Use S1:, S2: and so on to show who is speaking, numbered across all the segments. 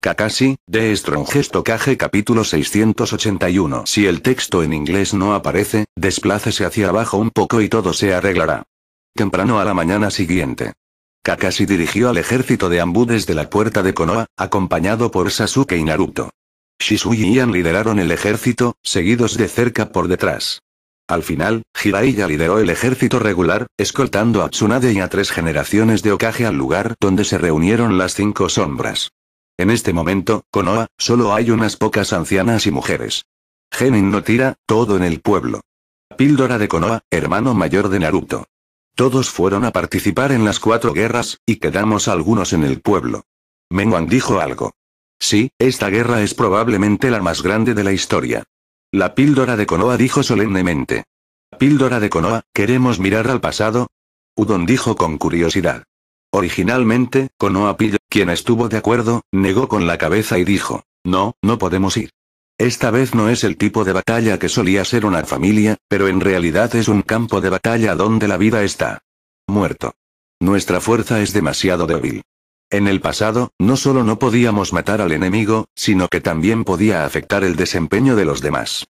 S1: Kakashi, de Strongest Kage capítulo 681 Si el texto en inglés no aparece, desplácese hacia abajo un poco y todo se arreglará. Temprano a la mañana siguiente. Kakashi dirigió al ejército de Ambu desde la puerta de Konoha, acompañado por Sasuke y Naruto. Shisui y Ian lideraron el ejército, seguidos de cerca por detrás. Al final, Hiraiya lideró el ejército regular, escoltando a Tsunade y a tres generaciones de Okage al lugar donde se reunieron las cinco sombras. En este momento, Konoha, solo hay unas pocas ancianas y mujeres. Genin no tira, todo en el pueblo. Píldora de Konoha, hermano mayor de Naruto. Todos fueron a participar en las cuatro guerras, y quedamos algunos en el pueblo. Menguan dijo algo. Sí, esta guerra es probablemente la más grande de la historia. La píldora de Konoha dijo solemnemente. Píldora de Konoha, ¿queremos mirar al pasado? Udon dijo con curiosidad. Originalmente, Pillo, quien estuvo de acuerdo, negó con la cabeza y dijo, no, no podemos ir. Esta vez no es el tipo de batalla que solía ser una familia, pero en realidad es un campo de batalla donde la vida está. Muerto. Nuestra fuerza es demasiado débil. En el pasado, no solo no podíamos matar al enemigo, sino que también podía afectar el desempeño de los demás.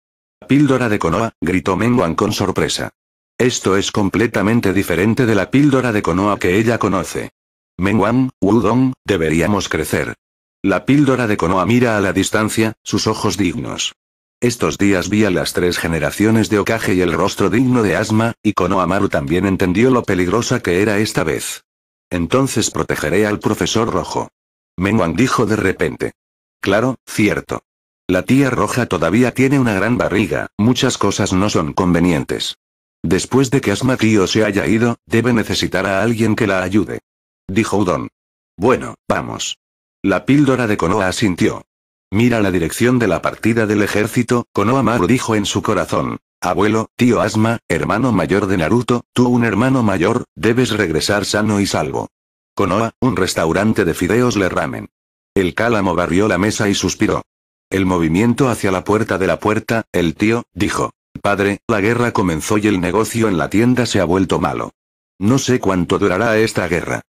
S1: Píldora de Konoha, gritó Menguan con sorpresa. Esto es completamente diferente de la píldora de Konoa que ella conoce. Menguan, Wudong, deberíamos crecer. La píldora de Konoa mira a la distancia, sus ojos dignos. Estos días vi a las tres generaciones de Okage y el rostro digno de Asma, y Konoamaru también entendió lo peligrosa que era esta vez. Entonces protegeré al profesor rojo. Menguan dijo de repente. Claro, cierto. La tía roja todavía tiene una gran barriga, muchas cosas no son convenientes. Después de que Asma Tío se haya ido, debe necesitar a alguien que la ayude. Dijo Udon. Bueno, vamos. La píldora de Konoha asintió. Mira la dirección de la partida del ejército, Konoha Maru dijo en su corazón. Abuelo, tío Asma, hermano mayor de Naruto, tú un hermano mayor, debes regresar sano y salvo. Konoha, un restaurante de fideos le ramen. El cálamo barrió la mesa y suspiró. El movimiento hacia la puerta de la puerta, el tío, dijo padre, la guerra comenzó y el negocio en la tienda se ha vuelto malo. No sé cuánto durará esta guerra.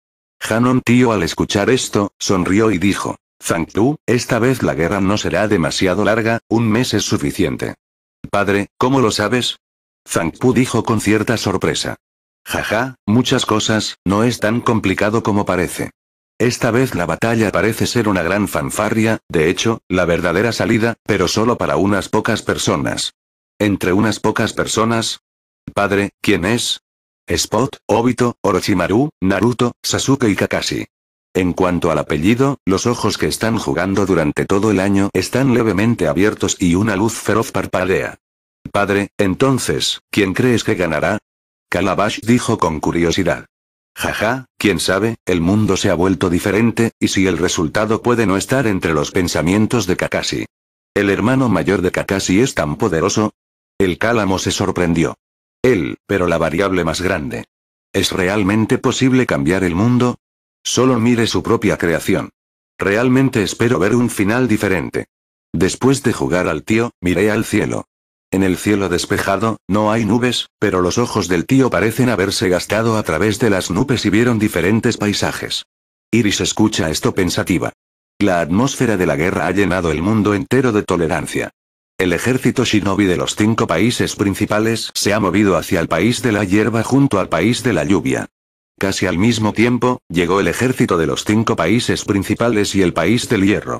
S1: Hanon tío al escuchar esto, sonrió y dijo, Zhang esta vez la guerra no será demasiado larga, un mes es suficiente. Padre, ¿cómo lo sabes? Zangpu dijo con cierta sorpresa. Jaja, muchas cosas, no es tan complicado como parece. Esta vez la batalla parece ser una gran fanfarria, de hecho, la verdadera salida, pero solo para unas pocas personas. Entre unas pocas personas. Padre, ¿quién es? Spot, Obito, Orochimaru, Naruto, Sasuke y Kakashi. En cuanto al apellido, los ojos que están jugando durante todo el año están levemente abiertos y una luz feroz parpadea. Padre, entonces, ¿quién crees que ganará? Kalabash dijo con curiosidad. Jaja, quién sabe, el mundo se ha vuelto diferente, y si el resultado puede no estar entre los pensamientos de Kakashi. El hermano mayor de Kakashi es tan poderoso, el cálamo se sorprendió. Él, pero la variable más grande. ¿Es realmente posible cambiar el mundo? Solo mire su propia creación. Realmente espero ver un final diferente. Después de jugar al tío, miré al cielo. En el cielo despejado, no hay nubes, pero los ojos del tío parecen haberse gastado a través de las nubes y vieron diferentes paisajes. Iris escucha esto pensativa. La atmósfera de la guerra ha llenado el mundo entero de tolerancia. El ejército shinobi de los cinco países principales se ha movido hacia el país de la hierba junto al país de la lluvia. Casi al mismo tiempo, llegó el ejército de los cinco países principales y el país del hierro.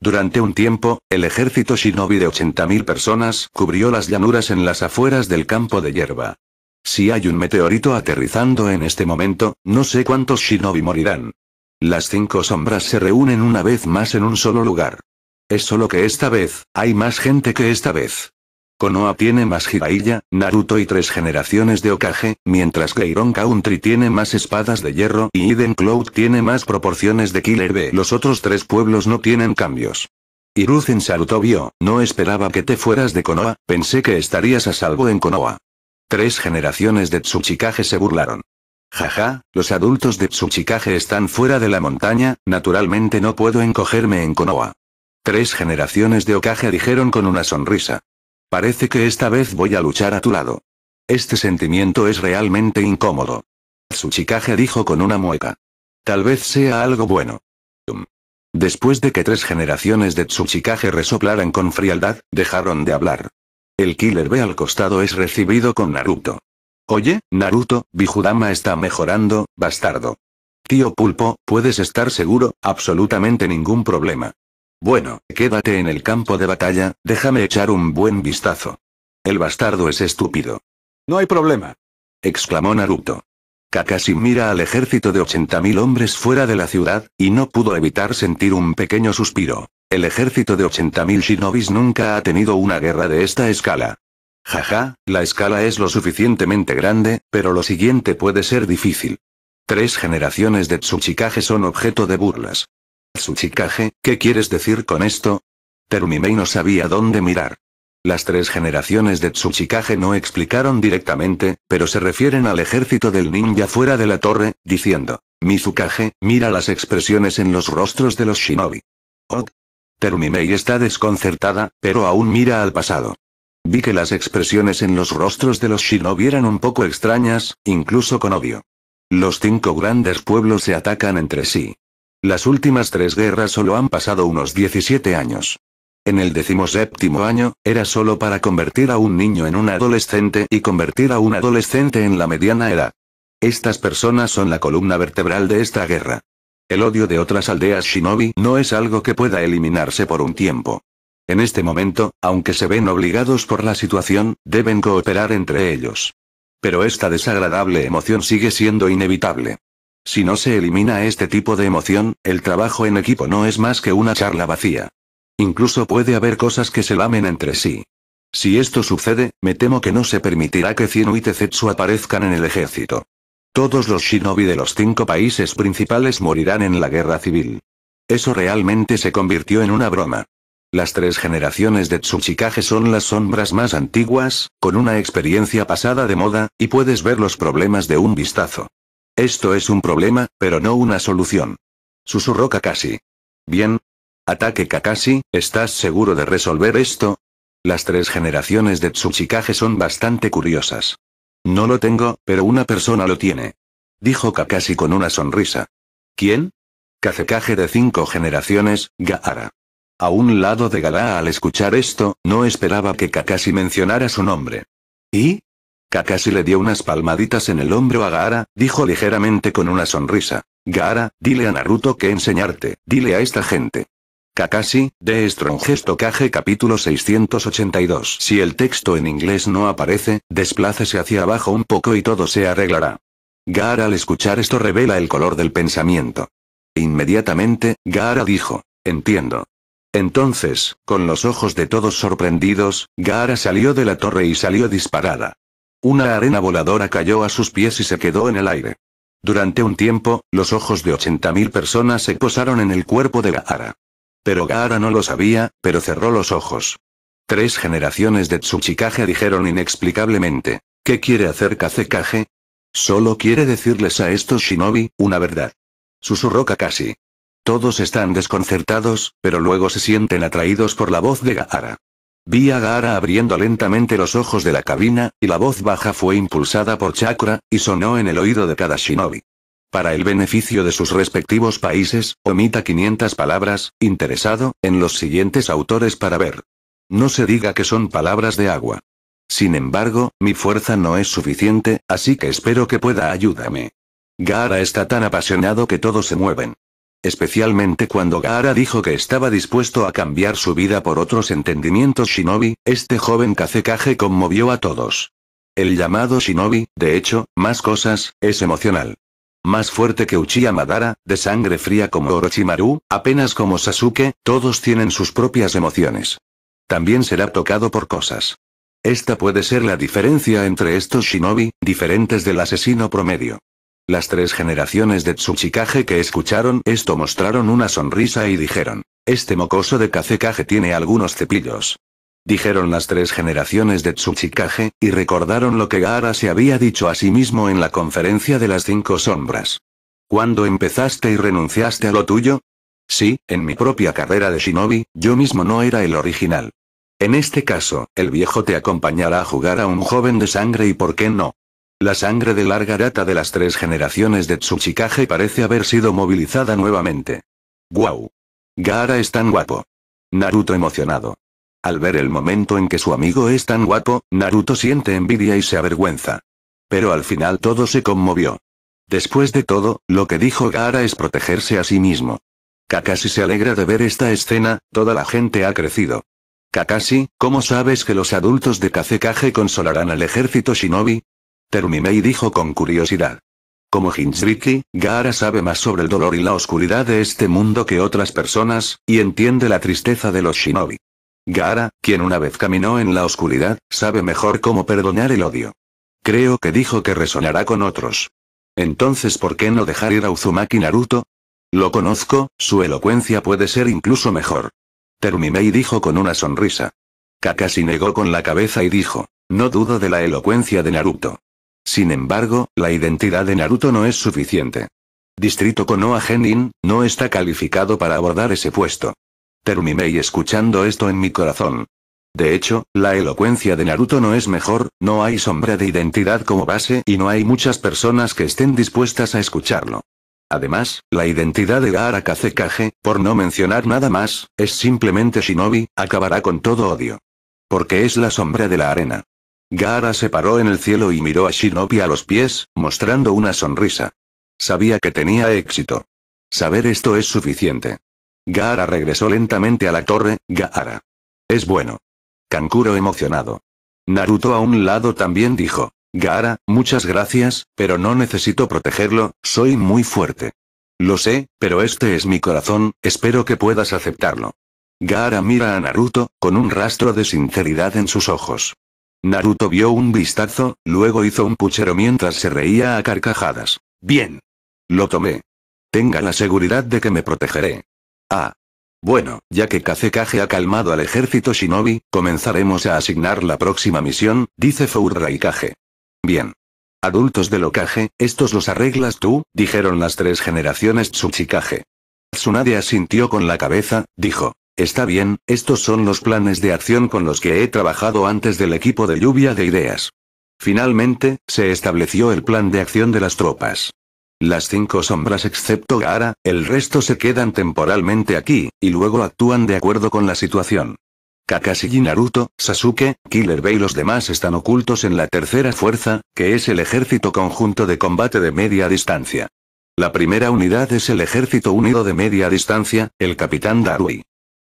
S1: Durante un tiempo, el ejército shinobi de 80.000 personas cubrió las llanuras en las afueras del campo de hierba. Si hay un meteorito aterrizando en este momento, no sé cuántos shinobi morirán. Las cinco sombras se reúnen una vez más en un solo lugar. Es solo que esta vez, hay más gente que esta vez. Konoha tiene más Jiraiya, Naruto y tres generaciones de Okage, mientras que Iron Country tiene más espadas de hierro y Eden Cloud tiene más proporciones de Killer B. Los otros tres pueblos no tienen cambios. Hiruzen Saruto vio, no esperaba que te fueras de Konoha, pensé que estarías a salvo en Konoha. Tres generaciones de Tsuchikage se burlaron. Jaja, los adultos de Tsuchikage están fuera de la montaña, naturalmente no puedo encogerme en Konoha. Tres generaciones de Okage dijeron con una sonrisa. Parece que esta vez voy a luchar a tu lado. Este sentimiento es realmente incómodo. Tsuchikage dijo con una mueca. Tal vez sea algo bueno. Después de que tres generaciones de Tsuchikage resoplaran con frialdad, dejaron de hablar. El killer ve al costado es recibido con Naruto. Oye, Naruto, Bijudama está mejorando, bastardo. Tío Pulpo, puedes estar seguro, absolutamente ningún problema. Bueno, quédate en el campo de batalla, déjame echar un buen vistazo. El bastardo es estúpido. No hay problema. exclamó Naruto. Kakashi mira al ejército de 80.000 hombres fuera de la ciudad, y no pudo evitar sentir un pequeño suspiro. El ejército de 80.000 shinobis nunca ha tenido una guerra de esta escala. Jaja, la escala es lo suficientemente grande, pero lo siguiente puede ser difícil. Tres generaciones de Tsuchikage son objeto de burlas. Tsuchikage, ¿qué quieres decir con esto? Terumimei no sabía dónde mirar. Las tres generaciones de Tsuchikage no explicaron directamente, pero se refieren al ejército del ninja fuera de la torre, diciendo, Mizukage, mira las expresiones en los rostros de los shinobi. Oh. Terumimei está desconcertada, pero aún mira al pasado. Vi que las expresiones en los rostros de los shinobi eran un poco extrañas, incluso con odio. Los cinco grandes pueblos se atacan entre sí. Las últimas tres guerras solo han pasado unos 17 años. En el decimoséptimo año, era solo para convertir a un niño en un adolescente y convertir a un adolescente en la mediana edad. Estas personas son la columna vertebral de esta guerra. El odio de otras aldeas shinobi no es algo que pueda eliminarse por un tiempo. En este momento, aunque se ven obligados por la situación, deben cooperar entre ellos. Pero esta desagradable emoción sigue siendo inevitable. Si no se elimina este tipo de emoción, el trabajo en equipo no es más que una charla vacía. Incluso puede haber cosas que se lamen entre sí. Si esto sucede, me temo que no se permitirá que 100 Tetsu aparezcan en el ejército. Todos los shinobi de los cinco países principales morirán en la guerra civil. Eso realmente se convirtió en una broma. Las tres generaciones de Tsuchikage son las sombras más antiguas, con una experiencia pasada de moda, y puedes ver los problemas de un vistazo. Esto es un problema, pero no una solución. Susurró Kakashi. Bien. Ataque Kakashi, ¿estás seguro de resolver esto? Las tres generaciones de Tsuchikage son bastante curiosas. No lo tengo, pero una persona lo tiene. Dijo Kakashi con una sonrisa. ¿Quién? Kazekage de cinco generaciones, Gaara. A un lado de Gaara al escuchar esto, no esperaba que Kakashi mencionara su nombre. ¿Y? Kakashi le dio unas palmaditas en el hombro a Gaara, dijo ligeramente con una sonrisa. Gaara, dile a Naruto que enseñarte, dile a esta gente. Kakashi, de Strongest Kage capítulo 682 Si el texto en inglés no aparece, desplácese hacia abajo un poco y todo se arreglará. Gaara al escuchar esto revela el color del pensamiento. Inmediatamente, Gaara dijo, entiendo. Entonces, con los ojos de todos sorprendidos, Gaara salió de la torre y salió disparada. Una arena voladora cayó a sus pies y se quedó en el aire. Durante un tiempo, los ojos de 80.000 personas se posaron en el cuerpo de Gaara. Pero Gaara no lo sabía, pero cerró los ojos. Tres generaciones de Tsuchikage dijeron inexplicablemente, ¿qué quiere hacer Kazekage? Solo quiere decirles a estos shinobi, una verdad. Susurró Kakashi. Todos están desconcertados, pero luego se sienten atraídos por la voz de Gaara. Vi a Gaara abriendo lentamente los ojos de la cabina, y la voz baja fue impulsada por Chakra, y sonó en el oído de cada shinobi. Para el beneficio de sus respectivos países, omita 500 palabras, interesado, en los siguientes autores para ver. No se diga que son palabras de agua. Sin embargo, mi fuerza no es suficiente, así que espero que pueda ayudarme. Gaara está tan apasionado que todos se mueven. Especialmente cuando Gaara dijo que estaba dispuesto a cambiar su vida por otros entendimientos shinobi, este joven Kazekage conmovió a todos. El llamado shinobi, de hecho, más cosas, es emocional. Más fuerte que Uchiha Madara, de sangre fría como Orochimaru, apenas como Sasuke, todos tienen sus propias emociones. También será tocado por cosas. Esta puede ser la diferencia entre estos shinobi, diferentes del asesino promedio. Las tres generaciones de Tsuchikage que escucharon esto mostraron una sonrisa y dijeron, este mocoso de Kazekage tiene algunos cepillos. Dijeron las tres generaciones de Tsuchikage, y recordaron lo que Gaara se había dicho a sí mismo en la conferencia de las cinco sombras. ¿Cuándo empezaste y renunciaste a lo tuyo? Sí, en mi propia carrera de shinobi, yo mismo no era el original. En este caso, el viejo te acompañará a jugar a un joven de sangre y por qué no. La sangre de larga data de las tres generaciones de Tsuchikage parece haber sido movilizada nuevamente. ¡Guau! Gaara es tan guapo. Naruto emocionado. Al ver el momento en que su amigo es tan guapo, Naruto siente envidia y se avergüenza. Pero al final todo se conmovió. Después de todo, lo que dijo Gaara es protegerse a sí mismo. Kakashi se alegra de ver esta escena, toda la gente ha crecido. Kakashi, ¿cómo sabes que los adultos de Kazekage consolarán al ejército shinobi? Termimei dijo con curiosidad. Como Hinzriki, Gaara sabe más sobre el dolor y la oscuridad de este mundo que otras personas, y entiende la tristeza de los shinobi. Gaara, quien una vez caminó en la oscuridad, sabe mejor cómo perdonar el odio. Creo que dijo que resonará con otros. Entonces, ¿por qué no dejar ir a Uzumaki Naruto? Lo conozco, su elocuencia puede ser incluso mejor. Termimei dijo con una sonrisa. Kakashi negó con la cabeza y dijo, no dudo de la elocuencia de Naruto. Sin embargo, la identidad de Naruto no es suficiente. Distrito Konoha Genin, no está calificado para abordar ese puesto. Terminé escuchando esto en mi corazón. De hecho, la elocuencia de Naruto no es mejor, no hay sombra de identidad como base y no hay muchas personas que estén dispuestas a escucharlo. Además, la identidad de Gaara Kage, por no mencionar nada más, es simplemente Shinobi, acabará con todo odio. Porque es la sombra de la arena. Gaara se paró en el cielo y miró a Shinobi a los pies, mostrando una sonrisa. Sabía que tenía éxito. Saber esto es suficiente. Gaara regresó lentamente a la torre, Gaara. Es bueno. Kankuro emocionado. Naruto a un lado también dijo. Gaara, muchas gracias, pero no necesito protegerlo, soy muy fuerte. Lo sé, pero este es mi corazón, espero que puedas aceptarlo. Gaara mira a Naruto, con un rastro de sinceridad en sus ojos. Naruto vio un vistazo, luego hizo un puchero mientras se reía a carcajadas. Bien. Lo tomé. Tenga la seguridad de que me protegeré. Ah. Bueno, ya que Kazekage ha calmado al ejército shinobi, comenzaremos a asignar la próxima misión, dice Kage. Bien. Adultos del Okage, estos los arreglas tú, dijeron las tres generaciones Tsuchikage. Tsunade asintió con la cabeza, dijo. Está bien, estos son los planes de acción con los que he trabajado antes del equipo de lluvia de ideas. Finalmente, se estableció el plan de acción de las tropas. Las cinco sombras excepto Gaara, el resto se quedan temporalmente aquí, y luego actúan de acuerdo con la situación. Kakashi Naruto, Sasuke, Killer Bay y los demás están ocultos en la tercera fuerza, que es el ejército conjunto de combate de media distancia. La primera unidad es el ejército unido de media distancia, el capitán Darui.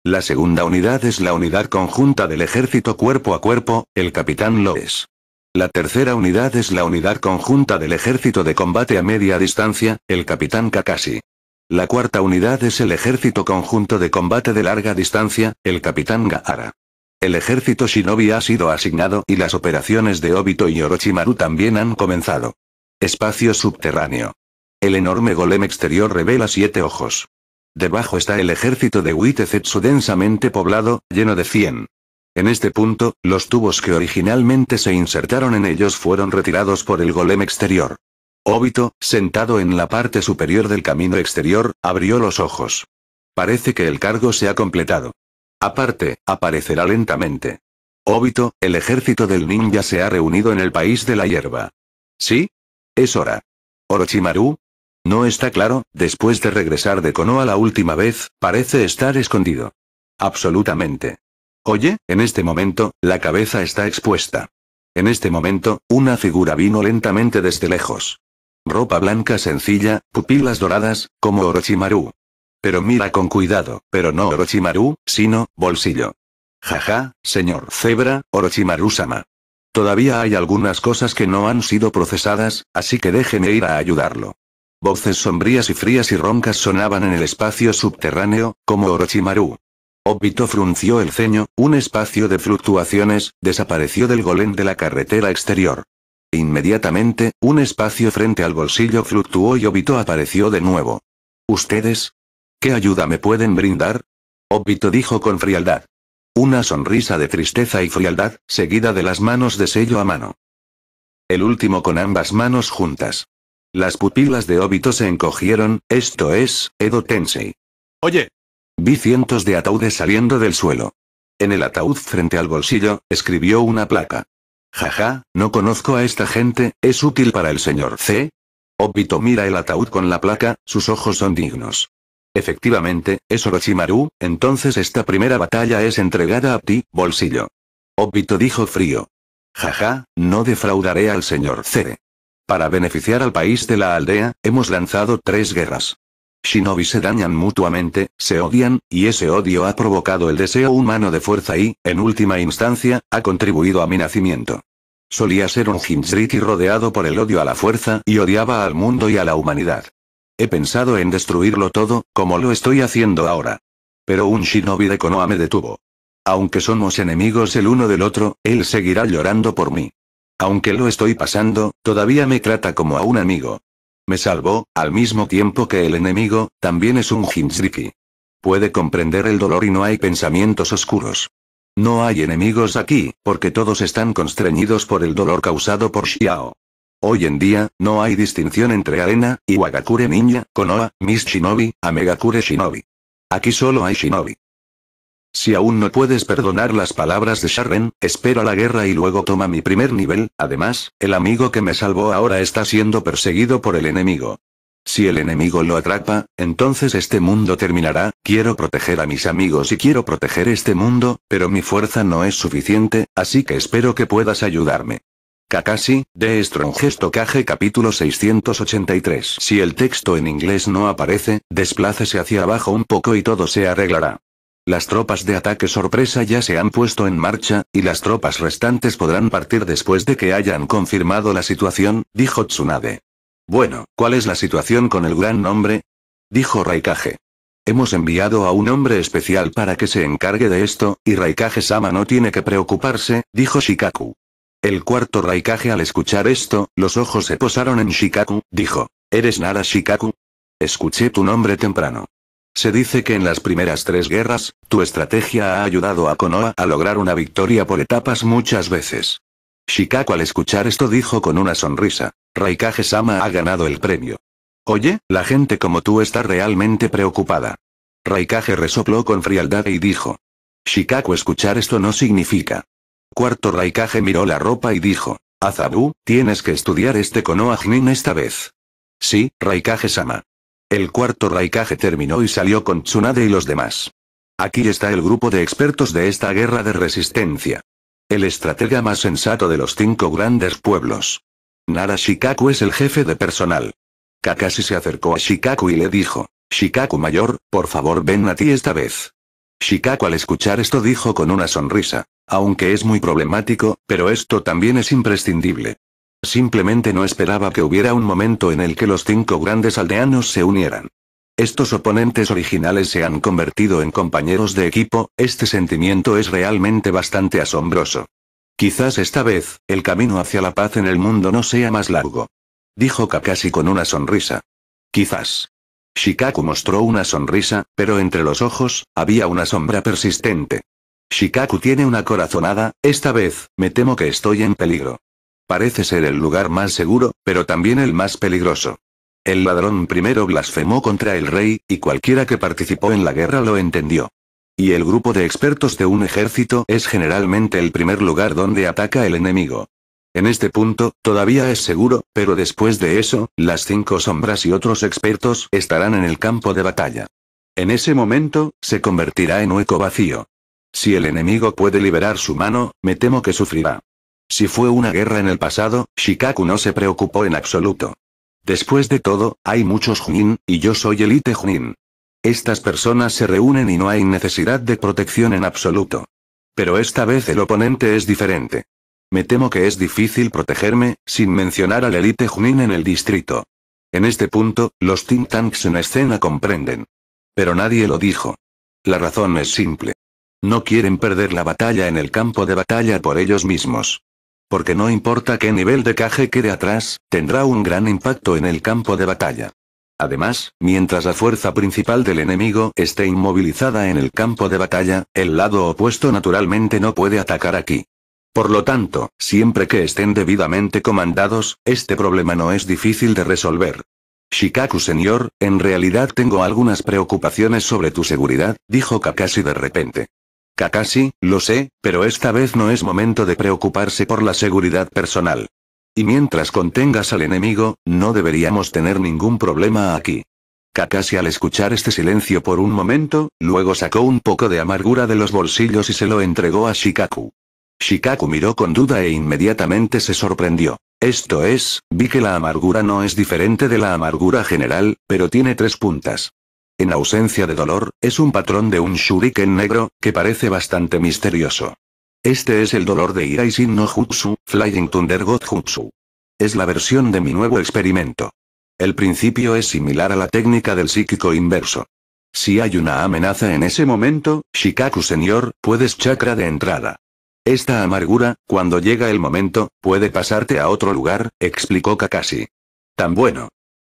S1: La segunda unidad es la unidad conjunta del ejército cuerpo a cuerpo, el capitán Loes. La tercera unidad es la unidad conjunta del ejército de combate a media distancia, el capitán Kakashi. La cuarta unidad es el ejército conjunto de combate de larga distancia, el capitán Gaara. El ejército shinobi ha sido asignado y las operaciones de Obito y Orochimaru también han comenzado. Espacio subterráneo. El enorme golem exterior revela siete ojos. Debajo está el ejército de Wittetsu densamente poblado, lleno de 100. En este punto, los tubos que originalmente se insertaron en ellos fueron retirados por el golem exterior. Obito, sentado en la parte superior del camino exterior, abrió los ojos. Parece que el cargo se ha completado. Aparte, aparecerá lentamente. Obito, el ejército del ninja se ha reunido en el país de la hierba. ¿Sí? Es hora. Orochimaru, no está claro, después de regresar de Konoha la última vez, parece estar escondido. Absolutamente. Oye, en este momento, la cabeza está expuesta. En este momento, una figura vino lentamente desde lejos. Ropa blanca sencilla, pupilas doradas, como Orochimaru. Pero mira con cuidado, pero no Orochimaru, sino, bolsillo. Jaja, señor Zebra, Orochimaru-sama. Todavía hay algunas cosas que no han sido procesadas, así que déjeme ir a ayudarlo. Voces sombrías y frías y roncas sonaban en el espacio subterráneo, como Orochimaru. Obito frunció el ceño, un espacio de fluctuaciones, desapareció del golén de la carretera exterior. Inmediatamente, un espacio frente al bolsillo fluctuó y Obito apareció de nuevo. ¿Ustedes? ¿Qué ayuda me pueden brindar? Obito dijo con frialdad. Una sonrisa de tristeza y frialdad, seguida de las manos de sello a mano. El último con ambas manos juntas. Las pupilas de Obito se encogieron, esto es, Edo Tensei. Oye. Vi cientos de ataúdes saliendo del suelo. En el ataúd frente al bolsillo, escribió una placa. Jaja, no conozco a esta gente, es útil para el señor C. Obito mira el ataúd con la placa, sus ojos son dignos. Efectivamente, es Orochimaru, entonces esta primera batalla es entregada a ti, bolsillo. Obito dijo frío. Jaja, no defraudaré al señor C. Para beneficiar al país de la aldea, hemos lanzado tres guerras. Shinobi se dañan mutuamente, se odian, y ese odio ha provocado el deseo humano de fuerza y, en última instancia, ha contribuido a mi nacimiento. Solía ser un y rodeado por el odio a la fuerza y odiaba al mundo y a la humanidad. He pensado en destruirlo todo, como lo estoy haciendo ahora. Pero un shinobi de Konoha me detuvo. Aunque somos enemigos el uno del otro, él seguirá llorando por mí. Aunque lo estoy pasando, todavía me trata como a un amigo. Me salvó, al mismo tiempo que el enemigo, también es un Jinchuriki. Puede comprender el dolor y no hay pensamientos oscuros. No hay enemigos aquí, porque todos están constreñidos por el dolor causado por Xiao. Hoy en día, no hay distinción entre Arena, y Ninja, Konoha, Miss Shinobi, Amegakure Shinobi. Aquí solo hay Shinobi. Si aún no puedes perdonar las palabras de Sharon, espera la guerra y luego toma mi primer nivel, además, el amigo que me salvó ahora está siendo perseguido por el enemigo. Si el enemigo lo atrapa, entonces este mundo terminará, quiero proteger a mis amigos y quiero proteger este mundo, pero mi fuerza no es suficiente, así que espero que puedas ayudarme. Kakashi, de Strongest Kage capítulo 683 Si el texto en inglés no aparece, desplácese hacia abajo un poco y todo se arreglará. Las tropas de ataque sorpresa ya se han puesto en marcha, y las tropas restantes podrán partir después de que hayan confirmado la situación, dijo Tsunade. Bueno, ¿cuál es la situación con el gran nombre? Dijo Raikage. Hemos enviado a un hombre especial para que se encargue de esto, y Raikage-sama no tiene que preocuparse, dijo Shikaku. El cuarto Raikage al escuchar esto, los ojos se posaron en Shikaku, dijo. ¿Eres Nara Shikaku? Escuché tu nombre temprano. Se dice que en las primeras tres guerras, tu estrategia ha ayudado a Konoha a lograr una victoria por etapas muchas veces. Shikaku al escuchar esto dijo con una sonrisa. Raikage-sama ha ganado el premio. Oye, la gente como tú está realmente preocupada. Raikage resopló con frialdad y dijo. Shikaku escuchar esto no significa. Cuarto Raikage miró la ropa y dijo. Azabu, tienes que estudiar este Konoha esta vez. Sí, Raikage-sama. El cuarto Raikage terminó y salió con Tsunade y los demás. Aquí está el grupo de expertos de esta guerra de resistencia. El estratega más sensato de los cinco grandes pueblos. Nara Shikaku es el jefe de personal. Kakashi se acercó a Shikaku y le dijo, Shikaku mayor, por favor ven a ti esta vez. Shikaku al escuchar esto dijo con una sonrisa, aunque es muy problemático, pero esto también es imprescindible. Simplemente no esperaba que hubiera un momento en el que los cinco grandes aldeanos se unieran. Estos oponentes originales se han convertido en compañeros de equipo, este sentimiento es realmente bastante asombroso. Quizás esta vez, el camino hacia la paz en el mundo no sea más largo. Dijo Kakashi con una sonrisa. Quizás. Shikaku mostró una sonrisa, pero entre los ojos, había una sombra persistente. Shikaku tiene una corazonada, esta vez, me temo que estoy en peligro. Parece ser el lugar más seguro, pero también el más peligroso. El ladrón primero blasfemó contra el rey, y cualquiera que participó en la guerra lo entendió. Y el grupo de expertos de un ejército es generalmente el primer lugar donde ataca el enemigo. En este punto, todavía es seguro, pero después de eso, las cinco sombras y otros expertos estarán en el campo de batalla. En ese momento, se convertirá en hueco vacío. Si el enemigo puede liberar su mano, me temo que sufrirá. Si fue una guerra en el pasado, Shikaku no se preocupó en absoluto. Después de todo, hay muchos Junin, y yo soy elite Junin. Estas personas se reúnen y no hay necesidad de protección en absoluto. Pero esta vez el oponente es diferente. Me temo que es difícil protegerme, sin mencionar al elite Junin en el distrito. En este punto, los think tanks en escena comprenden. Pero nadie lo dijo. La razón es simple. No quieren perder la batalla en el campo de batalla por ellos mismos. Porque no importa qué nivel de caje quede atrás, tendrá un gran impacto en el campo de batalla. Además, mientras la fuerza principal del enemigo esté inmovilizada en el campo de batalla, el lado opuesto naturalmente no puede atacar aquí. Por lo tanto, siempre que estén debidamente comandados, este problema no es difícil de resolver. Shikaku señor, en realidad tengo algunas preocupaciones sobre tu seguridad, dijo Kakashi de repente. Kakashi, lo sé, pero esta vez no es momento de preocuparse por la seguridad personal. Y mientras contengas al enemigo, no deberíamos tener ningún problema aquí. Kakashi al escuchar este silencio por un momento, luego sacó un poco de amargura de los bolsillos y se lo entregó a Shikaku. Shikaku miró con duda e inmediatamente se sorprendió. Esto es, vi que la amargura no es diferente de la amargura general, pero tiene tres puntas en ausencia de dolor, es un patrón de un shuriken negro, que parece bastante misterioso. Este es el dolor de Iraisin no Jutsu, Flying Thunder God Jutsu. Es la versión de mi nuevo experimento. El principio es similar a la técnica del psíquico inverso. Si hay una amenaza en ese momento, Shikaku Señor, puedes chakra de entrada. Esta amargura, cuando llega el momento, puede pasarte a otro lugar, explicó Kakashi. Tan bueno.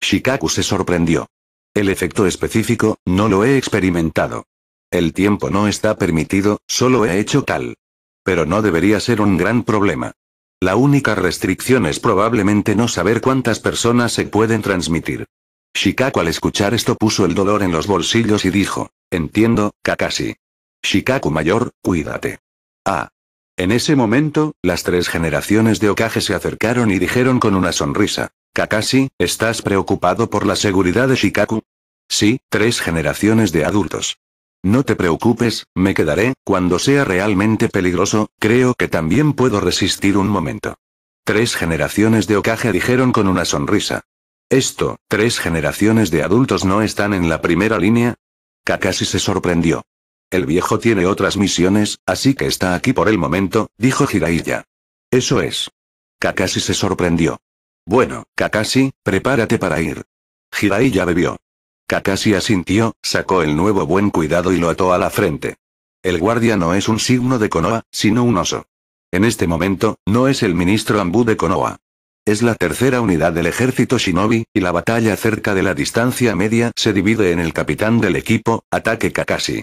S1: Shikaku se sorprendió. El efecto específico, no lo he experimentado. El tiempo no está permitido, solo he hecho tal. Pero no debería ser un gran problema. La única restricción es probablemente no saber cuántas personas se pueden transmitir. Shikaku al escuchar esto puso el dolor en los bolsillos y dijo, entiendo, Kakashi. Shikaku mayor, cuídate. Ah. En ese momento, las tres generaciones de Okage se acercaron y dijeron con una sonrisa, Kakashi, ¿estás preocupado por la seguridad de Shikaku? Sí, tres generaciones de adultos. No te preocupes, me quedaré, cuando sea realmente peligroso, creo que también puedo resistir un momento. Tres generaciones de Okage dijeron con una sonrisa. Esto, tres generaciones de adultos no están en la primera línea. Kakashi se sorprendió. El viejo tiene otras misiones, así que está aquí por el momento, dijo Jiraiya. Eso es. Kakashi se sorprendió. Bueno, Kakashi, prepárate para ir. Hirai ya bebió. Kakashi asintió, sacó el nuevo buen cuidado y lo ató a la frente. El guardia no es un signo de Konoha, sino un oso. En este momento, no es el ministro Ambu de Konoha. Es la tercera unidad del ejército shinobi, y la batalla cerca de la distancia media se divide en el capitán del equipo, ataque Kakashi.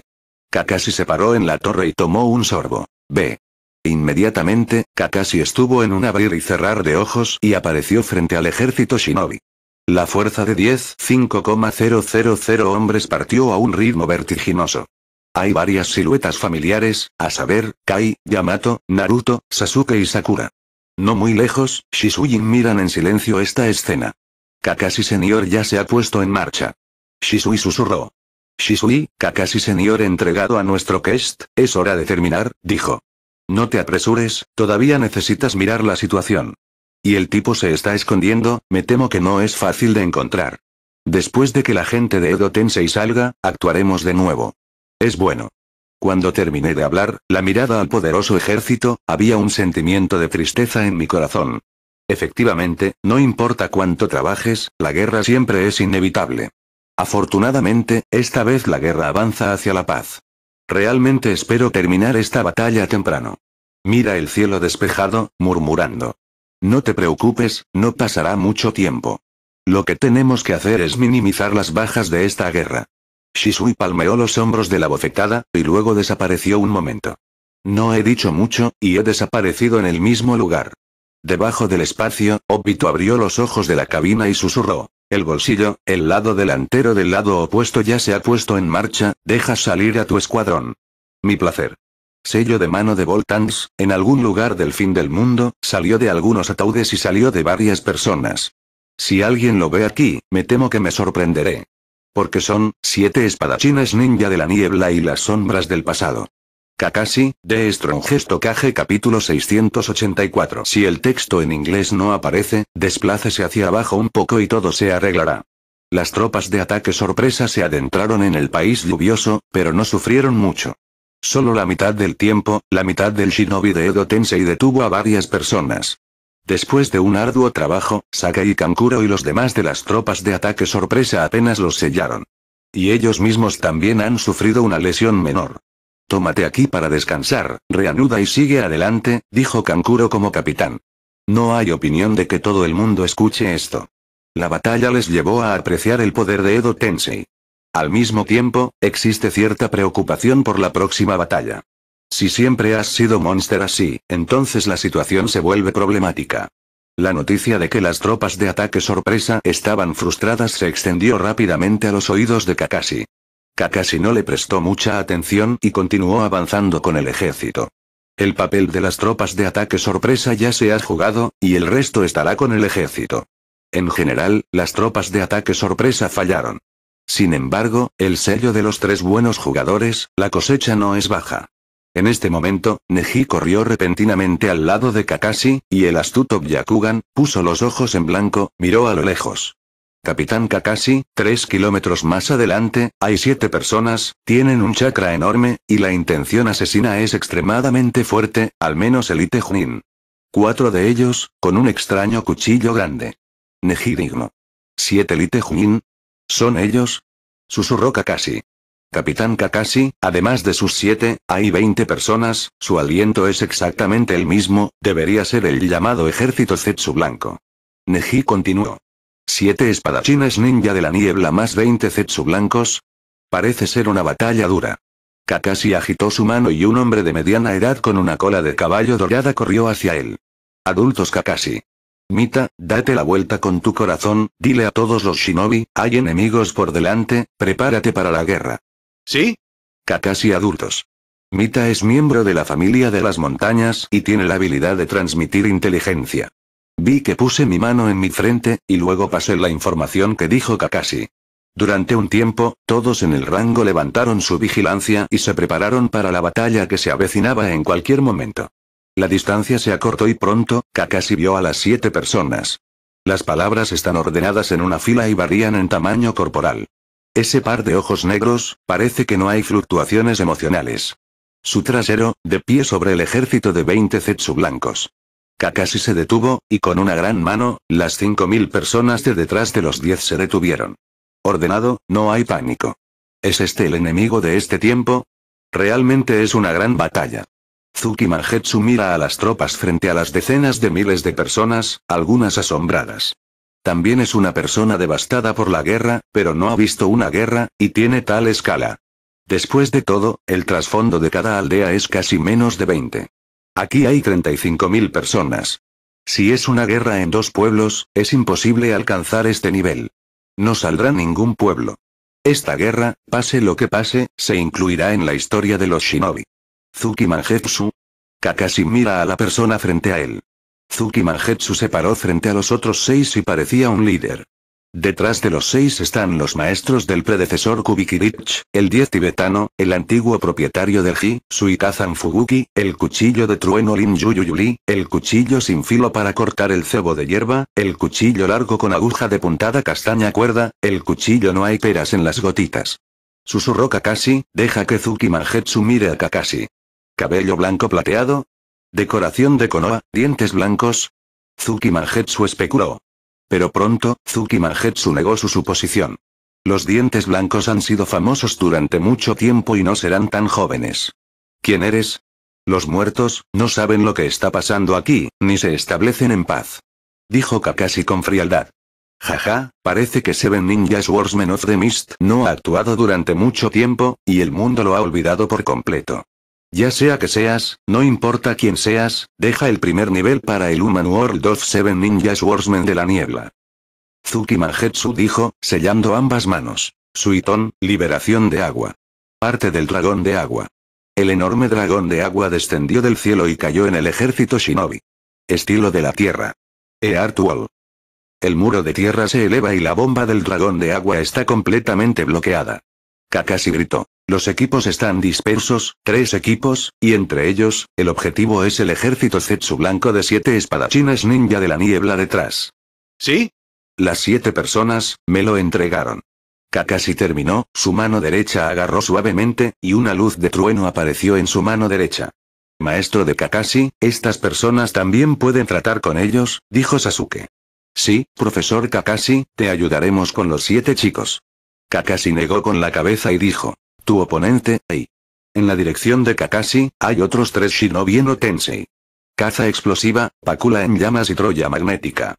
S1: Kakashi se paró en la torre y tomó un sorbo. B. Inmediatamente, Kakashi estuvo en un abrir y cerrar de ojos y apareció frente al ejército shinobi. La fuerza de 10, 5,000 hombres partió a un ritmo vertiginoso. Hay varias siluetas familiares, a saber, Kai, Yamato, Naruto, Sasuke y Sakura. No muy lejos, y miran en silencio esta escena. Kakashi Senior ya se ha puesto en marcha. Shisui susurró. Shisui, Kakashi señor entregado a nuestro quest, es hora de terminar, dijo. No te apresures, todavía necesitas mirar la situación. Y el tipo se está escondiendo, me temo que no es fácil de encontrar. Después de que la gente de Edo y salga, actuaremos de nuevo. Es bueno. Cuando terminé de hablar, la mirada al poderoso ejército, había un sentimiento de tristeza en mi corazón. Efectivamente, no importa cuánto trabajes, la guerra siempre es inevitable. Afortunadamente, esta vez la guerra avanza hacia la paz. Realmente espero terminar esta batalla temprano. Mira el cielo despejado, murmurando. No te preocupes, no pasará mucho tiempo. Lo que tenemos que hacer es minimizar las bajas de esta guerra. Shisui palmeó los hombros de la bofetada, y luego desapareció un momento. No he dicho mucho, y he desaparecido en el mismo lugar. Debajo del espacio, Obito abrió los ojos de la cabina y susurró. El bolsillo, el lado delantero del lado opuesto ya se ha puesto en marcha, deja salir a tu escuadrón. Mi placer. Sello de mano de Voltans, en algún lugar del fin del mundo, salió de algunos ataúdes y salió de varias personas. Si alguien lo ve aquí, me temo que me sorprenderé. Porque son, siete espadachines ninja de la niebla y las sombras del pasado. Kakashi, de Strongest capítulo 684 Si el texto en inglés no aparece, desplácese hacia abajo un poco y todo se arreglará. Las tropas de ataque sorpresa se adentraron en el país lluvioso, pero no sufrieron mucho. Solo la mitad del tiempo, la mitad del shinobi de Edo Tensei detuvo a varias personas. Después de un arduo trabajo, Sakai Kankuro y los demás de las tropas de ataque sorpresa apenas los sellaron. Y ellos mismos también han sufrido una lesión menor. Tómate aquí para descansar, reanuda y sigue adelante, dijo Kankuro como capitán. No hay opinión de que todo el mundo escuche esto. La batalla les llevó a apreciar el poder de Edo Tensei. Al mismo tiempo, existe cierta preocupación por la próxima batalla. Si siempre has sido monster así, entonces la situación se vuelve problemática. La noticia de que las tropas de ataque sorpresa estaban frustradas se extendió rápidamente a los oídos de Kakashi. Kakashi no le prestó mucha atención y continuó avanzando con el ejército. El papel de las tropas de ataque sorpresa ya se ha jugado, y el resto estará con el ejército. En general, las tropas de ataque sorpresa fallaron. Sin embargo, el sello de los tres buenos jugadores, la cosecha no es baja. En este momento, Neji corrió repentinamente al lado de Kakashi, y el astuto Byakugan, puso los ojos en blanco, miró a lo lejos. Capitán Kakashi, tres kilómetros más adelante, hay siete personas, tienen un chakra enorme, y la intención asesina es extremadamente fuerte, al menos Elite Junin. Cuatro de ellos, con un extraño cuchillo grande. Neji digno. ¿Siete Elite Junin? ¿Son ellos? Susurró Kakashi. Capitán Kakashi, además de sus siete, hay veinte personas, su aliento es exactamente el mismo, debería ser el llamado ejército Zetsu Blanco. Neji continuó. Siete espadachines ninja de la niebla más 20 zetsu blancos. Parece ser una batalla dura. Kakashi agitó su mano y un hombre de mediana edad con una cola de caballo dorada corrió hacia él. Adultos Kakashi. Mita, date la vuelta con tu corazón, dile a todos los shinobi, hay enemigos por delante, prepárate para la guerra. ¿Sí? Kakashi adultos. Mita es miembro de la familia de las montañas y tiene la habilidad de transmitir inteligencia. Vi que puse mi mano en mi frente, y luego pasé la información que dijo Kakashi. Durante un tiempo, todos en el rango levantaron su vigilancia y se prepararon para la batalla que se avecinaba en cualquier momento. La distancia se acortó y pronto, Kakashi vio a las siete personas. Las palabras están ordenadas en una fila y varían en tamaño corporal. Ese par de ojos negros, parece que no hay fluctuaciones emocionales. Su trasero, de pie sobre el ejército de 20 Zetsu blancos. Kakashi se detuvo, y con una gran mano, las 5.000 personas de detrás de los 10 se detuvieron. Ordenado, no hay pánico. ¿Es este el enemigo de este tiempo? Realmente es una gran batalla. Zuki Margetsu mira a las tropas frente a las decenas de miles de personas, algunas asombradas. También es una persona devastada por la guerra, pero no ha visto una guerra, y tiene tal escala. Después de todo, el trasfondo de cada aldea es casi menos de 20. Aquí hay 35.000 personas. Si es una guerra en dos pueblos, es imposible alcanzar este nivel. No saldrá ningún pueblo. Esta guerra, pase lo que pase, se incluirá en la historia de los shinobi. Zuki Manjetsu. Kakashi mira a la persona frente a él. Zuki Manjetsu se paró frente a los otros seis y parecía un líder. Detrás de los seis están los maestros del predecesor Kubikirich, el diez tibetano, el antiguo propietario del Ji, Suikazan Fuguki, el cuchillo de trueno Lin Yuyuyuli, el cuchillo sin filo para cortar el cebo de hierba, el cuchillo largo con aguja de puntada castaña cuerda, el cuchillo no hay peras en las gotitas. Susurro Kakashi, deja que Zuki Manjetsu mire a Kakashi. Cabello blanco plateado. Decoración de konoha, dientes blancos. Zuki Manjetsu especuló. Pero pronto, Zuki su negó su suposición. Los dientes blancos han sido famosos durante mucho tiempo y no serán tan jóvenes. ¿Quién eres? Los muertos, no saben lo que está pasando aquí, ni se establecen en paz. Dijo Kakashi con frialdad. Jaja, parece que Seven Ninjas Warsmen of the Mist no ha actuado durante mucho tiempo, y el mundo lo ha olvidado por completo. Ya sea que seas, no importa quién seas, deja el primer nivel para el Human World of Seven Ninjas Warsmen de la Niebla. Zuki dijo, sellando ambas manos. Suitón, liberación de agua. Parte del dragón de agua. El enorme dragón de agua descendió del cielo y cayó en el ejército shinobi. Estilo de la tierra. Eart El muro de tierra se eleva y la bomba del dragón de agua está completamente bloqueada. Kakashi gritó. Los equipos están dispersos, tres equipos, y entre ellos, el objetivo es el ejército Zetsu blanco de siete espadachines ninja de la niebla detrás. ¿Sí? Las siete personas, me lo entregaron. Kakashi terminó, su mano derecha agarró suavemente, y una luz de trueno apareció en su mano derecha. Maestro de Kakashi, estas personas también pueden tratar con ellos, dijo Sasuke. Sí, profesor Kakashi, te ayudaremos con los siete chicos. Kakashi negó con la cabeza y dijo, tu oponente, ahí. En la dirección de Kakashi, hay otros tres shinobi en Otensei. Caza explosiva, Pakula en llamas y Troya magnética.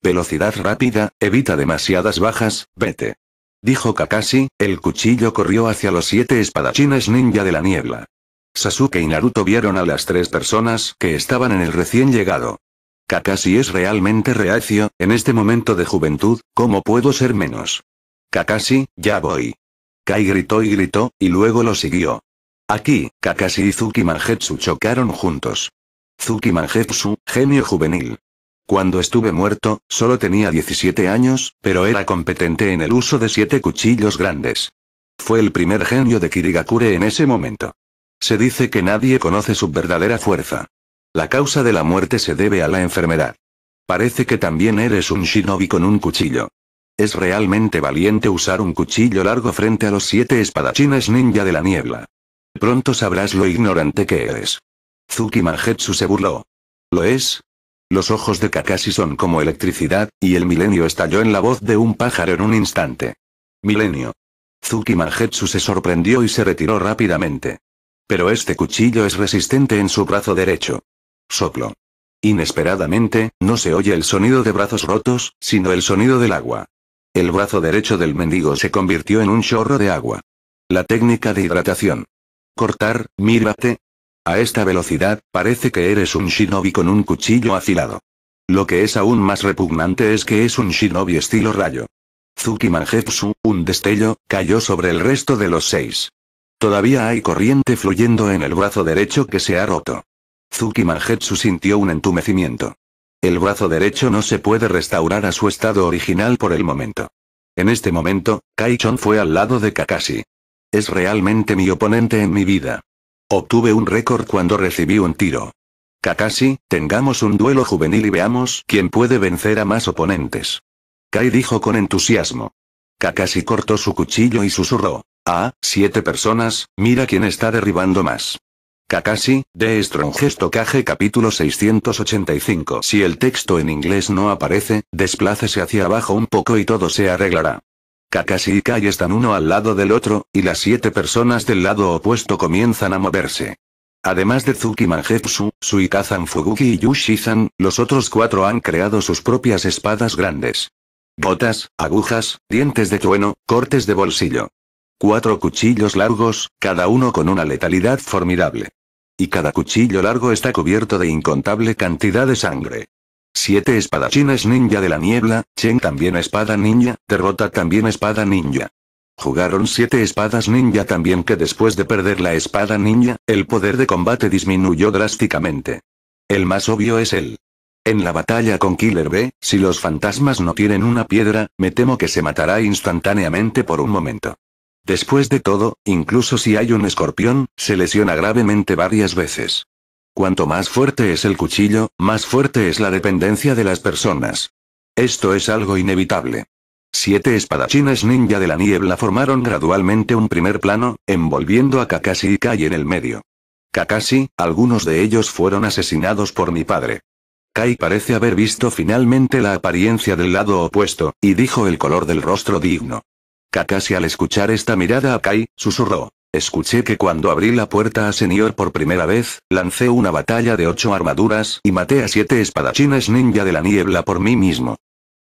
S1: Velocidad rápida, evita demasiadas bajas, vete. Dijo Kakashi, el cuchillo corrió hacia los siete espadachines ninja de la niebla. Sasuke y Naruto vieron a las tres personas que estaban en el recién llegado. Kakashi es realmente reacio, en este momento de juventud, ¿cómo puedo ser menos? Kakashi, ya voy. Kai gritó y gritó, y luego lo siguió. Aquí, Kakashi y Zuki chocaron juntos. Zuki Manjetsu, genio juvenil. Cuando estuve muerto, solo tenía 17 años, pero era competente en el uso de siete cuchillos grandes. Fue el primer genio de Kirigakure en ese momento. Se dice que nadie conoce su verdadera fuerza. La causa de la muerte se debe a la enfermedad. Parece que también eres un shinobi con un cuchillo. Es realmente valiente usar un cuchillo largo frente a los siete espadachines ninja de la niebla. Pronto sabrás lo ignorante que eres. Zuki Margetsu se burló. ¿Lo es? Los ojos de Kakashi son como electricidad, y el milenio estalló en la voz de un pájaro en un instante. Milenio. Zuki Margetsu se sorprendió y se retiró rápidamente. Pero este cuchillo es resistente en su brazo derecho. Soplo. Inesperadamente, no se oye el sonido de brazos rotos, sino el sonido del agua. El brazo derecho del mendigo se convirtió en un chorro de agua. La técnica de hidratación. Cortar, mírate. A esta velocidad, parece que eres un shinobi con un cuchillo afilado. Lo que es aún más repugnante es que es un shinobi estilo rayo. Zuki Manjetsu, un destello, cayó sobre el resto de los seis. Todavía hay corriente fluyendo en el brazo derecho que se ha roto. Zuki Manjetsu sintió un entumecimiento. El brazo derecho no se puede restaurar a su estado original por el momento. En este momento, Kaichon fue al lado de Kakashi. Es realmente mi oponente en mi vida. Obtuve un récord cuando recibí un tiro. Kakashi, tengamos un duelo juvenil y veamos quién puede vencer a más oponentes. Kai dijo con entusiasmo. Kakashi cortó su cuchillo y susurró. Ah, siete personas, mira quién está derribando más. Kakashi, de Strongest Okage capítulo 685 Si el texto en inglés no aparece, desplácese hacia abajo un poco y todo se arreglará. Kakashi y Kai están uno al lado del otro, y las siete personas del lado opuesto comienzan a moverse. Además de Tsuki Manjetsu, Suikazan Fuguki y Yushizan, los otros cuatro han creado sus propias espadas grandes. Botas, agujas, dientes de trueno, cortes de bolsillo. Cuatro cuchillos largos, cada uno con una letalidad formidable y cada cuchillo largo está cubierto de incontable cantidad de sangre. Siete espadachines ninja de la niebla, Chen también espada ninja, derrota también espada ninja. Jugaron siete espadas ninja también que después de perder la espada ninja, el poder de combate disminuyó drásticamente. El más obvio es él. En la batalla con Killer B, si los fantasmas no tienen una piedra, me temo que se matará instantáneamente por un momento. Después de todo, incluso si hay un escorpión, se lesiona gravemente varias veces. Cuanto más fuerte es el cuchillo, más fuerte es la dependencia de las personas. Esto es algo inevitable. Siete espadachines ninja de la niebla formaron gradualmente un primer plano, envolviendo a Kakashi y Kai en el medio. Kakashi, algunos de ellos fueron asesinados por mi padre. Kai parece haber visto finalmente la apariencia del lado opuesto, y dijo el color del rostro digno. Casi al escuchar esta mirada a Kai, susurró. Escuché que cuando abrí la puerta a Señor por primera vez, lancé una batalla de ocho armaduras y maté a siete espadachines ninja de la niebla por mí mismo.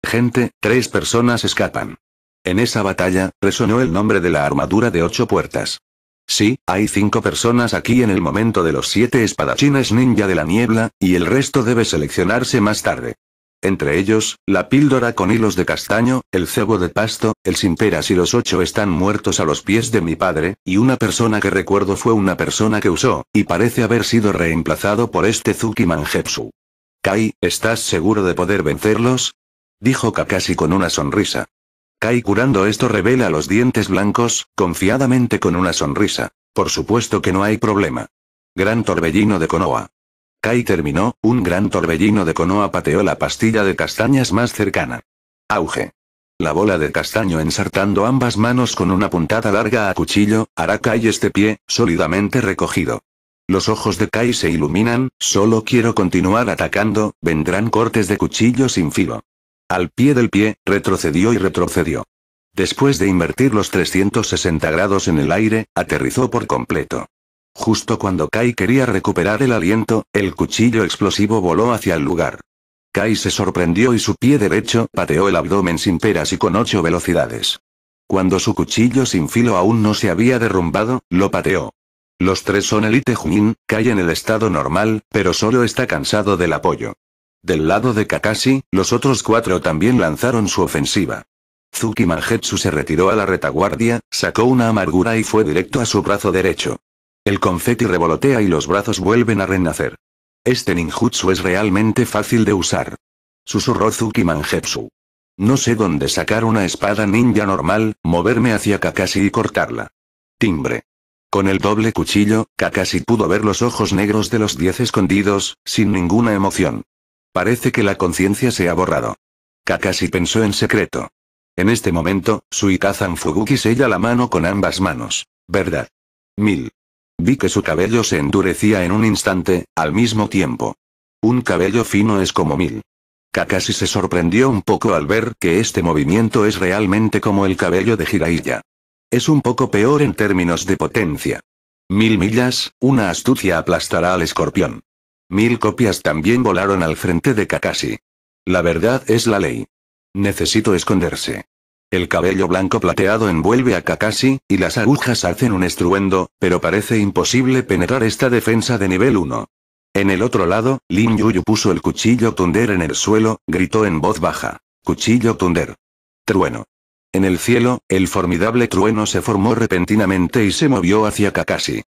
S1: Gente, tres personas escapan. En esa batalla, resonó el nombre de la armadura de ocho puertas. Sí, hay cinco personas aquí en el momento de los siete espadachines ninja de la niebla, y el resto debe seleccionarse más tarde. Entre ellos, la píldora con hilos de castaño, el cebo de pasto, el sin peras y los ocho están muertos a los pies de mi padre, y una persona que recuerdo fue una persona que usó, y parece haber sido reemplazado por este Zuki Manjepsu. Kai, ¿estás seguro de poder vencerlos? Dijo Kakashi con una sonrisa. Kai curando esto revela los dientes blancos, confiadamente con una sonrisa. Por supuesto que no hay problema. Gran torbellino de Konoha. Kai terminó, un gran torbellino de conoa pateó la pastilla de castañas más cercana. Auge. La bola de castaño ensartando ambas manos con una puntada larga a cuchillo, hará Kai este pie, sólidamente recogido. Los ojos de Kai se iluminan, solo quiero continuar atacando, vendrán cortes de cuchillo sin filo. Al pie del pie, retrocedió y retrocedió. Después de invertir los 360 grados en el aire, aterrizó por completo. Justo cuando Kai quería recuperar el aliento, el cuchillo explosivo voló hacia el lugar. Kai se sorprendió y su pie derecho pateó el abdomen sin peras y con ocho velocidades. Cuando su cuchillo sin filo aún no se había derrumbado, lo pateó. Los tres son elite Junin, Kai en el estado normal, pero solo está cansado del apoyo. Del lado de Kakashi, los otros cuatro también lanzaron su ofensiva. Zuki Manjetsu se retiró a la retaguardia, sacó una amargura y fue directo a su brazo derecho. El confeti revolotea y los brazos vuelven a renacer. Este ninjutsu es realmente fácil de usar. Susurró Zuki No sé dónde sacar una espada ninja normal, moverme hacia Kakashi y cortarla. Timbre. Con el doble cuchillo, Kakashi pudo ver los ojos negros de los diez escondidos, sin ninguna emoción. Parece que la conciencia se ha borrado. Kakashi pensó en secreto. En este momento, Suikazan Fuguki sella la mano con ambas manos. ¿Verdad? Mil. Vi que su cabello se endurecía en un instante, al mismo tiempo. Un cabello fino es como mil. Kakashi se sorprendió un poco al ver que este movimiento es realmente como el cabello de Jiraiya. Es un poco peor en términos de potencia. Mil millas, una astucia aplastará al escorpión. Mil copias también volaron al frente de Kakashi. La verdad es la ley. Necesito esconderse. El cabello blanco plateado envuelve a Kakashi, y las agujas hacen un estruendo, pero parece imposible penetrar esta defensa de nivel 1. En el otro lado, Lin Yuyu puso el cuchillo tunder en el suelo, gritó en voz baja. Cuchillo tunder. Trueno. En el cielo, el formidable trueno se formó repentinamente y se movió hacia Kakashi.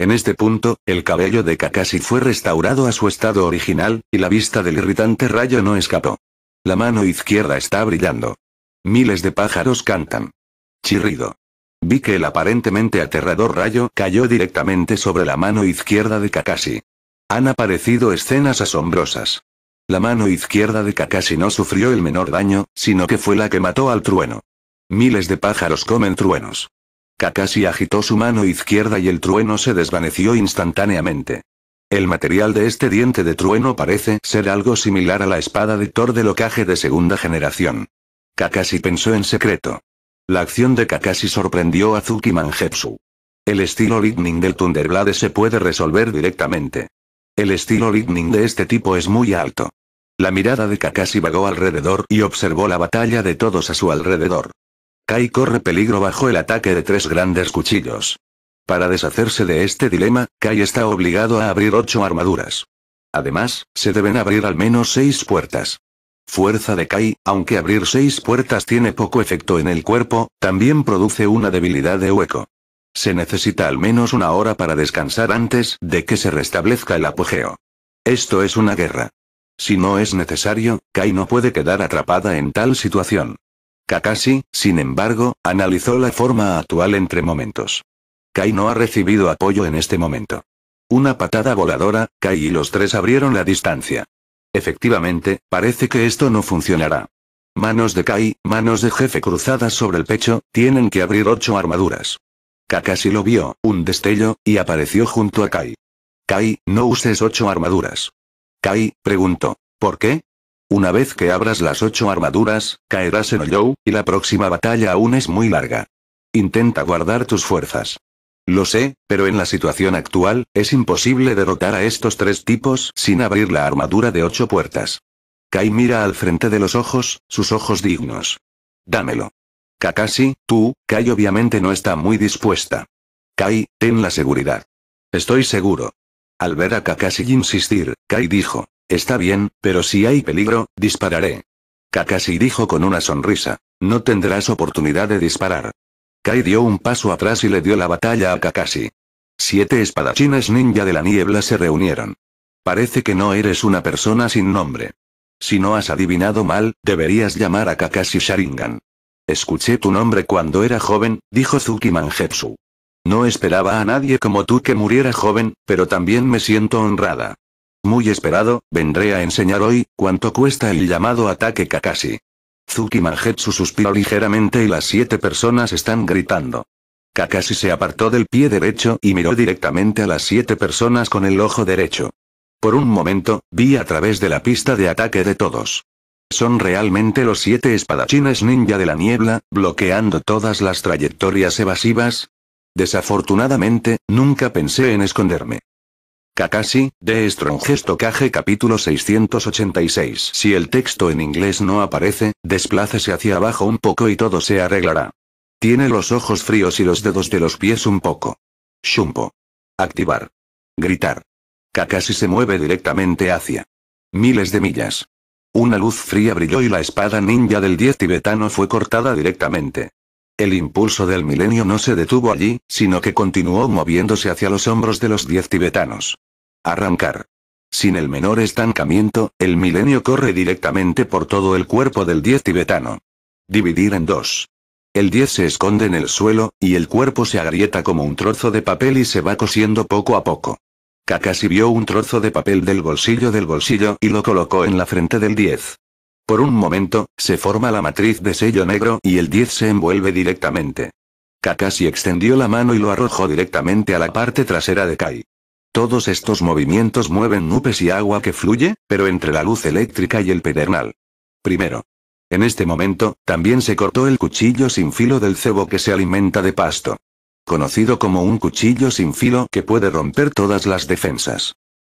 S1: En este punto, el cabello de Kakashi fue restaurado a su estado original, y la vista del irritante rayo no escapó. La mano izquierda está brillando. Miles de pájaros cantan. Chirrido. Vi que el aparentemente aterrador rayo cayó directamente sobre la mano izquierda de Kakashi. Han aparecido escenas asombrosas. La mano izquierda de Kakashi no sufrió el menor daño, sino que fue la que mató al trueno. Miles de pájaros comen truenos. Kakashi agitó su mano izquierda y el trueno se desvaneció instantáneamente. El material de este diente de trueno parece ser algo similar a la espada de Thor de locaje de segunda generación. Kakashi pensó en secreto. La acción de Kakashi sorprendió a Zuki Manjetsu. El estilo Lightning del Thunderblade se puede resolver directamente. El estilo Lightning de este tipo es muy alto. La mirada de Kakashi vagó alrededor y observó la batalla de todos a su alrededor. Kai corre peligro bajo el ataque de tres grandes cuchillos. Para deshacerse de este dilema, Kai está obligado a abrir ocho armaduras. Además, se deben abrir al menos seis puertas. Fuerza de Kai, aunque abrir seis puertas tiene poco efecto en el cuerpo, también produce una debilidad de hueco. Se necesita al menos una hora para descansar antes de que se restablezca el apogeo. Esto es una guerra. Si no es necesario, Kai no puede quedar atrapada en tal situación. Kakashi, sin embargo, analizó la forma actual entre momentos. Kai no ha recibido apoyo en este momento. Una patada voladora, Kai y los tres abrieron la distancia. Efectivamente, parece que esto no funcionará. Manos de Kai, manos de jefe cruzadas sobre el pecho, tienen que abrir ocho armaduras. Kakashi lo vio, un destello, y apareció junto a Kai. Kai, no uses ocho armaduras. Kai, preguntó. ¿Por qué? Una vez que abras las ocho armaduras, caerás en Oyou, y la próxima batalla aún es muy larga. Intenta guardar tus fuerzas. Lo sé, pero en la situación actual, es imposible derrotar a estos tres tipos sin abrir la armadura de ocho puertas. Kai mira al frente de los ojos, sus ojos dignos. Dámelo. Kakashi, tú, Kai obviamente no está muy dispuesta. Kai, ten la seguridad. Estoy seguro. Al ver a Kakashi insistir, Kai dijo, está bien, pero si hay peligro, dispararé. Kakashi dijo con una sonrisa, no tendrás oportunidad de disparar. Kai dio un paso atrás y le dio la batalla a Kakashi. Siete espadachines ninja de la niebla se reunieron. Parece que no eres una persona sin nombre. Si no has adivinado mal, deberías llamar a Kakashi Sharingan. Escuché tu nombre cuando era joven, dijo Zuki Manjetsu. No esperaba a nadie como tú que muriera joven, pero también me siento honrada. Muy esperado, vendré a enseñar hoy, cuánto cuesta el llamado ataque Kakashi. Zuki Manjetsu suspiró ligeramente y las siete personas están gritando. Kakashi se apartó del pie derecho y miró directamente a las siete personas con el ojo derecho. Por un momento, vi a través de la pista de ataque de todos. Son realmente los siete espadachines ninja de la niebla, bloqueando todas las trayectorias evasivas. Desafortunadamente, nunca pensé en esconderme. Kakashi, de Strongest Kage capítulo 686 Si el texto en inglés no aparece, desplácese hacia abajo un poco y todo se arreglará. Tiene los ojos fríos y los dedos de los pies un poco. Shumpo. Activar. Gritar. Kakashi se mueve directamente hacia. Miles de millas. Una luz fría brilló y la espada ninja del 10 tibetano fue cortada directamente. El impulso del milenio no se detuvo allí, sino que continuó moviéndose hacia los hombros de los diez tibetanos. Arrancar. Sin el menor estancamiento, el milenio corre directamente por todo el cuerpo del diez tibetano. Dividir en dos. El diez se esconde en el suelo, y el cuerpo se agrieta como un trozo de papel y se va cosiendo poco a poco. Kakashi vio un trozo de papel del bolsillo del bolsillo y lo colocó en la frente del diez. Por un momento, se forma la matriz de sello negro y el 10 se envuelve directamente. Kakashi extendió la mano y lo arrojó directamente a la parte trasera de Kai. Todos estos movimientos mueven nubes y agua que fluye, pero entre la luz eléctrica y el pedernal. Primero. En este momento, también se cortó el cuchillo sin filo del cebo que se alimenta de pasto. Conocido como un cuchillo sin filo que puede romper todas las defensas.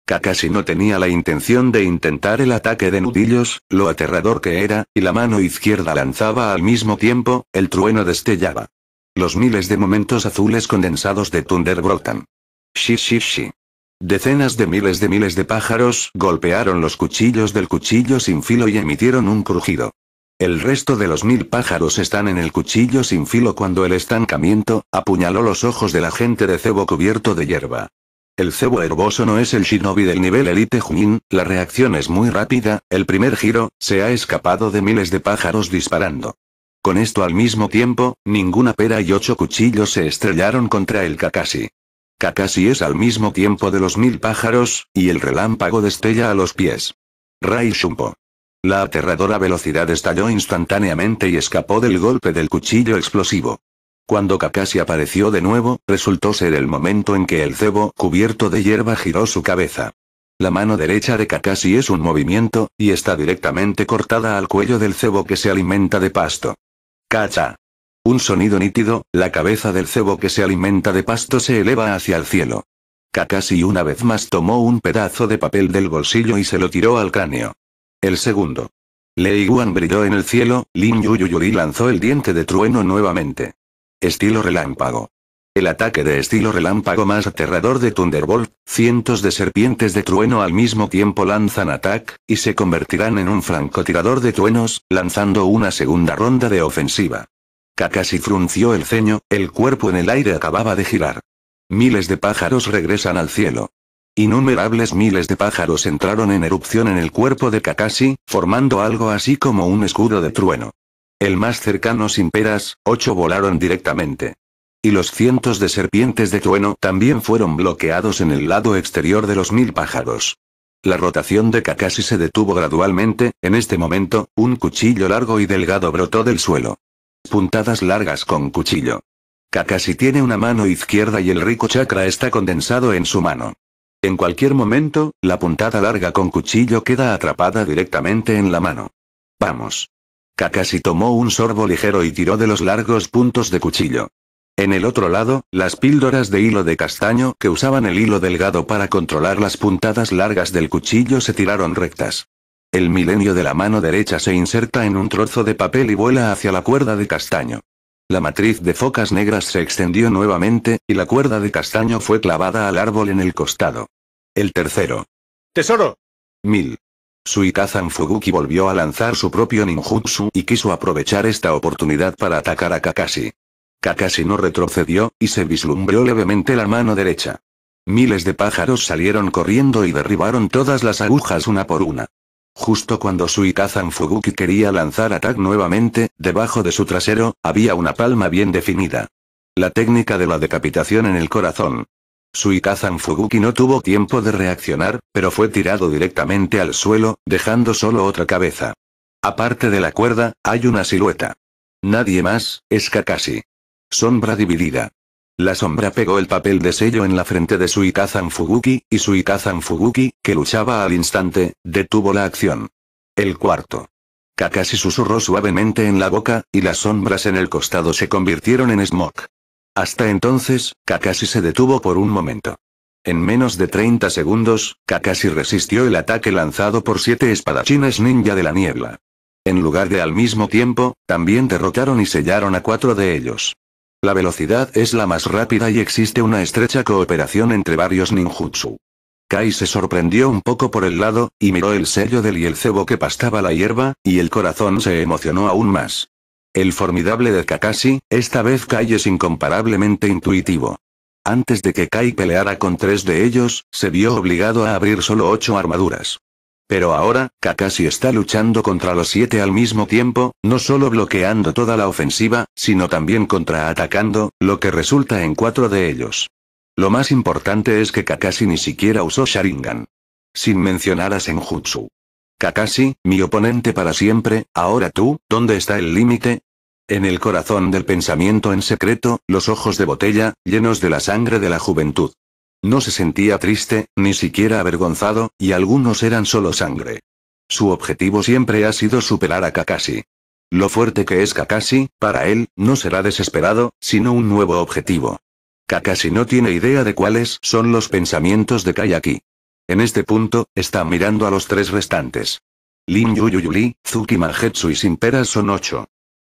S1: Kakashi no tenía la intención de intentar el ataque de nudillos, lo aterrador que era, y la mano izquierda lanzaba al mismo tiempo, el trueno destellaba. Los miles de momentos azules condensados de Thunder brotan. Shi Decenas de miles de miles de pájaros golpearon los cuchillos del cuchillo sin filo y emitieron un crujido. El resto de los mil pájaros están en el cuchillo sin filo cuando el estancamiento apuñaló los ojos de la gente de cebo cubierto de hierba. El cebo herboso no es el shinobi del nivel elite Junin, la reacción es muy rápida, el primer giro, se ha escapado de miles de pájaros disparando. Con esto al mismo tiempo, ninguna pera y ocho cuchillos se estrellaron contra el Kakashi. Kakashi es al mismo tiempo de los mil pájaros, y el relámpago destella a los pies. Rai Shumpo. La aterradora velocidad estalló instantáneamente y escapó del golpe del cuchillo explosivo. Cuando Kakashi apareció de nuevo, resultó ser el momento en que el cebo cubierto de hierba giró su cabeza. La mano derecha de Kakashi es un movimiento, y está directamente cortada al cuello del cebo que se alimenta de pasto. ¡Cacha! Un sonido nítido, la cabeza del cebo que se alimenta de pasto se eleva hacia el cielo. Kakashi una vez más tomó un pedazo de papel del bolsillo y se lo tiró al cráneo. El segundo. Lei Guan brilló en el cielo, Lin Yuyuyuri lanzó el diente de trueno nuevamente estilo relámpago. El ataque de estilo relámpago más aterrador de Thunderbolt, cientos de serpientes de trueno al mismo tiempo lanzan ataque, y se convertirán en un francotirador de truenos, lanzando una segunda ronda de ofensiva. Kakashi frunció el ceño, el cuerpo en el aire acababa de girar. Miles de pájaros regresan al cielo. Innumerables miles de pájaros entraron en erupción en el cuerpo de Kakashi, formando algo así como un escudo de trueno. El más cercano sin peras, ocho volaron directamente. Y los cientos de serpientes de trueno también fueron bloqueados en el lado exterior de los mil pájaros. La rotación de Kakashi se detuvo gradualmente, en este momento, un cuchillo largo y delgado brotó del suelo. Puntadas largas con cuchillo. Kakashi tiene una mano izquierda y el rico chakra está condensado en su mano. En cualquier momento, la puntada larga con cuchillo queda atrapada directamente en la mano. Vamos. Kakashi tomó un sorbo ligero y tiró de los largos puntos de cuchillo. En el otro lado, las píldoras de hilo de castaño que usaban el hilo delgado para controlar las puntadas largas del cuchillo se tiraron rectas. El milenio de la mano derecha se inserta en un trozo de papel y vuela hacia la cuerda de castaño. La matriz de focas negras se extendió nuevamente, y la cuerda de castaño fue clavada al árbol en el costado. El tercero. ¡Tesoro! Mil. Suikazan Fuguki volvió a lanzar su propio ninjutsu y quiso aprovechar esta oportunidad para atacar a Kakashi. Kakashi no retrocedió, y se vislumbró levemente la mano derecha. Miles de pájaros salieron corriendo y derribaron todas las agujas una por una. Justo cuando Suikazan Fuguki quería lanzar ataque nuevamente, debajo de su trasero, había una palma bien definida. La técnica de la decapitación en el corazón. Suikazan Fuguki no tuvo tiempo de reaccionar, pero fue tirado directamente al suelo, dejando solo otra cabeza. Aparte de la cuerda, hay una silueta. Nadie más, es Kakashi. Sombra dividida. La sombra pegó el papel de sello en la frente de Suikazan Fuguki, y Suikazan Fuguki, que luchaba al instante, detuvo la acción. El cuarto. Kakashi susurró suavemente en la boca, y las sombras en el costado se convirtieron en smog. Hasta entonces, Kakashi se detuvo por un momento. En menos de 30 segundos, Kakashi resistió el ataque lanzado por siete espadachines ninja de la niebla. En lugar de al mismo tiempo, también derrotaron y sellaron a cuatro de ellos. La velocidad es la más rápida y existe una estrecha cooperación entre varios ninjutsu. Kai se sorprendió un poco por el lado, y miró el sello del y que pastaba la hierba, y el corazón se emocionó aún más. El formidable de Kakashi, esta vez Kai es incomparablemente intuitivo. Antes de que Kai peleara con tres de ellos, se vio obligado a abrir solo ocho armaduras. Pero ahora, Kakashi está luchando contra los siete al mismo tiempo, no solo bloqueando toda la ofensiva, sino también contraatacando, lo que resulta en cuatro de ellos. Lo más importante es que Kakashi ni siquiera usó Sharingan. Sin mencionar a Senjutsu. Kakashi, mi oponente para siempre, ahora tú, ¿dónde está el límite? En el corazón del pensamiento en secreto, los ojos de botella, llenos de la sangre de la juventud. No se sentía triste, ni siquiera avergonzado, y algunos eran solo sangre. Su objetivo siempre ha sido superar a Kakashi. Lo fuerte que es Kakashi, para él, no será desesperado, sino un nuevo objetivo. Kakashi no tiene idea de cuáles son los pensamientos de Kayaki. En este punto, está mirando a los tres restantes. Lin Yuyuli, Zuki y Sinpera son ocho.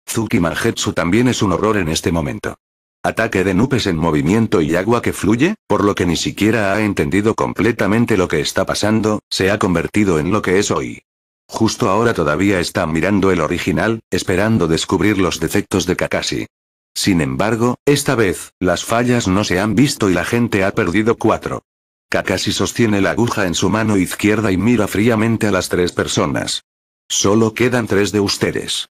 S1: Zuki Manjetsu también es un horror en este momento. Ataque de nubes en movimiento y agua que fluye, por lo que ni siquiera ha entendido completamente lo que está pasando, se ha convertido en lo que es hoy. Justo ahora todavía está mirando el original, esperando descubrir los defectos de Kakashi. Sin embargo, esta vez, las fallas no se han visto y la gente ha perdido cuatro. Kakashi sostiene la aguja en su mano izquierda y mira fríamente a las tres personas. Solo quedan tres de ustedes.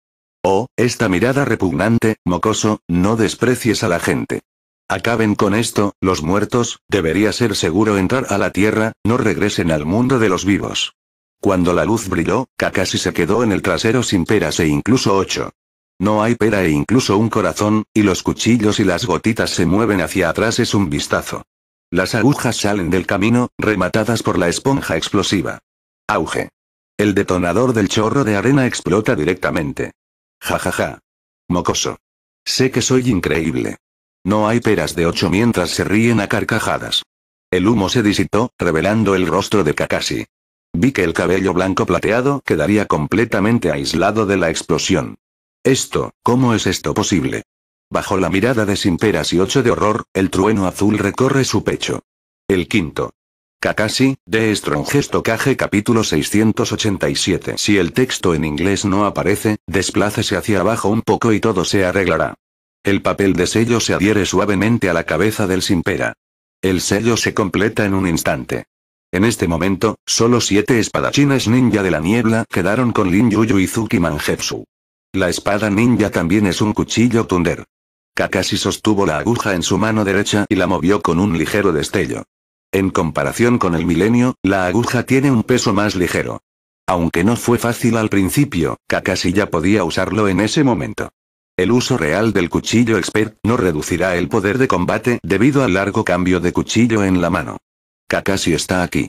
S1: Oh, esta mirada repugnante, mocoso, no desprecies a la gente. Acaben con esto, los muertos, debería ser seguro entrar a la tierra, no regresen al mundo de los vivos. Cuando la luz brilló, Kakashi se quedó en el trasero sin peras e incluso ocho. No hay pera e incluso un corazón, y los cuchillos y las gotitas se mueven hacia atrás es un vistazo. Las agujas salen del camino, rematadas por la esponja explosiva. Auge. El detonador del chorro de arena explota directamente. Jajaja. Mocoso. Sé que soy increíble. No hay peras de ocho mientras se ríen a carcajadas. El humo se disipó, revelando el rostro de Kakashi. Vi que el cabello blanco plateado quedaría completamente aislado de la explosión. Esto, ¿cómo es esto posible? Bajo la mirada de Sin Peras y Ocho de horror, el trueno azul recorre su pecho. El quinto, Kakashi, de Strongest Kage capítulo 687 Si el texto en inglés no aparece, desplácese hacia abajo un poco y todo se arreglará. El papel de sello se adhiere suavemente a la cabeza del Simpera. El sello se completa en un instante. En este momento, solo siete espadachines ninja de la niebla quedaron con Lin Yuyu y Zuki Manjetsu. La espada ninja también es un cuchillo tunder. Kakashi sostuvo la aguja en su mano derecha y la movió con un ligero destello. En comparación con el milenio, la aguja tiene un peso más ligero. Aunque no fue fácil al principio, Kakashi ya podía usarlo en ese momento. El uso real del cuchillo expert no reducirá el poder de combate debido al largo cambio de cuchillo en la mano. Kakashi está aquí.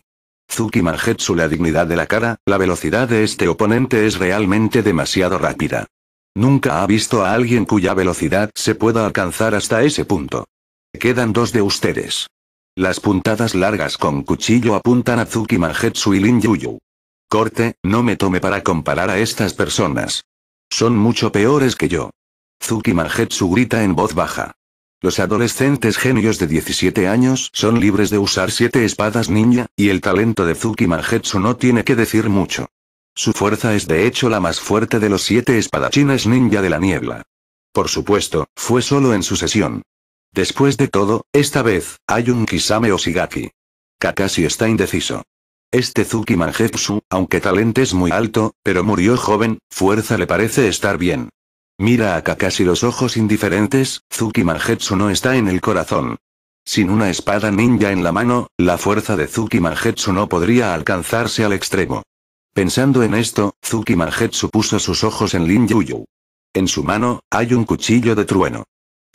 S1: Zuki Manjetsu la dignidad de la cara, la velocidad de este oponente es realmente demasiado rápida. Nunca ha visto a alguien cuya velocidad se pueda alcanzar hasta ese punto. Quedan dos de ustedes. Las puntadas largas con cuchillo apuntan a Tsuki y Lin Yuyu. Corte, no me tome para comparar a estas personas. Son mucho peores que yo. Zuki grita en voz baja. Los adolescentes genios de 17 años son libres de usar siete espadas ninja, y el talento de Zuki Majetsu no tiene que decir mucho. Su fuerza es de hecho la más fuerte de los siete espadachines ninja de la niebla. Por supuesto, fue solo en su sesión. Después de todo, esta vez, hay un Kisame Oshigaki. Kakashi está indeciso. Este Zuki Manjetsu, aunque talento es muy alto, pero murió joven, fuerza le parece estar bien. Mira a Kakashi los ojos indiferentes, Zuki Manjetsu no está en el corazón. Sin una espada ninja en la mano, la fuerza de Zuki Manjetsu no podría alcanzarse al extremo. Pensando en esto, Zuki Manjetsu puso sus ojos en Lin Yuyu. En su mano, hay un cuchillo de trueno.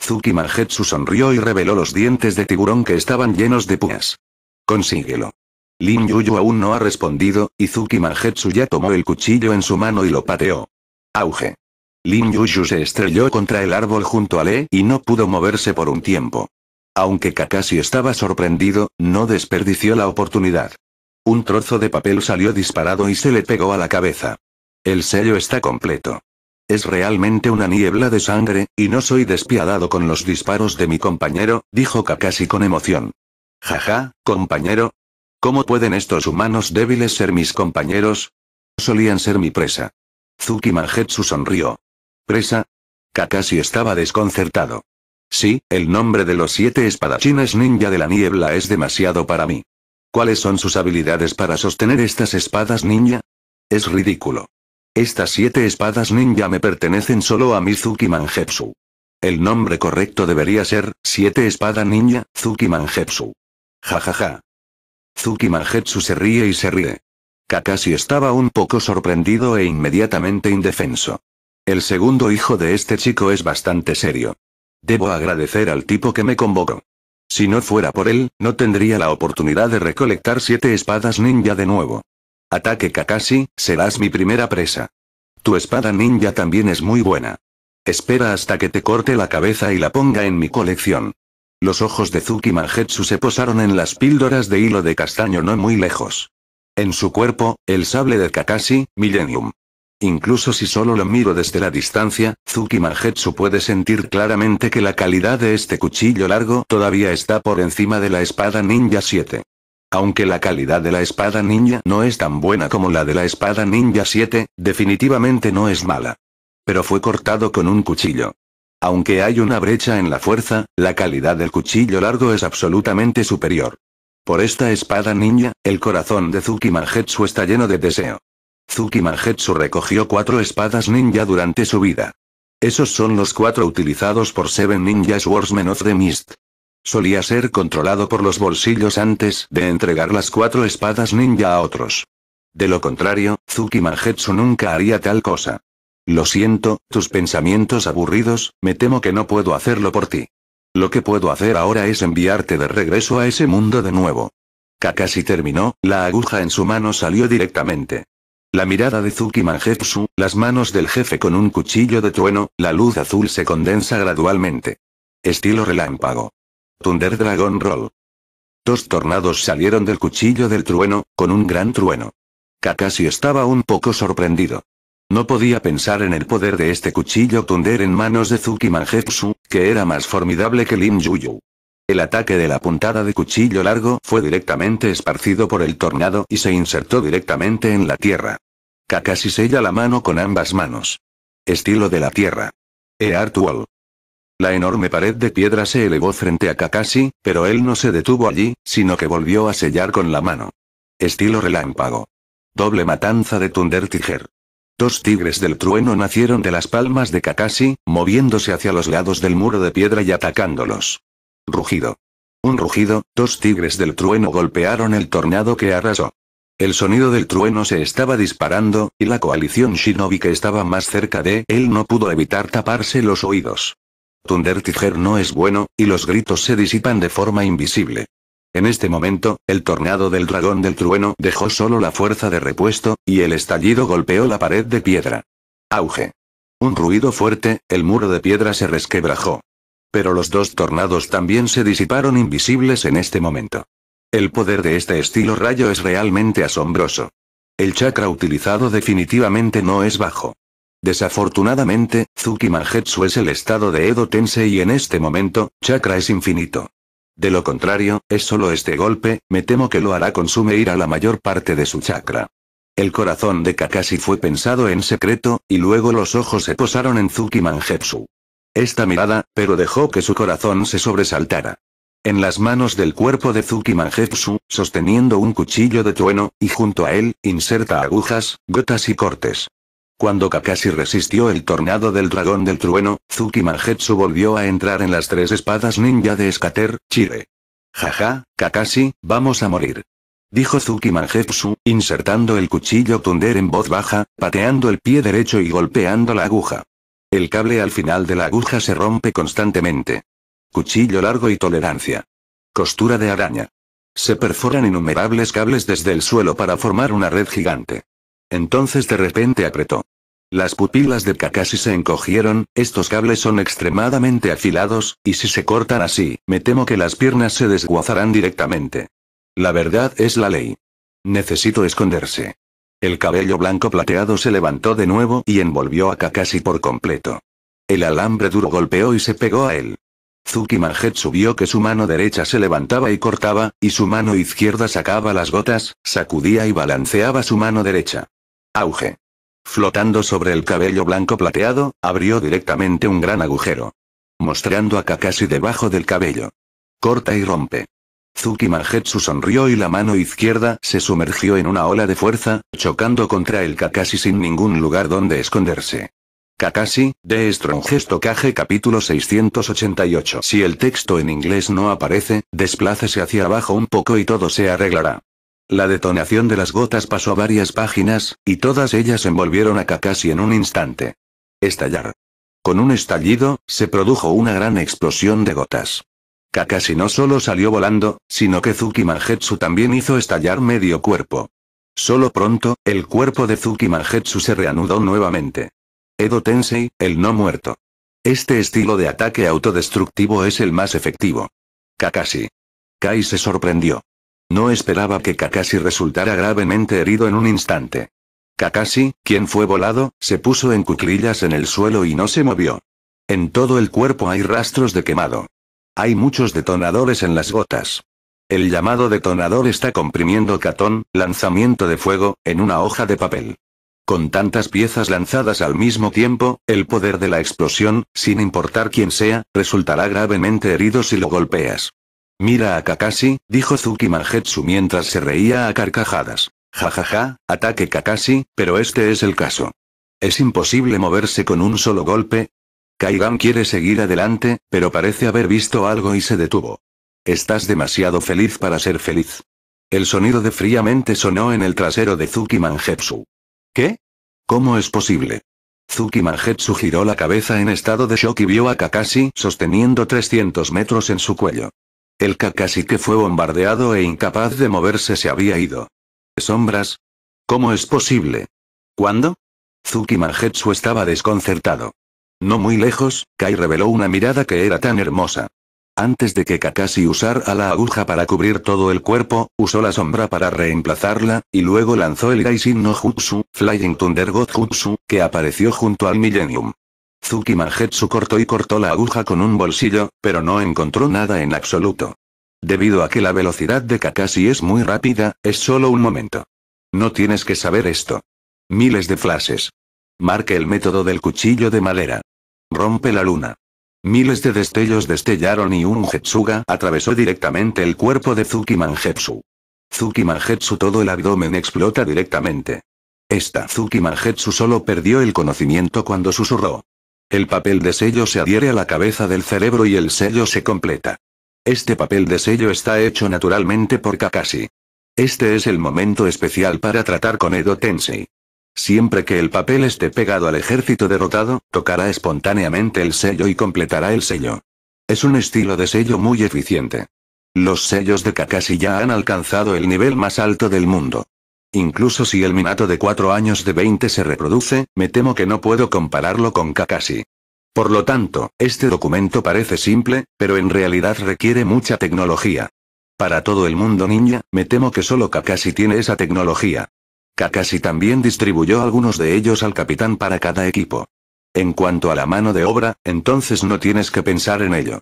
S1: Zuki sonrió y reveló los dientes de tiburón que estaban llenos de púas. Consíguelo. Lin Yuyu aún no ha respondido, y Zuki ya tomó el cuchillo en su mano y lo pateó. Auge. Lin Yuyu se estrelló contra el árbol junto a Lee y no pudo moverse por un tiempo. Aunque Kakashi estaba sorprendido, no desperdició la oportunidad. Un trozo de papel salió disparado y se le pegó a la cabeza. El sello está completo. Es realmente una niebla de sangre, y no soy despiadado con los disparos de mi compañero, dijo Kakashi con emoción. Jaja, compañero. ¿Cómo pueden estos humanos débiles ser mis compañeros? Solían ser mi presa. Zuki Manjetsu sonrió. ¿Presa? Kakashi estaba desconcertado. Sí, el nombre de los siete espadachines ninja de la niebla es demasiado para mí. ¿Cuáles son sus habilidades para sostener estas espadas ninja? Es ridículo. Estas siete espadas ninja me pertenecen solo a Mizuki Manjetsu. El nombre correcto debería ser, Siete Espada Ninja, Zuki Manjetsu. Jajaja. Ja, ja. Zuki Manjetsu se ríe y se ríe. Kakashi estaba un poco sorprendido e inmediatamente indefenso. El segundo hijo de este chico es bastante serio. Debo agradecer al tipo que me convocó. Si no fuera por él, no tendría la oportunidad de recolectar siete espadas ninja de nuevo. Ataque Kakashi, serás mi primera presa. Tu espada ninja también es muy buena. Espera hasta que te corte la cabeza y la ponga en mi colección. Los ojos de Zuki Margetsu se posaron en las píldoras de hilo de castaño no muy lejos. En su cuerpo, el sable de Kakashi, Millennium. Incluso si solo lo miro desde la distancia, Zuki Margetsu puede sentir claramente que la calidad de este cuchillo largo todavía está por encima de la espada ninja 7. Aunque la calidad de la espada ninja no es tan buena como la de la espada ninja 7, definitivamente no es mala. Pero fue cortado con un cuchillo. Aunque hay una brecha en la fuerza, la calidad del cuchillo largo es absolutamente superior. Por esta espada ninja, el corazón de Zuki Manjetsu está lleno de deseo. Zuki Manjetsu recogió cuatro espadas ninja durante su vida. Esos son los cuatro utilizados por Seven Ninja Swordsmen of the Mist. Solía ser controlado por los bolsillos antes de entregar las cuatro espadas ninja a otros. De lo contrario, Zuki nunca haría tal cosa. Lo siento, tus pensamientos aburridos, me temo que no puedo hacerlo por ti. Lo que puedo hacer ahora es enviarte de regreso a ese mundo de nuevo. Kakashi terminó, la aguja en su mano salió directamente. La mirada de Zuki Manjetsu, las manos del jefe con un cuchillo de trueno, la luz azul se condensa gradualmente. Estilo relámpago. Thunder Dragon Roll. Dos tornados salieron del cuchillo del trueno, con un gran trueno. Kakashi estaba un poco sorprendido. No podía pensar en el poder de este cuchillo Thunder en manos de Zuki Manjetsu, que era más formidable que Lin El ataque de la puntada de cuchillo largo fue directamente esparcido por el tornado y se insertó directamente en la tierra. Kakashi sella la mano con ambas manos. Estilo de la tierra. Eartwall. La enorme pared de piedra se elevó frente a Kakashi, pero él no se detuvo allí, sino que volvió a sellar con la mano. Estilo relámpago. Doble matanza de Thunder Tiger. Dos tigres del trueno nacieron de las palmas de Kakashi, moviéndose hacia los lados del muro de piedra y atacándolos. Rugido. Un rugido, dos tigres del trueno golpearon el tornado que arrasó. El sonido del trueno se estaba disparando, y la coalición shinobi que estaba más cerca de él no pudo evitar taparse los oídos. Thunder Tiger no es bueno, y los gritos se disipan de forma invisible. En este momento, el tornado del dragón del trueno dejó solo la fuerza de repuesto, y el estallido golpeó la pared de piedra. Auge. Un ruido fuerte, el muro de piedra se resquebrajó. Pero los dos tornados también se disiparon invisibles en este momento. El poder de este estilo rayo es realmente asombroso. El chakra utilizado definitivamente no es bajo. Desafortunadamente, Zuki Manjetsu es el estado de Edo Tensei y en este momento, chakra es infinito. De lo contrario, es solo este golpe, me temo que lo hará consumir a la mayor parte de su chakra. El corazón de Kakashi fue pensado en secreto, y luego los ojos se posaron en Zuki Manjetsu. Esta mirada, pero dejó que su corazón se sobresaltara. En las manos del cuerpo de Zuki Manjetsu, sosteniendo un cuchillo de trueno, y junto a él, inserta agujas, gotas y cortes. Cuando Kakashi resistió el tornado del dragón del trueno, Zuki Manjetsu volvió a entrar en las tres espadas ninja de Skater, Chire. Jaja, Kakashi, vamos a morir. Dijo Zuki Manjetsu, insertando el cuchillo Tunder en voz baja, pateando el pie derecho y golpeando la aguja. El cable al final de la aguja se rompe constantemente. Cuchillo largo y tolerancia. Costura de araña. Se perforan innumerables cables desde el suelo para formar una red gigante. Entonces de repente apretó. Las pupilas de Kakashi se encogieron, estos cables son extremadamente afilados, y si se cortan así, me temo que las piernas se desguazarán directamente. La verdad es la ley. Necesito esconderse. El cabello blanco plateado se levantó de nuevo y envolvió a Kakashi por completo. El alambre duro golpeó y se pegó a él. Zuki Marget vio que su mano derecha se levantaba y cortaba, y su mano izquierda sacaba las gotas, sacudía y balanceaba su mano derecha. Auge flotando sobre el cabello blanco plateado, abrió directamente un gran agujero. Mostrando a Kakashi debajo del cabello. Corta y rompe. Zuki Manjetsu sonrió y la mano izquierda se sumergió en una ola de fuerza, chocando contra el Kakashi sin ningún lugar donde esconderse. Kakashi, de Strongest Kage capítulo 688 Si el texto en inglés no aparece, desplácese hacia abajo un poco y todo se arreglará. La detonación de las gotas pasó varias páginas, y todas ellas envolvieron a Kakashi en un instante. Estallar. Con un estallido, se produjo una gran explosión de gotas. Kakashi no solo salió volando, sino que Zuki también hizo estallar medio cuerpo. Solo pronto, el cuerpo de Zuki Manjetsu se reanudó nuevamente. Edo Tensei, el no muerto. Este estilo de ataque autodestructivo es el más efectivo. Kakashi. Kai se sorprendió. No esperaba que Kakashi resultara gravemente herido en un instante. Kakashi, quien fue volado, se puso en cuclillas en el suelo y no se movió. En todo el cuerpo hay rastros de quemado. Hay muchos detonadores en las gotas. El llamado detonador está comprimiendo catón, lanzamiento de fuego, en una hoja de papel. Con tantas piezas lanzadas al mismo tiempo, el poder de la explosión, sin importar quién sea, resultará gravemente herido si lo golpeas. Mira a Kakashi, dijo Zuki Manjetsu mientras se reía a carcajadas. Jajaja, ja, ja, ataque Kakashi, pero este es el caso. ¿Es imposible moverse con un solo golpe? Kaigan quiere seguir adelante, pero parece haber visto algo y se detuvo. Estás demasiado feliz para ser feliz. El sonido de fríamente sonó en el trasero de Zuki Manjetsu. ¿Qué? ¿Cómo es posible? Zuki Manjetsu giró la cabeza en estado de shock y vio a Kakashi sosteniendo 300 metros en su cuello. El que fue bombardeado e incapaz de moverse se había ido. ¿Sombras? ¿Cómo es posible? ¿Cuándo? Zuki Marjetsu estaba desconcertado. No muy lejos, Kai reveló una mirada que era tan hermosa. Antes de que Kakashi usara la aguja para cubrir todo el cuerpo, usó la sombra para reemplazarla, y luego lanzó el Gaishin no Jutsu, Flying Thunder God Jutsu, que apareció junto al Millennium. Zuki Manjetsu cortó y cortó la aguja con un bolsillo, pero no encontró nada en absoluto. Debido a que la velocidad de Kakashi es muy rápida, es solo un momento. No tienes que saber esto. Miles de flashes. Marque el método del cuchillo de madera. Rompe la luna. Miles de destellos destellaron y un Jetsuga atravesó directamente el cuerpo de Zuki Manjetsu. Zuki Manjetsu todo el abdomen explota directamente. Esta Zuki Manjetsu solo perdió el conocimiento cuando susurró. El papel de sello se adhiere a la cabeza del cerebro y el sello se completa. Este papel de sello está hecho naturalmente por Kakashi. Este es el momento especial para tratar con Edo Tensei. Siempre que el papel esté pegado al ejército derrotado, tocará espontáneamente el sello y completará el sello. Es un estilo de sello muy eficiente. Los sellos de Kakashi ya han alcanzado el nivel más alto del mundo. Incluso si el Minato de 4 años de 20 se reproduce, me temo que no puedo compararlo con Kakashi. Por lo tanto, este documento parece simple, pero en realidad requiere mucha tecnología. Para todo el mundo ninja, me temo que solo Kakashi tiene esa tecnología. Kakashi también distribuyó algunos de ellos al capitán para cada equipo. En cuanto a la mano de obra, entonces no tienes que pensar en ello.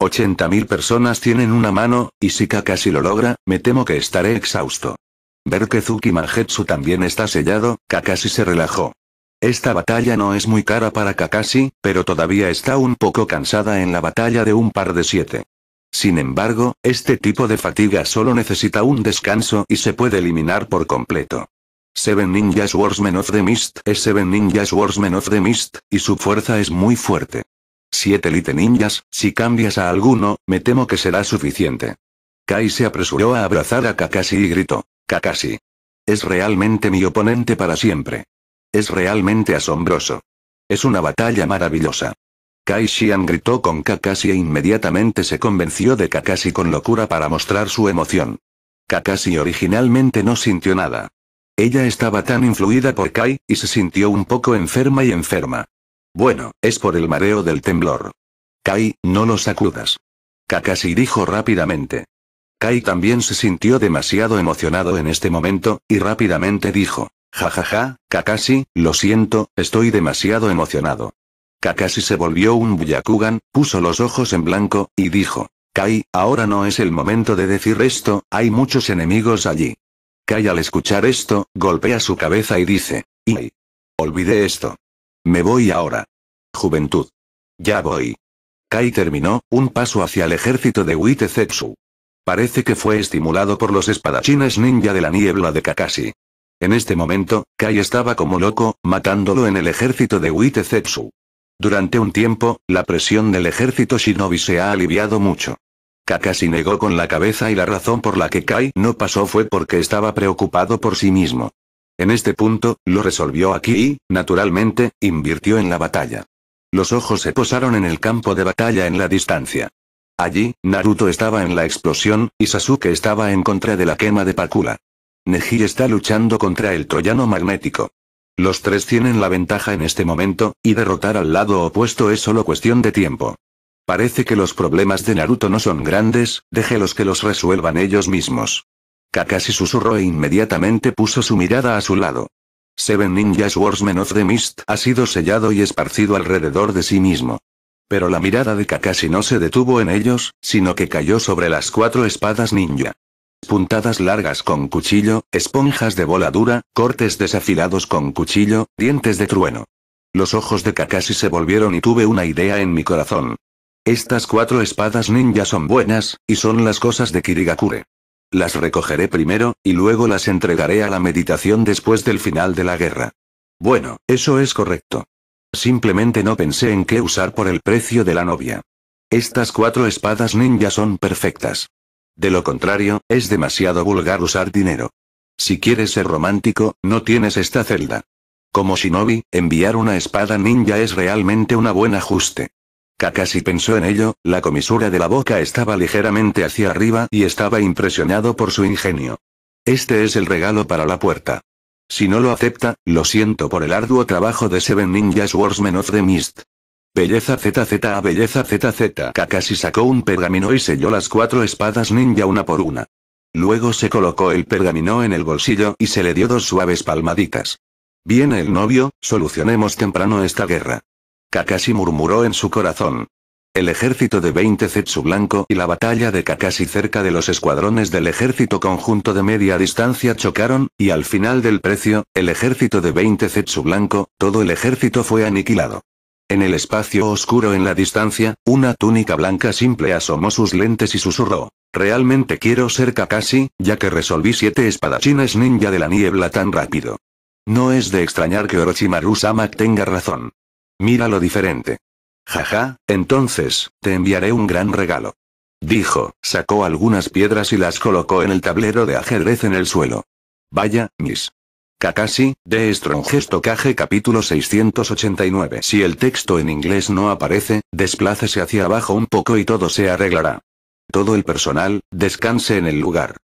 S1: 80.000 personas tienen una mano, y si Kakashi lo logra, me temo que estaré exhausto. Ver que Zuki también está sellado, Kakashi se relajó. Esta batalla no es muy cara para Kakashi, pero todavía está un poco cansada en la batalla de un par de siete. Sin embargo, este tipo de fatiga solo necesita un descanso y se puede eliminar por completo. Seven Ninjas Warsmen of the Mist es Seven Ninjas Warsmen of the Mist, y su fuerza es muy fuerte. Siete Elite Ninjas, si cambias a alguno, me temo que será suficiente. Kai se apresuró a abrazar a Kakashi y gritó. Kakashi. Es realmente mi oponente para siempre. Es realmente asombroso. Es una batalla maravillosa. Kai Shian gritó con Kakashi e inmediatamente se convenció de Kakashi con locura para mostrar su emoción. Kakashi originalmente no sintió nada. Ella estaba tan influida por Kai, y se sintió un poco enferma y enferma. Bueno, es por el mareo del temblor. Kai, no lo sacudas. Kakashi dijo rápidamente. Kai también se sintió demasiado emocionado en este momento, y rápidamente dijo, jajaja, Kakashi, lo siento, estoy demasiado emocionado. Kakashi se volvió un Byakugan, puso los ojos en blanco, y dijo, Kai, ahora no es el momento de decir esto, hay muchos enemigos allí. Kai al escuchar esto, golpea su cabeza y dice, ¡Ay! Olvidé esto. Me voy ahora. Juventud. Ya voy. Kai terminó, un paso hacia el ejército de Zetsu. Parece que fue estimulado por los espadachines ninja de la niebla de Kakashi. En este momento, Kai estaba como loco, matándolo en el ejército de Zetsu. Durante un tiempo, la presión del ejército shinobi se ha aliviado mucho. Kakashi negó con la cabeza y la razón por la que Kai no pasó fue porque estaba preocupado por sí mismo. En este punto, lo resolvió aquí y, naturalmente, invirtió en la batalla. Los ojos se posaron en el campo de batalla en la distancia. Allí, Naruto estaba en la explosión, y Sasuke estaba en contra de la quema de Pakula. Neji está luchando contra el troyano magnético. Los tres tienen la ventaja en este momento, y derrotar al lado opuesto es solo cuestión de tiempo. Parece que los problemas de Naruto no son grandes, déjelos que los resuelvan ellos mismos. Kakashi susurró e inmediatamente puso su mirada a su lado. Seven Ninjas Warsmen of the Mist ha sido sellado y esparcido alrededor de sí mismo pero la mirada de Kakashi no se detuvo en ellos, sino que cayó sobre las cuatro espadas ninja. Puntadas largas con cuchillo, esponjas de bola dura, cortes desafilados con cuchillo, dientes de trueno. Los ojos de Kakashi se volvieron y tuve una idea en mi corazón. Estas cuatro espadas ninja son buenas, y son las cosas de Kirigakure. Las recogeré primero, y luego las entregaré a la meditación después del final de la guerra. Bueno, eso es correcto. Simplemente no pensé en qué usar por el precio de la novia. Estas cuatro espadas ninja son perfectas. De lo contrario, es demasiado vulgar usar dinero. Si quieres ser romántico, no tienes esta celda. Como shinobi, enviar una espada ninja es realmente un buen ajuste. Kakashi pensó en ello, la comisura de la boca estaba ligeramente hacia arriba y estaba impresionado por su ingenio. Este es el regalo para la puerta. Si no lo acepta, lo siento por el arduo trabajo de Seven Ninjas wars of the Mist. Belleza ZZ a Belleza ZZ. Kakashi sacó un pergamino y selló las cuatro espadas ninja una por una. Luego se colocó el pergamino en el bolsillo y se le dio dos suaves palmaditas. Viene el novio, solucionemos temprano esta guerra. Kakashi murmuró en su corazón el ejército de 20 Zetsu Blanco y la batalla de Kakashi cerca de los escuadrones del ejército conjunto de media distancia chocaron, y al final del precio, el ejército de 20 Zetsu Blanco, todo el ejército fue aniquilado. En el espacio oscuro en la distancia, una túnica blanca simple asomó sus lentes y susurró. Realmente quiero ser Kakashi, ya que resolví siete espadachines ninja de la niebla tan rápido. No es de extrañar que Orochimaru-sama tenga razón. Mira lo diferente. Jaja, entonces, te enviaré un gran regalo. Dijo, sacó algunas piedras y las colocó en el tablero de ajedrez en el suelo. Vaya, Miss. Kakashi, de Strongest Kage capítulo 689 Si el texto en inglés no aparece, desplácese hacia abajo un poco y todo se arreglará. Todo el personal, descanse en el lugar.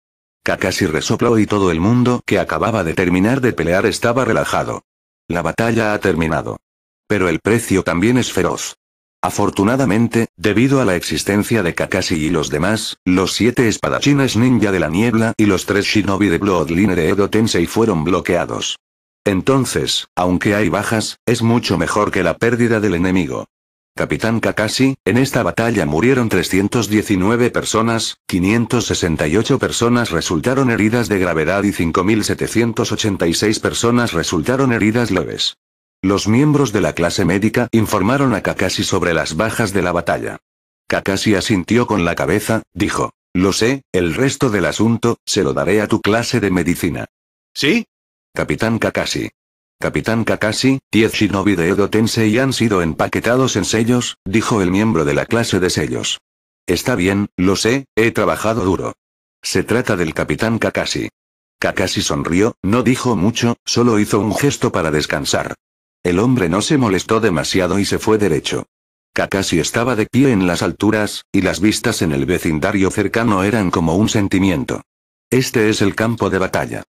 S1: Kakashi resopló y todo el mundo que acababa de terminar de pelear estaba relajado. La batalla ha terminado. Pero el precio también es feroz. Afortunadamente, debido a la existencia de Kakashi y los demás, los siete espadachines ninja de la niebla y los tres shinobi de Bloodline de Edo Tensei fueron bloqueados. Entonces, aunque hay bajas, es mucho mejor que la pérdida del enemigo. Capitán Kakashi, en esta batalla murieron 319 personas, 568 personas resultaron heridas de gravedad y 5.786 personas resultaron heridas leves. Los miembros de la clase médica informaron a Kakashi sobre las bajas de la batalla. Kakashi asintió con la cabeza, dijo, lo sé, el resto del asunto, se lo daré a tu clase de medicina. ¿Sí? Capitán Kakashi. Capitán Kakashi, 10 shinobi de Edo Tensei han sido empaquetados en sellos, dijo el miembro de la clase de sellos. Está bien, lo sé, he trabajado duro. Se trata del capitán Kakashi. Kakashi sonrió, no dijo mucho, solo hizo un gesto para descansar. El hombre no se molestó demasiado y se fue derecho. Kakashi estaba de pie en las alturas, y las vistas en el vecindario cercano eran como un sentimiento. Este es el campo de batalla.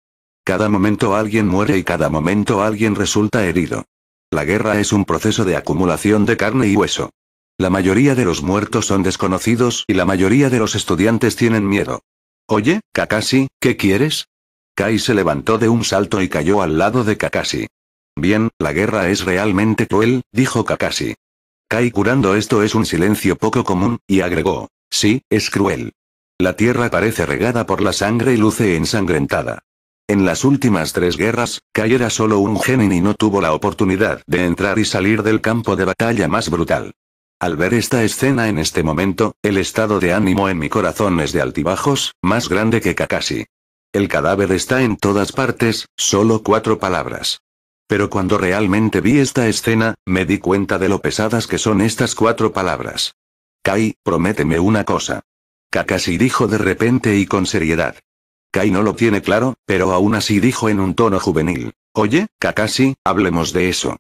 S1: Cada momento alguien muere y cada momento alguien resulta herido. La guerra es un proceso de acumulación de carne y hueso. La mayoría de los muertos son desconocidos y la mayoría de los estudiantes tienen miedo. Oye, Kakashi, ¿qué quieres? Kai se levantó de un salto y cayó al lado de Kakashi. Bien, la guerra es realmente cruel, dijo Kakashi. Kai curando esto es un silencio poco común, y agregó. Sí, es cruel. La tierra parece regada por la sangre y luce ensangrentada. En las últimas tres guerras, Kai era solo un genin y no tuvo la oportunidad de entrar y salir del campo de batalla más brutal. Al ver esta escena en este momento, el estado de ánimo en mi corazón es de altibajos, más grande que Kakashi. El cadáver está en todas partes, solo cuatro palabras. Pero cuando realmente vi esta escena, me di cuenta de lo pesadas que son estas cuatro palabras. Kai, prométeme una cosa. Kakashi dijo de repente y con seriedad. Kai no lo tiene claro, pero aún así dijo en un tono juvenil. Oye, Kakashi, hablemos de eso.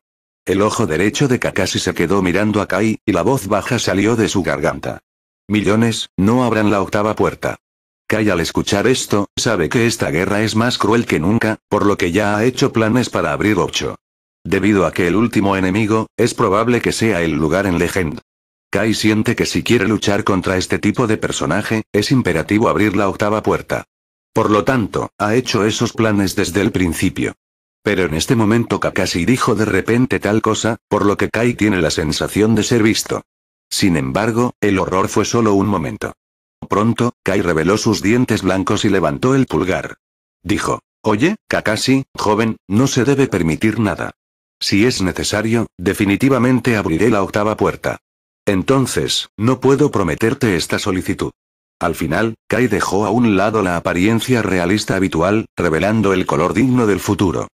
S1: El ojo derecho de Kakashi se quedó mirando a Kai, y la voz baja salió de su garganta. Millones, no abran la octava puerta. Kai al escuchar esto, sabe que esta guerra es más cruel que nunca, por lo que ya ha hecho planes para abrir Ocho. Debido a que el último enemigo, es probable que sea el lugar en Legend. Kai siente que si quiere luchar contra este tipo de personaje, es imperativo abrir la octava puerta. Por lo tanto, ha hecho esos planes desde el principio. Pero en este momento Kakashi dijo de repente tal cosa, por lo que Kai tiene la sensación de ser visto. Sin embargo, el horror fue solo un momento. Pronto, Kai reveló sus dientes blancos y levantó el pulgar. Dijo, Oye, Kakashi, joven, no se debe permitir nada. Si es necesario, definitivamente abriré la octava puerta. Entonces, no puedo prometerte esta solicitud. Al final, Kai dejó a un lado la apariencia realista habitual, revelando el color digno del futuro.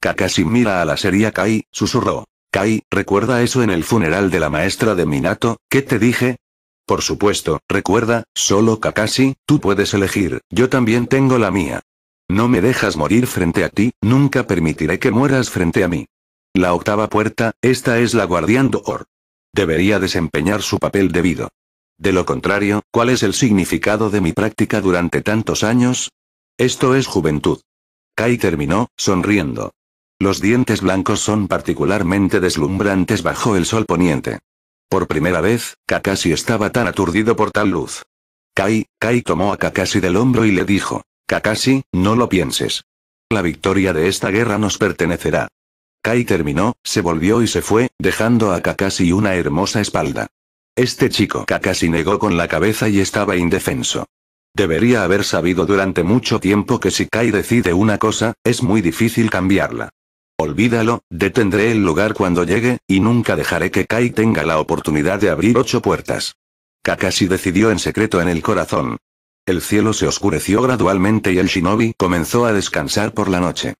S1: Kakashi mira a la seria Kai, susurró. Kai, recuerda eso en el funeral de la maestra de Minato, ¿qué te dije? Por supuesto, recuerda, solo Kakashi, tú puedes elegir, yo también tengo la mía. No me dejas morir frente a ti, nunca permitiré que mueras frente a mí. La octava puerta, esta es la Guardián Or. Debería desempeñar su papel debido. De lo contrario, ¿cuál es el significado de mi práctica durante tantos años? Esto es juventud. Kai terminó, sonriendo. Los dientes blancos son particularmente deslumbrantes bajo el sol poniente. Por primera vez, Kakashi estaba tan aturdido por tal luz. Kai, Kai tomó a Kakashi del hombro y le dijo, Kakashi, no lo pienses. La victoria de esta guerra nos pertenecerá. Kai terminó, se volvió y se fue, dejando a Kakashi una hermosa espalda. Este chico Kakashi negó con la cabeza y estaba indefenso. Debería haber sabido durante mucho tiempo que si Kai decide una cosa, es muy difícil cambiarla. Olvídalo, detendré el lugar cuando llegue, y nunca dejaré que Kai tenga la oportunidad de abrir ocho puertas. Kakashi decidió en secreto en el corazón. El cielo se oscureció gradualmente y el shinobi comenzó a descansar por la noche.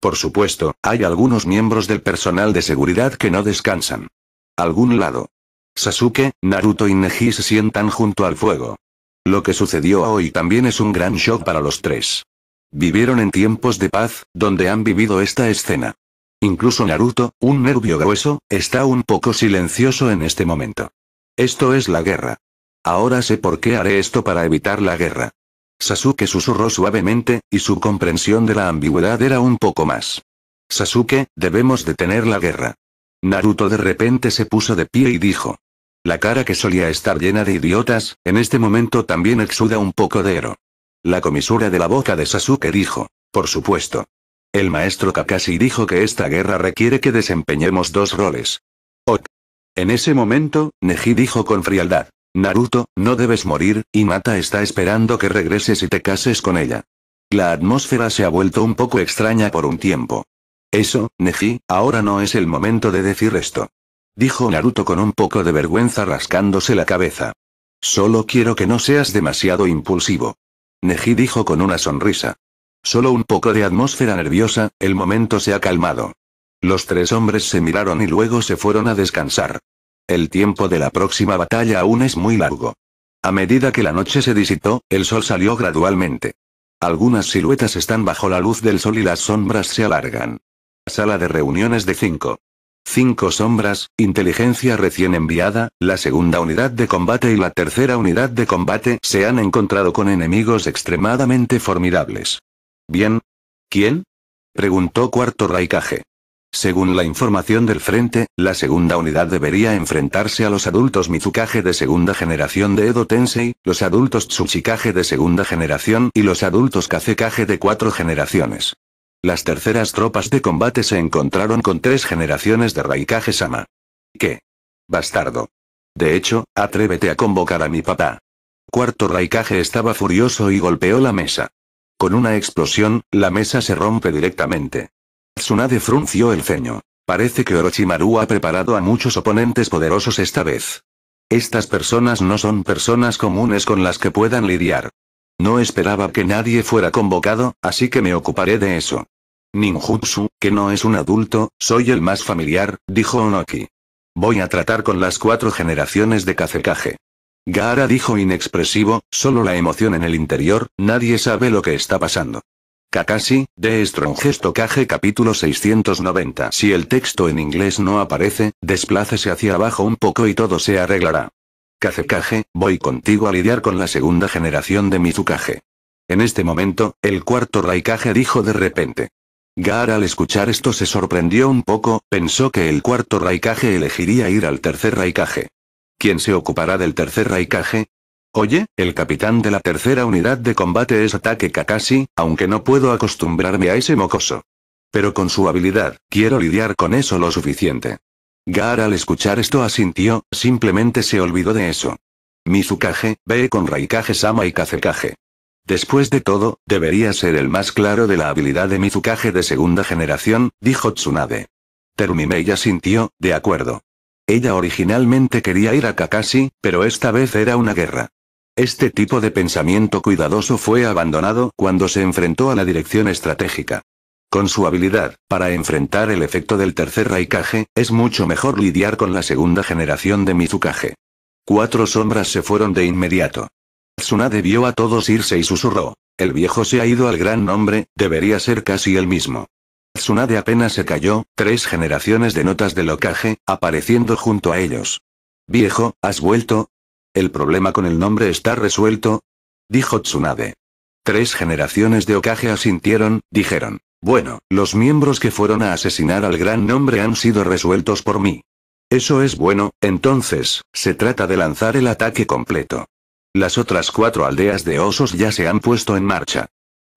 S1: Por supuesto, hay algunos miembros del personal de seguridad que no descansan. Algún lado. Sasuke, Naruto y Neji se sientan junto al fuego. Lo que sucedió hoy también es un gran shock para los tres. Vivieron en tiempos de paz, donde han vivido esta escena. Incluso Naruto, un nervio grueso, está un poco silencioso en este momento. Esto es la guerra. Ahora sé por qué haré esto para evitar la guerra. Sasuke susurró suavemente, y su comprensión de la ambigüedad era un poco más. Sasuke, debemos detener la guerra. Naruto de repente se puso de pie y dijo. La cara que solía estar llena de idiotas, en este momento también exuda un poco de ero. La comisura de la boca de Sasuke dijo. Por supuesto. El maestro Kakashi dijo que esta guerra requiere que desempeñemos dos roles. En ese momento, Neji dijo con frialdad. Naruto, no debes morir, y Mata está esperando que regreses y te cases con ella. La atmósfera se ha vuelto un poco extraña por un tiempo. Eso, Neji, ahora no es el momento de decir esto. Dijo Naruto con un poco de vergüenza rascándose la cabeza. Solo quiero que no seas demasiado impulsivo. Neji dijo con una sonrisa. Solo un poco de atmósfera nerviosa, el momento se ha calmado. Los tres hombres se miraron y luego se fueron a descansar. El tiempo de la próxima batalla aún es muy largo. A medida que la noche se disipó, el sol salió gradualmente. Algunas siluetas están bajo la luz del sol y las sombras se alargan. Sala de reuniones de 5. 5 sombras, inteligencia recién enviada, la segunda unidad de combate y la tercera unidad de combate se han encontrado con enemigos extremadamente formidables. Bien. ¿Quién? preguntó Cuarto Raikage. Según la información del frente, la segunda unidad debería enfrentarse a los adultos Mizukage de segunda generación de Edo Tensei, los adultos Tsuchikage de segunda generación y los adultos Kazekage de cuatro generaciones. Las terceras tropas de combate se encontraron con tres generaciones de Raikage-sama. ¿Qué? Bastardo. De hecho, atrévete a convocar a mi papá. Cuarto Raikage estaba furioso y golpeó la mesa. Con una explosión, la mesa se rompe directamente. Tsunade frunció el ceño. Parece que Orochimaru ha preparado a muchos oponentes poderosos esta vez. Estas personas no son personas comunes con las que puedan lidiar. No esperaba que nadie fuera convocado, así que me ocuparé de eso. Ninjutsu, que no es un adulto, soy el más familiar, dijo Onoki. Voy a tratar con las cuatro generaciones de Kazekage. Gaara dijo inexpresivo, solo la emoción en el interior, nadie sabe lo que está pasando. Kakashi, de Strongest Kage capítulo 690 Si el texto en inglés no aparece, desplácese hacia abajo un poco y todo se arreglará. Kazekage, voy contigo a lidiar con la segunda generación de Mizukage. En este momento, el cuarto Raikage dijo de repente. Gaara al escuchar esto se sorprendió un poco, pensó que el cuarto Raikage elegiría ir al tercer Raikage. ¿Quién se ocupará del tercer Raikage? Oye, el capitán de la tercera unidad de combate es Ataque Kakashi, aunque no puedo acostumbrarme a ese mocoso. Pero con su habilidad, quiero lidiar con eso lo suficiente. Gar al escuchar esto asintió, simplemente se olvidó de eso. Mizukage, ve con Raikage-sama y Kazekage. Después de todo, debería ser el más claro de la habilidad de Mizukage de segunda generación, dijo Tsunade. ya asintió, de acuerdo. Ella originalmente quería ir a Kakashi, pero esta vez era una guerra. Este tipo de pensamiento cuidadoso fue abandonado cuando se enfrentó a la dirección estratégica. Con su habilidad, para enfrentar el efecto del tercer Raikage, es mucho mejor lidiar con la segunda generación de Mizukage. Cuatro sombras se fueron de inmediato. Tsunade vio a todos irse y susurró. El viejo se ha ido al gran nombre, debería ser casi el mismo. Tsunade apenas se cayó, tres generaciones de notas del ocaje, apareciendo junto a ellos. Viejo, ¿has vuelto? ¿El problema con el nombre está resuelto? Dijo Tsunade. Tres generaciones de Okage asintieron, dijeron. Bueno, los miembros que fueron a asesinar al gran nombre han sido resueltos por mí. Eso es bueno, entonces, se trata de lanzar el ataque completo. Las otras cuatro aldeas de osos ya se han puesto en marcha.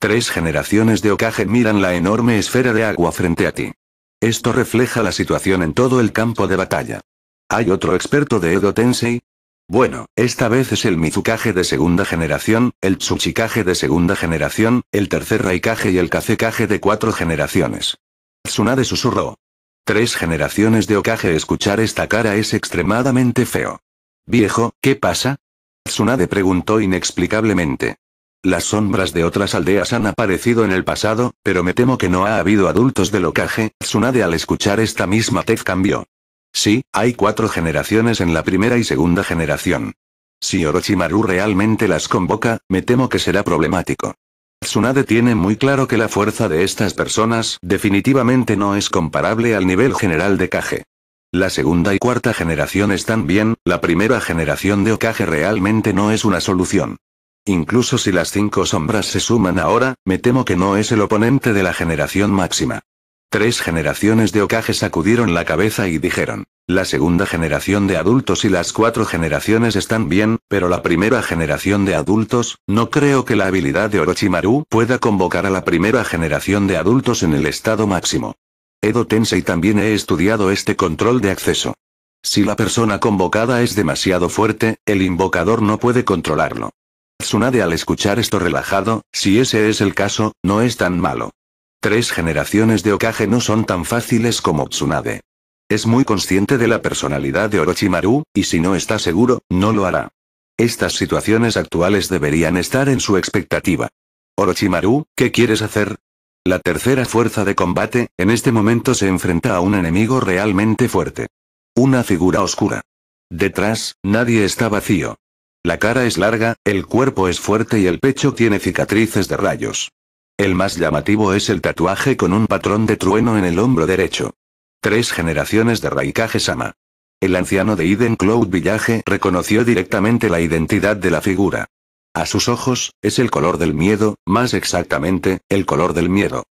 S1: Tres generaciones de Okage miran la enorme esfera de agua frente a ti. Esto refleja la situación en todo el campo de batalla. ¿Hay otro experto de Edo Tensei? Bueno, esta vez es el Mizukage de segunda generación, el Tsuchikage de segunda generación, el tercer Raikage y el Kazekage de cuatro generaciones. Tsunade susurró. Tres generaciones de Okage escuchar esta cara es extremadamente feo. Viejo, ¿qué pasa? Tsunade preguntó inexplicablemente. Las sombras de otras aldeas han aparecido en el pasado, pero me temo que no ha habido adultos de Okage, Tsunade al escuchar esta misma tez cambió. Sí, hay cuatro generaciones en la primera y segunda generación. Si Orochimaru realmente las convoca, me temo que será problemático. Tsunade tiene muy claro que la fuerza de estas personas definitivamente no es comparable al nivel general de Kage. La segunda y cuarta generación están bien, la primera generación de Okage realmente no es una solución. Incluso si las cinco sombras se suman ahora, me temo que no es el oponente de la generación máxima. Tres generaciones de Okage sacudieron la cabeza y dijeron, la segunda generación de adultos y las cuatro generaciones están bien, pero la primera generación de adultos, no creo que la habilidad de Orochimaru pueda convocar a la primera generación de adultos en el estado máximo. Edo Tensei también he estudiado este control de acceso. Si la persona convocada es demasiado fuerte, el invocador no puede controlarlo. Tsunade al escuchar esto relajado, si ese es el caso, no es tan malo. Tres generaciones de Okage no son tan fáciles como Tsunade. Es muy consciente de la personalidad de Orochimaru, y si no está seguro, no lo hará. Estas situaciones actuales deberían estar en su expectativa. Orochimaru, ¿qué quieres hacer? La tercera fuerza de combate, en este momento se enfrenta a un enemigo realmente fuerte. Una figura oscura. Detrás, nadie está vacío. La cara es larga, el cuerpo es fuerte y el pecho tiene cicatrices de rayos. El más llamativo es el tatuaje con un patrón de trueno en el hombro derecho. Tres generaciones de Raikage Sama. El anciano de Eden Cloud Village reconoció directamente la identidad de la figura. A sus ojos, es el color del miedo, más exactamente, el color del miedo.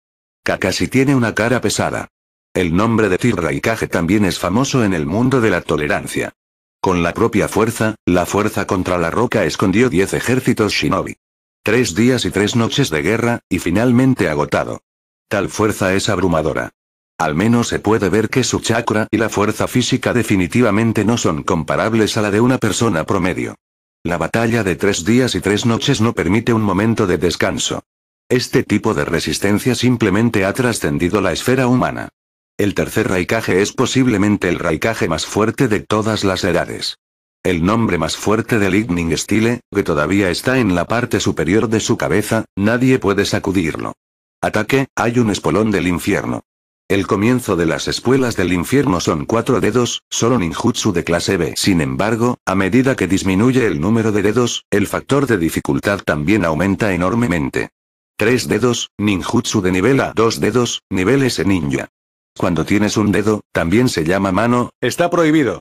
S1: Kakashi tiene una cara pesada. El nombre de Tir Raikage también es famoso en el mundo de la tolerancia. Con la propia fuerza, la fuerza contra la roca escondió 10 ejércitos shinobi. Tres días y tres noches de guerra, y finalmente agotado. Tal fuerza es abrumadora. Al menos se puede ver que su chakra y la fuerza física definitivamente no son comparables a la de una persona promedio. La batalla de tres días y tres noches no permite un momento de descanso. Este tipo de resistencia simplemente ha trascendido la esfera humana. El tercer raikage es posiblemente el raikage más fuerte de todas las edades. El nombre más fuerte del Lightning Style, que todavía está en la parte superior de su cabeza, nadie puede sacudirlo. Ataque, hay un espolón del infierno. El comienzo de las espuelas del infierno son cuatro dedos, solo ninjutsu de clase B. Sin embargo, a medida que disminuye el número de dedos, el factor de dificultad también aumenta enormemente. Tres dedos, ninjutsu de nivel A. Dos dedos, nivel S ninja. Cuando tienes un dedo, también se llama mano, está prohibido.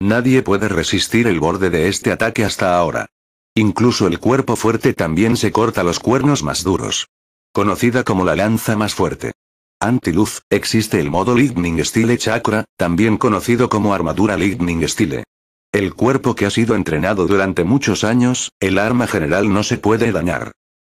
S1: Nadie puede resistir el borde de este ataque hasta ahora. Incluso el cuerpo fuerte también se corta los cuernos más duros. Conocida como la lanza más fuerte. Antiluz, existe el modo Lightning Style Chakra, también conocido como armadura Lightning Style. El cuerpo que ha sido entrenado durante muchos años, el arma general no se puede dañar.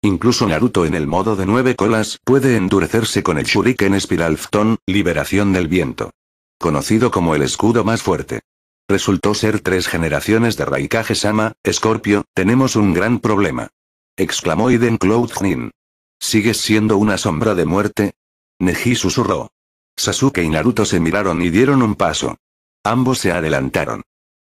S1: Incluso Naruto en el modo de nueve colas puede endurecerse con el Shuriken Spiral liberación del viento. Conocido como el escudo más fuerte. Resultó ser tres generaciones de Raikage Sama, Scorpio, tenemos un gran problema. Exclamó Iden Cloud ¿Sigues siendo una sombra de muerte? Neji susurró. Sasuke y Naruto se miraron y dieron un paso. Ambos se adelantaron.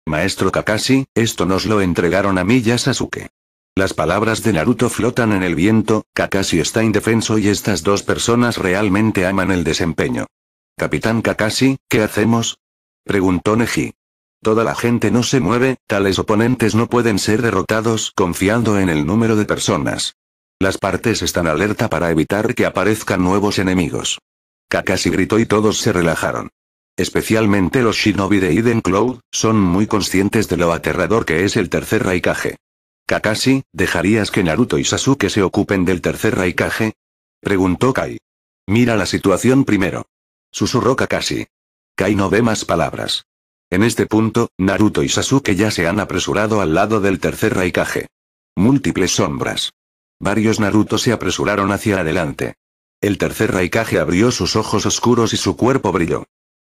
S1: Maestro Kakashi, esto nos lo entregaron a mí y a Sasuke. Las palabras de Naruto flotan en el viento, Kakashi está indefenso y estas dos personas realmente aman el desempeño. Capitán Kakashi, ¿qué hacemos? Preguntó Neji. Toda la gente no se mueve, tales oponentes no pueden ser derrotados confiando en el número de personas. Las partes están alerta para evitar que aparezcan nuevos enemigos. Kakashi gritó y todos se relajaron. Especialmente los shinobi de Eden Cloud, son muy conscientes de lo aterrador que es el tercer Raikage. Kakashi, ¿dejarías que Naruto y Sasuke se ocupen del tercer Raikage? Preguntó Kai. Mira la situación primero. Susurró Kakashi. Kai no ve más palabras. En este punto, Naruto y Sasuke ya se han apresurado al lado del tercer Raikage. Múltiples sombras. Varios Naruto se apresuraron hacia adelante. El tercer Raikage abrió sus ojos oscuros y su cuerpo brilló.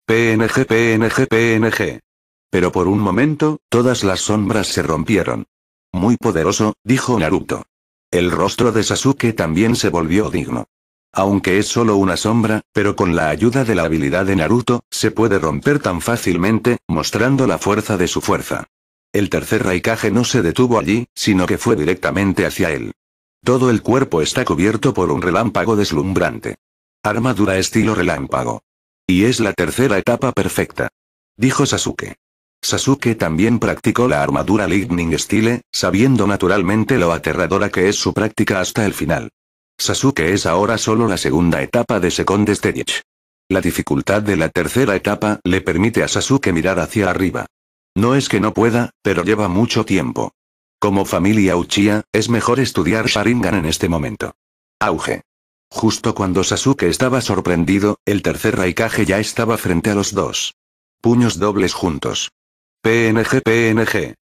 S1: PNG PNG PNG. Pero por un momento, todas las sombras se rompieron. Muy poderoso, dijo Naruto. El rostro de Sasuke también se volvió digno. Aunque es solo una sombra, pero con la ayuda de la habilidad de Naruto, se puede romper tan fácilmente, mostrando la fuerza de su fuerza. El tercer Raikage no se detuvo allí, sino que fue directamente hacia él. Todo el cuerpo está cubierto por un relámpago deslumbrante. Armadura estilo relámpago. Y es la tercera etapa perfecta. Dijo Sasuke. Sasuke también practicó la armadura Lightning Style, sabiendo naturalmente lo aterradora que es su práctica hasta el final. Sasuke es ahora solo la segunda etapa de Second Stage. La dificultad de la tercera etapa le permite a Sasuke mirar hacia arriba. No es que no pueda, pero lleva mucho tiempo. Como familia Uchiha, es mejor estudiar Sharingan en este momento. Auge. Justo cuando Sasuke estaba sorprendido, el tercer Raikage ya estaba frente a los dos. Puños dobles juntos. PNG PNG.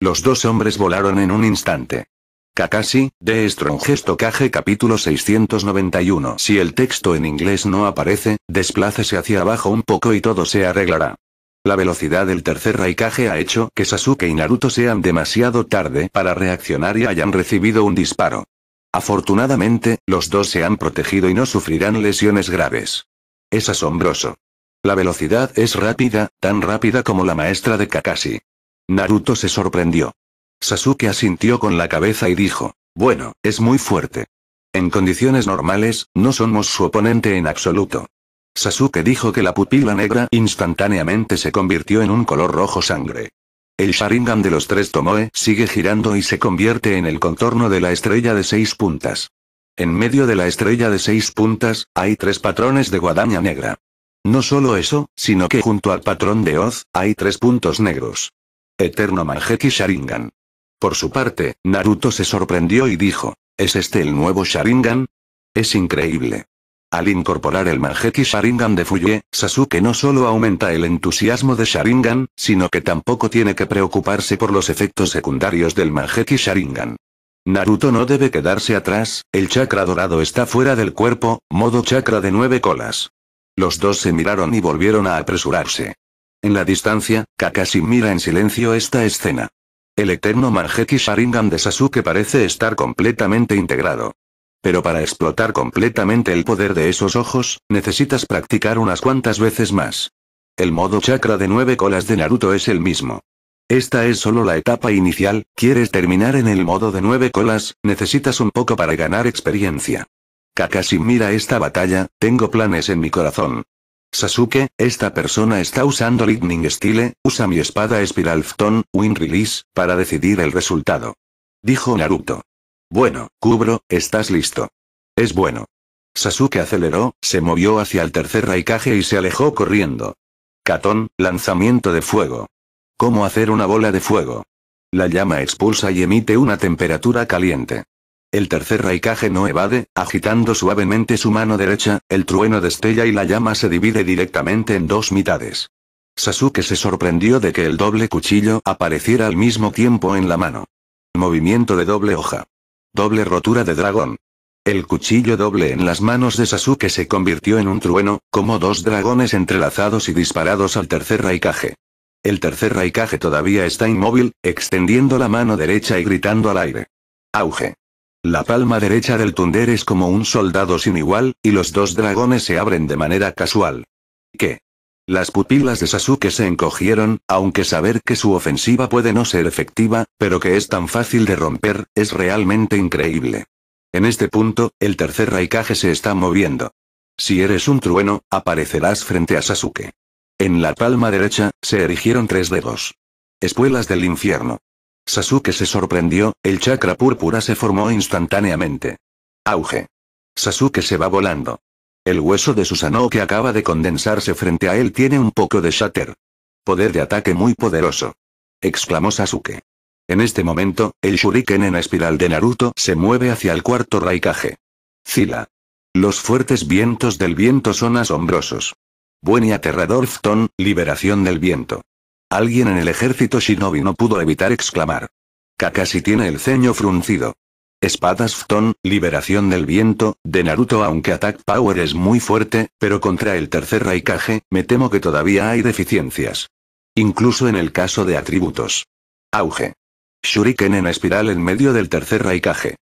S1: Los dos hombres volaron en un instante. Kakashi, de Strongest Kage capítulo 691 Si el texto en inglés no aparece, desplácese hacia abajo un poco y todo se arreglará. La velocidad del tercer Raikage ha hecho que Sasuke y Naruto sean demasiado tarde para reaccionar y hayan recibido un disparo. Afortunadamente, los dos se han protegido y no sufrirán lesiones graves. Es asombroso. La velocidad es rápida, tan rápida como la maestra de Kakashi. Naruto se sorprendió. Sasuke asintió con la cabeza y dijo, bueno, es muy fuerte. En condiciones normales, no somos su oponente en absoluto. Sasuke dijo que la pupila negra instantáneamente se convirtió en un color rojo sangre. El Sharingan de los tres Tomoe sigue girando y se convierte en el contorno de la estrella de seis puntas. En medio de la estrella de seis puntas, hay tres patrones de guadaña negra. No solo eso, sino que junto al patrón de Oz, hay tres puntos negros. Eterno Mangeki Sharingan. Por su parte, Naruto se sorprendió y dijo, ¿es este el nuevo Sharingan? Es increíble. Al incorporar el Manjeki Sharingan de Fuye, Sasuke no solo aumenta el entusiasmo de Sharingan, sino que tampoco tiene que preocuparse por los efectos secundarios del Manjeki Sharingan. Naruto no debe quedarse atrás, el chakra dorado está fuera del cuerpo, modo chakra de nueve colas. Los dos se miraron y volvieron a apresurarse. En la distancia, Kakashi mira en silencio esta escena. El eterno Manjeki Sharingan de Sasuke parece estar completamente integrado. Pero para explotar completamente el poder de esos ojos, necesitas practicar unas cuantas veces más. El modo chakra de nueve colas de Naruto es el mismo. Esta es solo la etapa inicial, quieres terminar en el modo de nueve colas, necesitas un poco para ganar experiencia. Kakashi mira esta batalla, tengo planes en mi corazón. Sasuke, esta persona está usando Lightning Style, usa mi espada Spiral Phton, Wind Release, para decidir el resultado. Dijo Naruto. Bueno, cubro, estás listo. Es bueno. Sasuke aceleró, se movió hacia el tercer Raikage y se alejó corriendo. Katon, lanzamiento de fuego. ¿Cómo hacer una bola de fuego? La llama expulsa y emite una temperatura caliente. El tercer raikage no evade, agitando suavemente su mano derecha, el trueno destella y la llama se divide directamente en dos mitades. Sasuke se sorprendió de que el doble cuchillo apareciera al mismo tiempo en la mano. Movimiento de doble hoja. Doble rotura de dragón. El cuchillo doble en las manos de Sasuke se convirtió en un trueno, como dos dragones entrelazados y disparados al tercer raikage. El tercer raikage todavía está inmóvil, extendiendo la mano derecha y gritando al aire. Auge. La palma derecha del Tunder es como un soldado sin igual, y los dos dragones se abren de manera casual. ¿Qué? Las pupilas de Sasuke se encogieron, aunque saber que su ofensiva puede no ser efectiva, pero que es tan fácil de romper, es realmente increíble. En este punto, el tercer raikaje se está moviendo. Si eres un trueno, aparecerás frente a Sasuke. En la palma derecha, se erigieron tres dedos. Espuelas del infierno. Sasuke se sorprendió, el chakra púrpura se formó instantáneamente. Auge. Sasuke se va volando. El hueso de Susanoo que acaba de condensarse frente a él tiene un poco de shatter. Poder de ataque muy poderoso. Exclamó Sasuke. En este momento, el shuriken en espiral de Naruto se mueve hacia el cuarto raikage. Zila. Los fuertes vientos del viento son asombrosos. Buen y aterrador Fton, liberación del viento. Alguien en el ejército shinobi no pudo evitar exclamar. Kakashi tiene el ceño fruncido. Espadas Fton, liberación del viento, de Naruto aunque Attack Power es muy fuerte, pero contra el tercer Raikage, me temo que todavía hay deficiencias. Incluso en el caso de atributos. Auge. Shuriken en espiral en medio del tercer Raikage.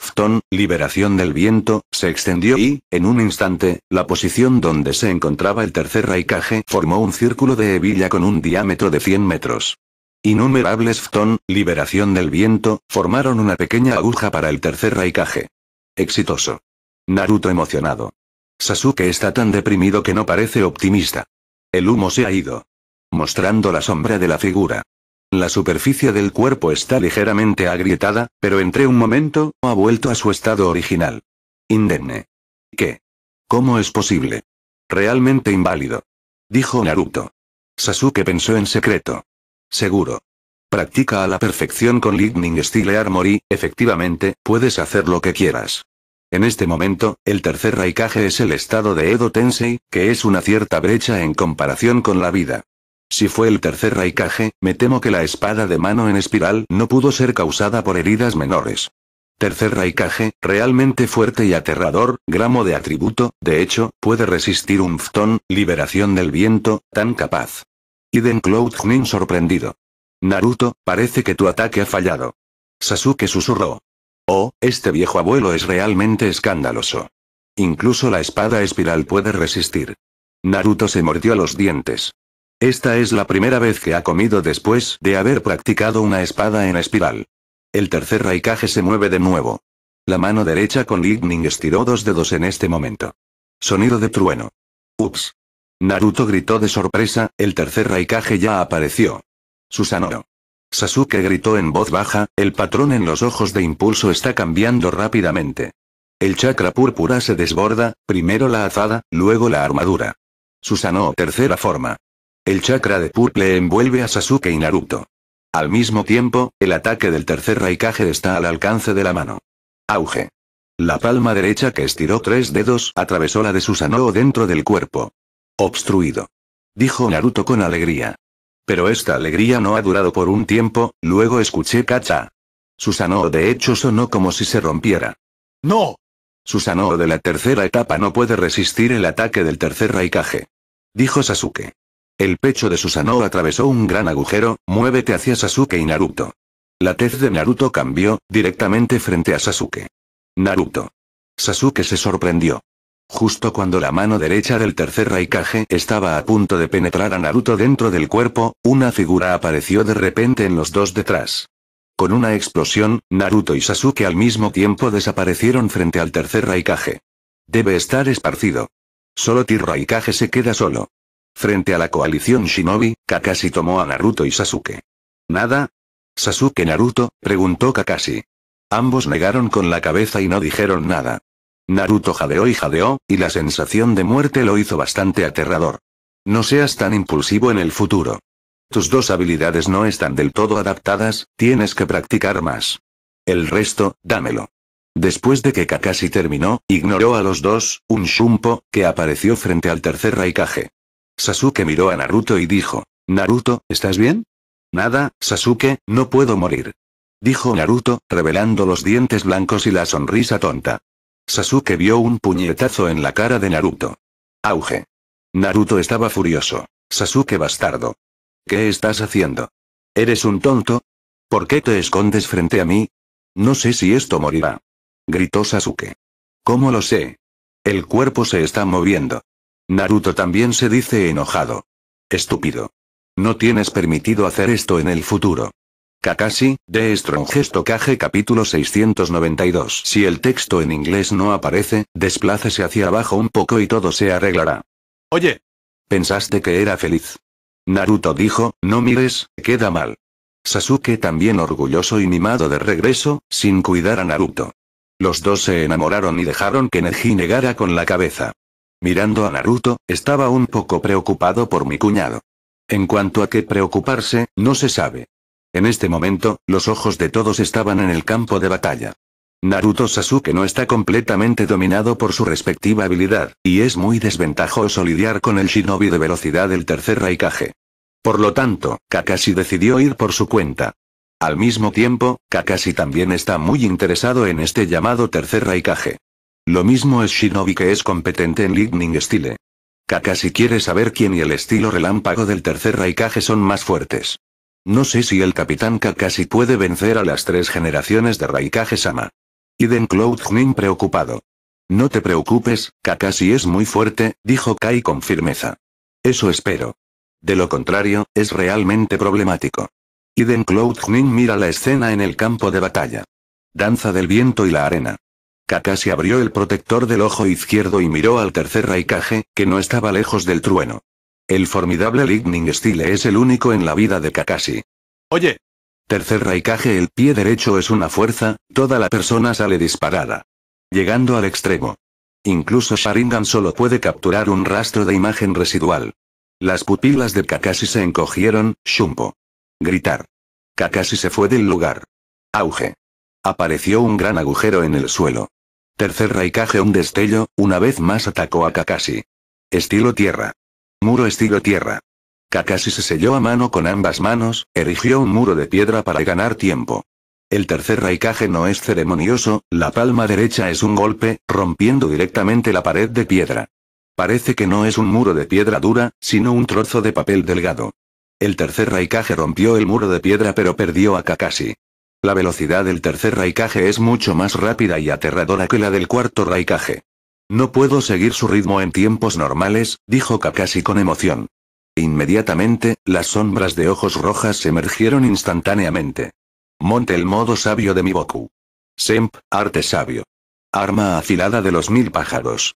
S1: Fton, liberación del viento, se extendió y, en un instante, la posición donde se encontraba el tercer raikaje formó un círculo de hebilla con un diámetro de 100 metros. Innumerables Fton, liberación del viento, formaron una pequeña aguja para el tercer raikaje. Exitoso. Naruto emocionado. Sasuke está tan deprimido que no parece optimista. El humo se ha ido. Mostrando la sombra de la figura. La superficie del cuerpo está ligeramente agrietada, pero entre un momento, ha vuelto a su estado original. Indemne. ¿Qué? ¿Cómo es posible? Realmente inválido. Dijo Naruto. Sasuke pensó en secreto. Seguro. Practica a la perfección con Lightning Steel Armory, efectivamente, puedes hacer lo que quieras. En este momento, el tercer Raikage es el estado de Edo Tensei, que es una cierta brecha en comparación con la vida. Si fue el tercer Raikage, me temo que la espada de mano en espiral no pudo ser causada por heridas menores. Tercer Raikage, realmente fuerte y aterrador, gramo de atributo, de hecho, puede resistir un ftón, liberación del viento, tan capaz. Iden Cloud Nin sorprendido. Naruto, parece que tu ataque ha fallado. Sasuke susurró. Oh, este viejo abuelo es realmente escandaloso. Incluso la espada espiral puede resistir. Naruto se mordió los dientes. Esta es la primera vez que ha comido después de haber practicado una espada en espiral. El tercer raikage se mueve de nuevo. La mano derecha con Lightning estiró dos dedos en este momento. Sonido de trueno. Ups. Naruto gritó de sorpresa, el tercer raikage ya apareció. Susanoo. Sasuke gritó en voz baja, el patrón en los ojos de impulso está cambiando rápidamente. El chakra púrpura se desborda, primero la azada, luego la armadura. Susanoo tercera forma. El chakra de purple envuelve a Sasuke y Naruto. Al mismo tiempo, el ataque del tercer Raikaje está al alcance de la mano. Auge. La palma derecha que estiró tres dedos atravesó la de Susanoo dentro del cuerpo. Obstruido. Dijo Naruto con alegría. Pero esta alegría no ha durado por un tiempo, luego escuché kacha. Susanoo de hecho sonó como si se rompiera. ¡No! Susanoo de la tercera etapa no puede resistir el ataque del tercer Raikaje. Dijo Sasuke. El pecho de Susanoo atravesó un gran agujero, muévete hacia Sasuke y Naruto. La tez de Naruto cambió, directamente frente a Sasuke. Naruto. Sasuke se sorprendió. Justo cuando la mano derecha del tercer Raikage estaba a punto de penetrar a Naruto dentro del cuerpo, una figura apareció de repente en los dos detrás. Con una explosión, Naruto y Sasuke al mismo tiempo desaparecieron frente al tercer Raikage. Debe estar esparcido. Solo Tir Raikage se queda solo. Frente a la coalición Shinobi, Kakashi tomó a Naruto y Sasuke. ¿Nada? ¿Sasuke Naruto? preguntó Kakashi. Ambos negaron con la cabeza y no dijeron nada. Naruto jadeó y jadeó, y la sensación de muerte lo hizo bastante aterrador. No seas tan impulsivo en el futuro. Tus dos habilidades no están del todo adaptadas, tienes que practicar más. El resto, dámelo. Después de que Kakashi terminó, ignoró a los dos, un Shumpo, que apareció frente al tercer Raikage. Sasuke miró a Naruto y dijo, Naruto, ¿estás bien? Nada, Sasuke, no puedo morir. Dijo Naruto, revelando los dientes blancos y la sonrisa tonta. Sasuke vio un puñetazo en la cara de Naruto. Auge. Naruto estaba furioso. Sasuke bastardo. ¿Qué estás haciendo? ¿Eres un tonto? ¿Por qué te escondes frente a mí? No sé si esto morirá. Gritó Sasuke. ¿Cómo lo sé? El cuerpo se está moviendo. Naruto también se dice enojado. Estúpido. No tienes permitido hacer esto en el futuro. Kakashi, de gesto Kage capítulo 692 Si el texto en inglés no aparece, desplácese hacia abajo un poco y todo se arreglará. Oye. Pensaste que era feliz. Naruto dijo, no mires, queda mal. Sasuke también orgulloso y mimado de regreso, sin cuidar a Naruto. Los dos se enamoraron y dejaron que Neji negara con la cabeza. Mirando a Naruto, estaba un poco preocupado por mi cuñado. En cuanto a qué preocuparse, no se sabe. En este momento, los ojos de todos estaban en el campo de batalla. Naruto Sasuke no está completamente dominado por su respectiva habilidad, y es muy desventajoso lidiar con el shinobi de velocidad del tercer Raikage. Por lo tanto, Kakashi decidió ir por su cuenta. Al mismo tiempo, Kakashi también está muy interesado en este llamado tercer Raikage. Lo mismo es Shinobi que es competente en Lightning Style. Kakashi quiere saber quién y el estilo relámpago del tercer Raikage son más fuertes. No sé si el capitán Kakashi puede vencer a las tres generaciones de Raikage-sama. Iden Cloud preocupado. No te preocupes, Kakashi es muy fuerte, dijo Kai con firmeza. Eso espero. De lo contrario, es realmente problemático. Iden Cloud mira la escena en el campo de batalla. Danza del viento y la arena. Kakashi abrió el protector del ojo izquierdo y miró al tercer Raikage, que no estaba lejos del trueno. El formidable Lightning style es el único en la vida de Kakashi. Oye. Tercer Raikage el pie derecho es una fuerza, toda la persona sale disparada. Llegando al extremo. Incluso Sharingan solo puede capturar un rastro de imagen residual. Las pupilas de Kakashi se encogieron, Shumpo. Gritar. Kakashi se fue del lugar. Auge. Apareció un gran agujero en el suelo. Tercer Raikage un destello, una vez más atacó a Kakashi. Estilo tierra. Muro estilo tierra. Kakashi se selló a mano con ambas manos, erigió un muro de piedra para ganar tiempo. El tercer raikaje no es ceremonioso, la palma derecha es un golpe, rompiendo directamente la pared de piedra. Parece que no es un muro de piedra dura, sino un trozo de papel delgado. El tercer raikaje rompió el muro de piedra pero perdió a Kakashi. La velocidad del tercer raicaje es mucho más rápida y aterradora que la del cuarto raicaje. No puedo seguir su ritmo en tiempos normales, dijo Kakashi con emoción. Inmediatamente, las sombras de ojos rojas emergieron instantáneamente. Monte el modo sabio de mi Boku. Semp, arte sabio. Arma afilada de los mil pájaros.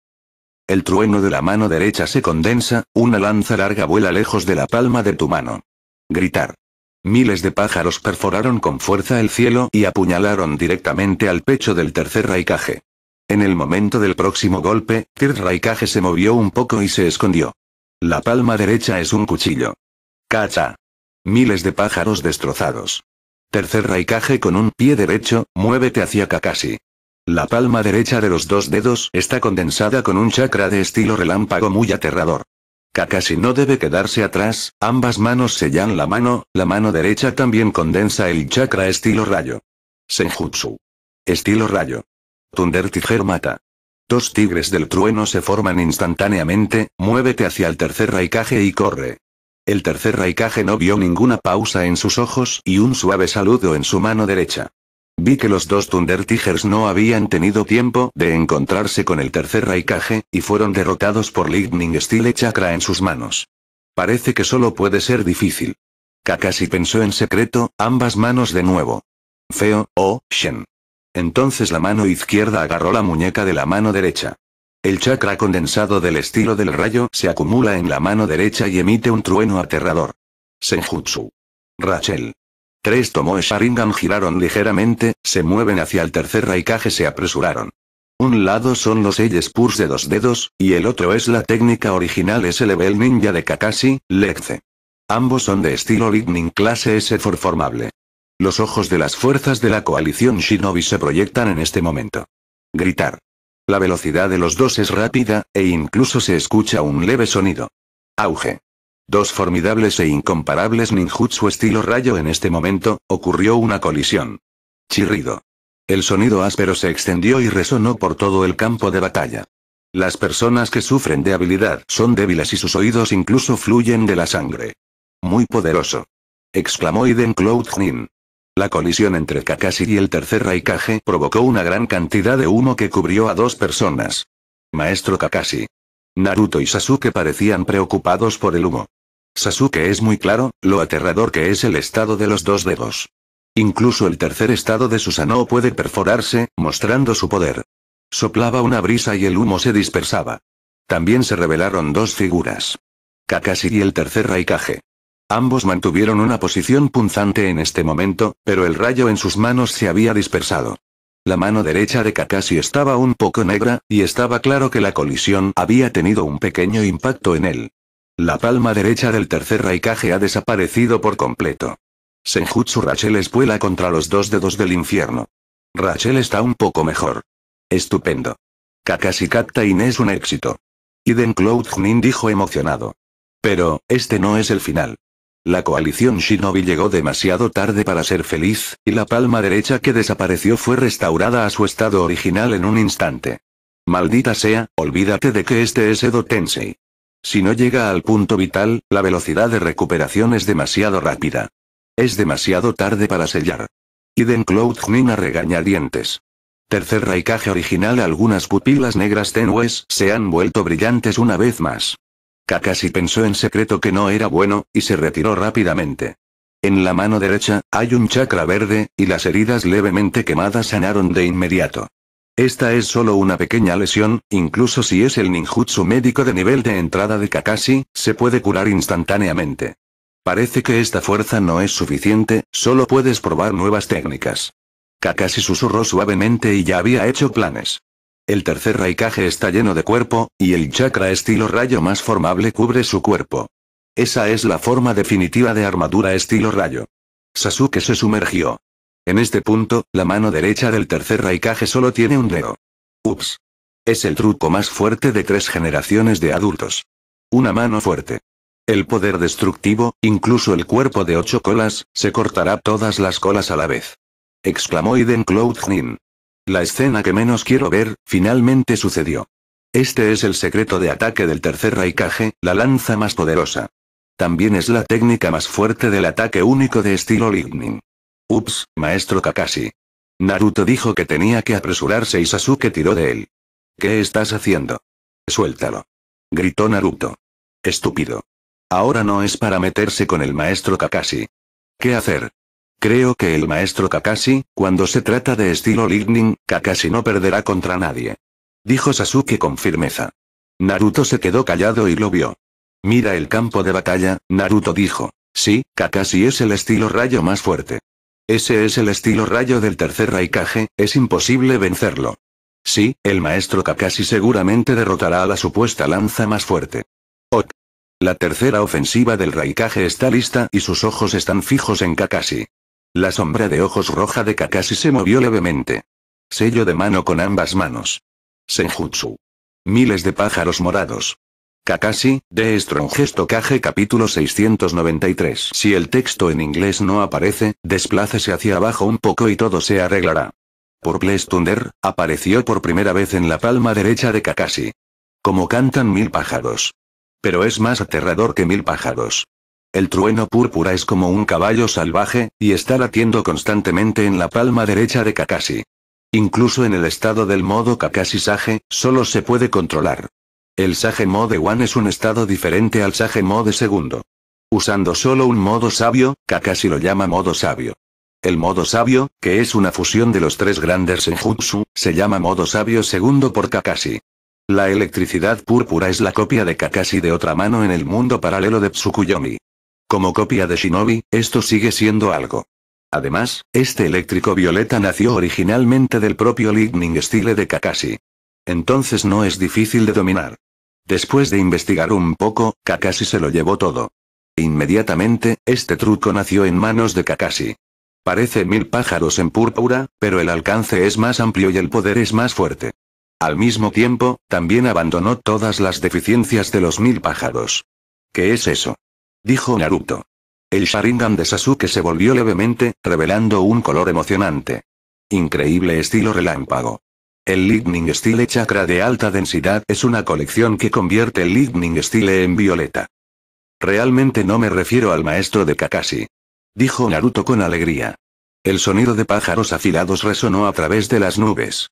S1: El trueno de la mano derecha se condensa, una lanza larga vuela lejos de la palma de tu mano. Gritar. Miles de pájaros perforaron con fuerza el cielo y apuñalaron directamente al pecho del tercer Raikage. En el momento del próximo golpe, Tercer Raikage se movió un poco y se escondió. La palma derecha es un cuchillo. Cacha. Miles de pájaros destrozados. Tercer Raikage con un pie derecho, muévete hacia Kakashi. La palma derecha de los dos dedos está condensada con un chakra de estilo relámpago muy aterrador. Kakashi no debe quedarse atrás, ambas manos sellan la mano, la mano derecha también condensa el chakra estilo rayo. Senjutsu. Estilo rayo. Thunder Tiger mata. Dos tigres del trueno se forman instantáneamente, muévete hacia el tercer raikage y corre. El tercer raikage no vio ninguna pausa en sus ojos y un suave saludo en su mano derecha. Vi que los dos Thunder Tigers no habían tenido tiempo de encontrarse con el tercer Raikage, y fueron derrotados por Lightning Style Chakra en sus manos. Parece que solo puede ser difícil. Kakashi pensó en secreto, ambas manos de nuevo. Feo, oh, Shen. Entonces la mano izquierda agarró la muñeca de la mano derecha. El chakra condensado del estilo del rayo se acumula en la mano derecha y emite un trueno aterrador. Senjutsu. Rachel. Tres tomó Sharingan giraron ligeramente, se mueven hacia el tercer Raikage se apresuraron. Un lado son los Purs de dos dedos, y el otro es la técnica original S level ninja de Kakashi, Lexe. Ambos son de estilo Lightning clase S formable. Los ojos de las fuerzas de la coalición Shinobi se proyectan en este momento. Gritar. La velocidad de los dos es rápida, e incluso se escucha un leve sonido. Auge. Dos formidables e incomparables ninjutsu estilo rayo en este momento, ocurrió una colisión. Chirrido. El sonido áspero se extendió y resonó por todo el campo de batalla. Las personas que sufren de habilidad son débiles y sus oídos incluso fluyen de la sangre. Muy poderoso. Exclamó Iden Cloud Nin. La colisión entre Kakashi y el tercer Raikage provocó una gran cantidad de humo que cubrió a dos personas. Maestro Kakashi. Naruto y Sasuke parecían preocupados por el humo. Sasuke es muy claro, lo aterrador que es el estado de los dos dedos. Incluso el tercer estado de Susanoo puede perforarse, mostrando su poder. Soplaba una brisa y el humo se dispersaba. También se revelaron dos figuras. Kakashi y el tercer Raikage. Ambos mantuvieron una posición punzante en este momento, pero el rayo en sus manos se había dispersado. La mano derecha de Kakashi estaba un poco negra, y estaba claro que la colisión había tenido un pequeño impacto en él. La palma derecha del tercer raikage ha desaparecido por completo. Senjutsu Rachel espuela contra los dos dedos del infierno. Rachel está un poco mejor. Estupendo. Kakashi Captain es un éxito. Iden Cloud Junin dijo emocionado. Pero, este no es el final. La coalición Shinobi llegó demasiado tarde para ser feliz, y la palma derecha que desapareció fue restaurada a su estado original en un instante. Maldita sea, olvídate de que este es Edo Tensei. Si no llega al punto vital, la velocidad de recuperación es demasiado rápida. Es demasiado tarde para sellar. Iden Cloud regaña regañadientes. Tercer raicaje original Algunas pupilas negras tenues se han vuelto brillantes una vez más. Kakashi pensó en secreto que no era bueno, y se retiró rápidamente. En la mano derecha, hay un chakra verde, y las heridas levemente quemadas sanaron de inmediato. Esta es solo una pequeña lesión, incluso si es el ninjutsu médico de nivel de entrada de Kakashi, se puede curar instantáneamente. Parece que esta fuerza no es suficiente, solo puedes probar nuevas técnicas. Kakashi susurró suavemente y ya había hecho planes. El tercer Raikage está lleno de cuerpo, y el chakra estilo rayo más formable cubre su cuerpo. Esa es la forma definitiva de armadura estilo rayo. Sasuke se sumergió. En este punto, la mano derecha del tercer Raikage solo tiene un dedo. Ups. Es el truco más fuerte de tres generaciones de adultos. Una mano fuerte. El poder destructivo, incluso el cuerpo de ocho colas, se cortará todas las colas a la vez. Exclamó Iden Cloud La escena que menos quiero ver, finalmente sucedió. Este es el secreto de ataque del tercer Raikage, la lanza más poderosa. También es la técnica más fuerte del ataque único de estilo Lightning. Ups, maestro Kakashi. Naruto dijo que tenía que apresurarse y Sasuke tiró de él. ¿Qué estás haciendo? Suéltalo. Gritó Naruto. Estúpido. Ahora no es para meterse con el maestro Kakashi. ¿Qué hacer? Creo que el maestro Kakashi, cuando se trata de estilo Lightning, Kakashi no perderá contra nadie. Dijo Sasuke con firmeza. Naruto se quedó callado y lo vio. Mira el campo de batalla, Naruto dijo. Sí, Kakashi es el estilo rayo más fuerte. Ese es el estilo rayo del tercer Raikage, es imposible vencerlo. Sí, el maestro Kakashi seguramente derrotará a la supuesta lanza más fuerte. Ok. La tercera ofensiva del Raikage está lista y sus ojos están fijos en Kakashi. La sombra de ojos roja de Kakashi se movió levemente. Sello de mano con ambas manos. Senjutsu. Miles de pájaros morados. Kakashi, de Strongesto kage capítulo 693 Si el texto en inglés no aparece, desplácese hacia abajo un poco y todo se arreglará. Por Thunder, apareció por primera vez en la palma derecha de Kakashi. Como cantan mil pájaros. Pero es más aterrador que mil pájaros. El trueno púrpura es como un caballo salvaje, y está latiendo constantemente en la palma derecha de Kakashi. Incluso en el estado del modo Kakashi Sage, solo se puede controlar. El Sage Mode 1 es un estado diferente al Sage Mode 2. Usando solo un modo sabio, Kakashi lo llama modo sabio. El modo sabio, que es una fusión de los tres grandes Jutsu, se llama modo sabio segundo por Kakashi. La electricidad púrpura es la copia de Kakashi de otra mano en el mundo paralelo de Tsukuyomi. Como copia de Shinobi, esto sigue siendo algo. Además, este eléctrico violeta nació originalmente del propio Lightning Style de Kakashi. Entonces no es difícil de dominar. Después de investigar un poco, Kakashi se lo llevó todo. Inmediatamente, este truco nació en manos de Kakashi. Parece mil pájaros en púrpura, pero el alcance es más amplio y el poder es más fuerte. Al mismo tiempo, también abandonó todas las deficiencias de los mil pájaros. ¿Qué es eso? Dijo Naruto. El Sharingan de Sasuke se volvió levemente, revelando un color emocionante. Increíble estilo relámpago. El Lightning Style Chakra de alta densidad es una colección que convierte el Lightning Style en violeta. Realmente no me refiero al maestro de Kakashi. Dijo Naruto con alegría. El sonido de pájaros afilados resonó a través de las nubes.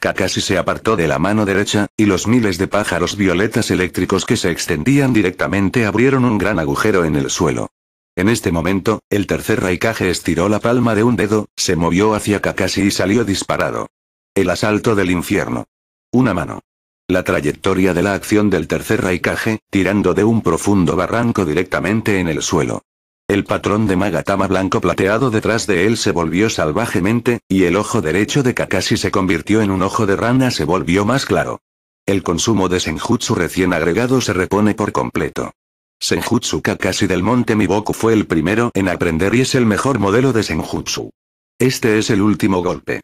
S1: Kakashi se apartó de la mano derecha, y los miles de pájaros violetas eléctricos que se extendían directamente abrieron un gran agujero en el suelo. En este momento, el tercer Raikage estiró la palma de un dedo, se movió hacia Kakashi y salió disparado. El asalto del infierno. Una mano. La trayectoria de la acción del tercer raikaje, tirando de un profundo barranco directamente en el suelo. El patrón de Magatama blanco plateado detrás de él se volvió salvajemente, y el ojo derecho de Kakashi se convirtió en un ojo de rana se volvió más claro. El consumo de Senjutsu recién agregado se repone por completo. Senjutsu Kakashi del monte Miboku fue el primero en aprender y es el mejor modelo de Senjutsu. Este es el último golpe.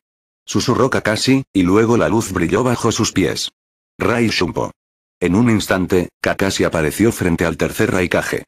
S1: Susurró Kakashi, y luego la luz brilló bajo sus pies. Rai Shumpo. En un instante, Kakashi apareció frente al tercer Raikage.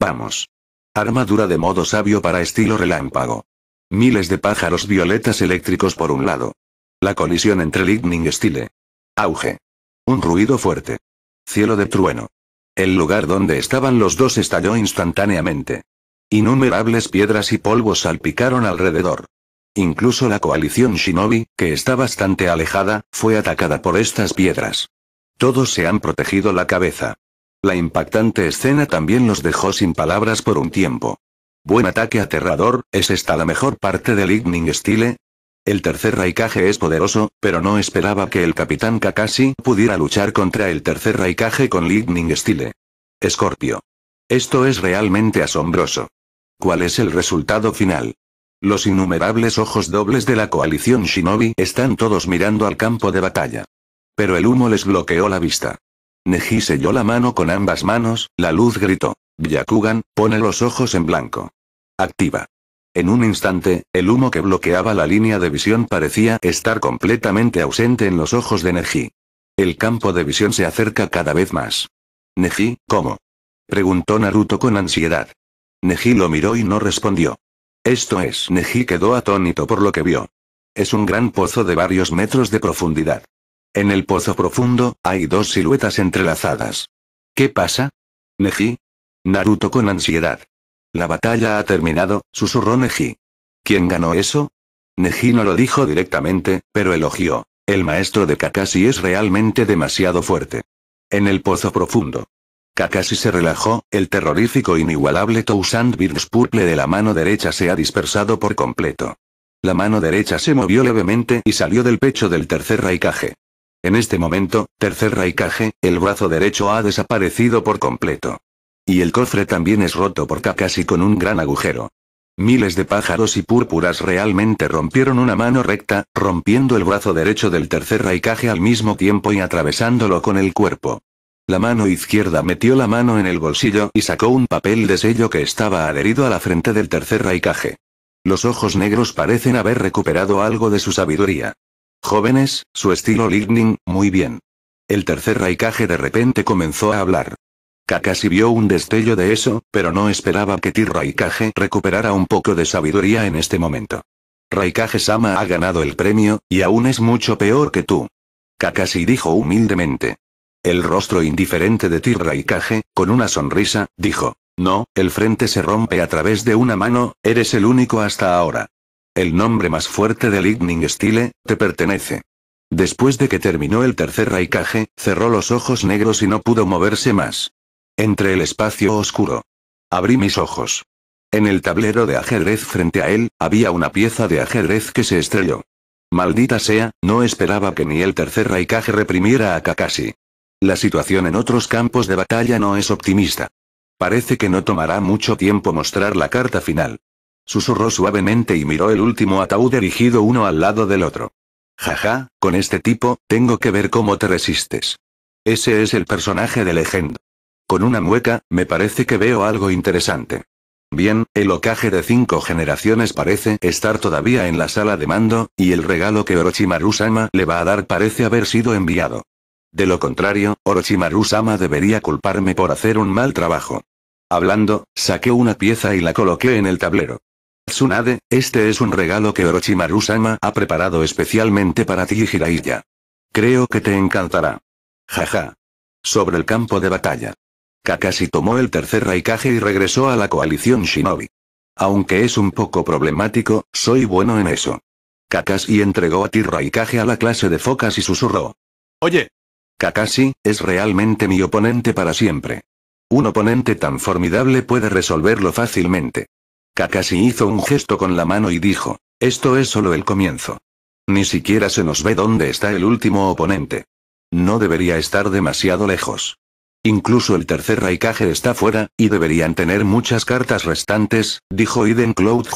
S1: Vamos. Armadura de modo sabio para estilo relámpago. Miles de pájaros violetas eléctricos por un lado. La colisión entre Lightning Style. Auge. Un ruido fuerte. Cielo de trueno. El lugar donde estaban los dos estalló instantáneamente. Innumerables piedras y polvos salpicaron alrededor. Incluso la coalición Shinobi, que está bastante alejada, fue atacada por estas piedras. Todos se han protegido la cabeza. La impactante escena también los dejó sin palabras por un tiempo. Buen ataque aterrador, ¿es esta la mejor parte del Lightning Style? El tercer Raikage es poderoso, pero no esperaba que el Capitán Kakashi pudiera luchar contra el tercer Raikage con Lightning Style. Escorpio. Esto es realmente asombroso. ¿Cuál es el resultado final? Los innumerables ojos dobles de la coalición Shinobi están todos mirando al campo de batalla. Pero el humo les bloqueó la vista. Neji selló la mano con ambas manos, la luz gritó. Byakugan, pone los ojos en blanco. Activa. En un instante, el humo que bloqueaba la línea de visión parecía estar completamente ausente en los ojos de Neji. El campo de visión se acerca cada vez más. Neji, ¿cómo? Preguntó Naruto con ansiedad. Neji lo miró y no respondió. Esto es, Neji quedó atónito por lo que vio. Es un gran pozo de varios metros de profundidad. En el pozo profundo, hay dos siluetas entrelazadas. ¿Qué pasa? Neji. Naruto con ansiedad. La batalla ha terminado, susurró Neji. ¿Quién ganó eso? Neji no lo dijo directamente, pero elogió. El maestro de Kakashi es realmente demasiado fuerte. En el pozo profundo, Kakashi se relajó, el terrorífico inigualable Tousand Birds Purple de la mano derecha se ha dispersado por completo. La mano derecha se movió levemente y salió del pecho del tercer Raikage. En este momento, tercer Raikage, el brazo derecho ha desaparecido por completo. Y el cofre también es roto por Kakashi con un gran agujero. Miles de pájaros y púrpuras realmente rompieron una mano recta, rompiendo el brazo derecho del tercer Raikage al mismo tiempo y atravesándolo con el cuerpo. La mano izquierda metió la mano en el bolsillo y sacó un papel de sello que estaba adherido a la frente del tercer raikaje. Los ojos negros parecen haber recuperado algo de su sabiduría. Jóvenes, su estilo Lightning, muy bien. El tercer raikaje de repente comenzó a hablar. Kakashi vio un destello de eso, pero no esperaba que Tir Raikage recuperara un poco de sabiduría en este momento. Raikaje Sama ha ganado el premio, y aún es mucho peor que tú. Kakashi dijo humildemente. El rostro indiferente de Tirra con una sonrisa, dijo. No, el frente se rompe a través de una mano, eres el único hasta ahora. El nombre más fuerte del Lightning Style, te pertenece. Después de que terminó el tercer raikaje, cerró los ojos negros y no pudo moverse más. Entre el espacio oscuro. Abrí mis ojos. En el tablero de ajedrez frente a él, había una pieza de ajedrez que se estrelló. Maldita sea, no esperaba que ni el tercer raikaje reprimiera a Kakashi. La situación en otros campos de batalla no es optimista. Parece que no tomará mucho tiempo mostrar la carta final. Susurró suavemente y miró el último ataúd erigido uno al lado del otro. Jaja, con este tipo, tengo que ver cómo te resistes. Ese es el personaje de Legend. Con una mueca, me parece que veo algo interesante. Bien, el ocaje de cinco generaciones parece estar todavía en la sala de mando, y el regalo que Orochimaru-sama le va a dar parece haber sido enviado. De lo contrario, Orochimaru-sama debería culparme por hacer un mal trabajo. Hablando, saqué una pieza y la coloqué en el tablero. Tsunade, este es un regalo que Orochimaru-sama ha preparado especialmente para ti y Jiraiya. Creo que te encantará. Jaja. Sobre el campo de batalla. Kakashi tomó el tercer Raikage y regresó a la coalición Shinobi. Aunque es un poco problemático, soy bueno en eso. Kakashi entregó a ti Raikage a la clase de focas y susurró. Oye, Kakashi, es realmente mi oponente para siempre. Un oponente tan formidable puede resolverlo fácilmente. Kakashi hizo un gesto con la mano y dijo, esto es solo el comienzo. Ni siquiera se nos ve dónde está el último oponente. No debería estar demasiado lejos. Incluso el tercer Raikage está fuera, y deberían tener muchas cartas restantes, dijo Iden Cloud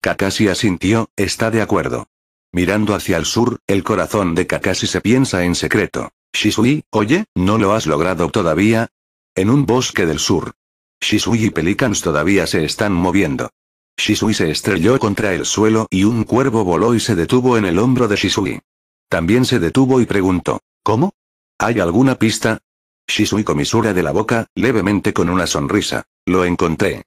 S1: Kakashi asintió, está de acuerdo. Mirando hacia el sur, el corazón de Kakashi se piensa en secreto. Shisui, oye, ¿no lo has logrado todavía? En un bosque del sur. Shisui y Pelicans todavía se están moviendo. Shisui se estrelló contra el suelo y un cuervo voló y se detuvo en el hombro de Shisui. También se detuvo y preguntó, ¿cómo? ¿Hay alguna pista? Shisui comisura de la boca, levemente con una sonrisa. Lo encontré.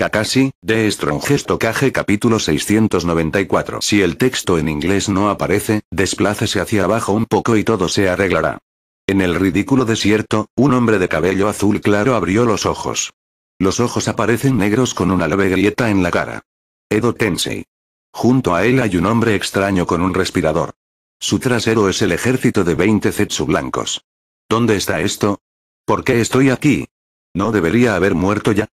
S1: Kakashi, de Strongest capítulo 694 Si el texto en inglés no aparece, desplácese hacia abajo un poco y todo se arreglará. En el ridículo desierto, un hombre de cabello azul claro abrió los ojos. Los ojos aparecen negros con una leve grieta en la cara. Edo Tensei. Junto a él hay un hombre extraño con un respirador. Su trasero es el ejército de 20 Zetsu blancos. ¿Dónde está esto? ¿Por qué estoy aquí? ¿No debería haber muerto ya?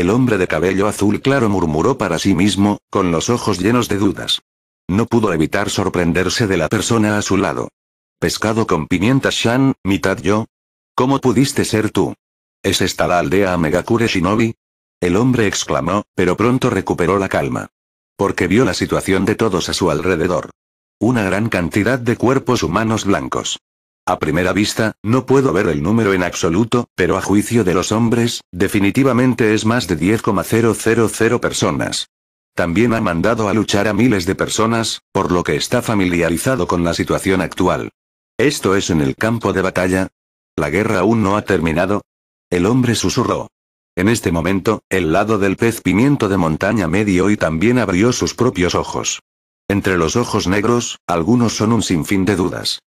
S1: El hombre de cabello azul claro murmuró para sí mismo, con los ojos llenos de dudas. No pudo evitar sorprenderse de la persona a su lado. Pescado con pimienta Shan, mitad yo. ¿Cómo pudiste ser tú? ¿Es esta la aldea Megakure Shinobi? El hombre exclamó, pero pronto recuperó la calma. Porque vio la situación de todos a su alrededor. Una gran cantidad de cuerpos humanos blancos. A primera vista, no puedo ver el número en absoluto, pero a juicio de los hombres, definitivamente es más de 10,000 personas. También ha mandado a luchar a miles de personas, por lo que está familiarizado con la situación actual. ¿Esto es en el campo de batalla? ¿La guerra aún no ha terminado? El hombre susurró. En este momento, el lado del pez pimiento de montaña medio y también abrió sus propios ojos. Entre los ojos negros, algunos son un sinfín de dudas.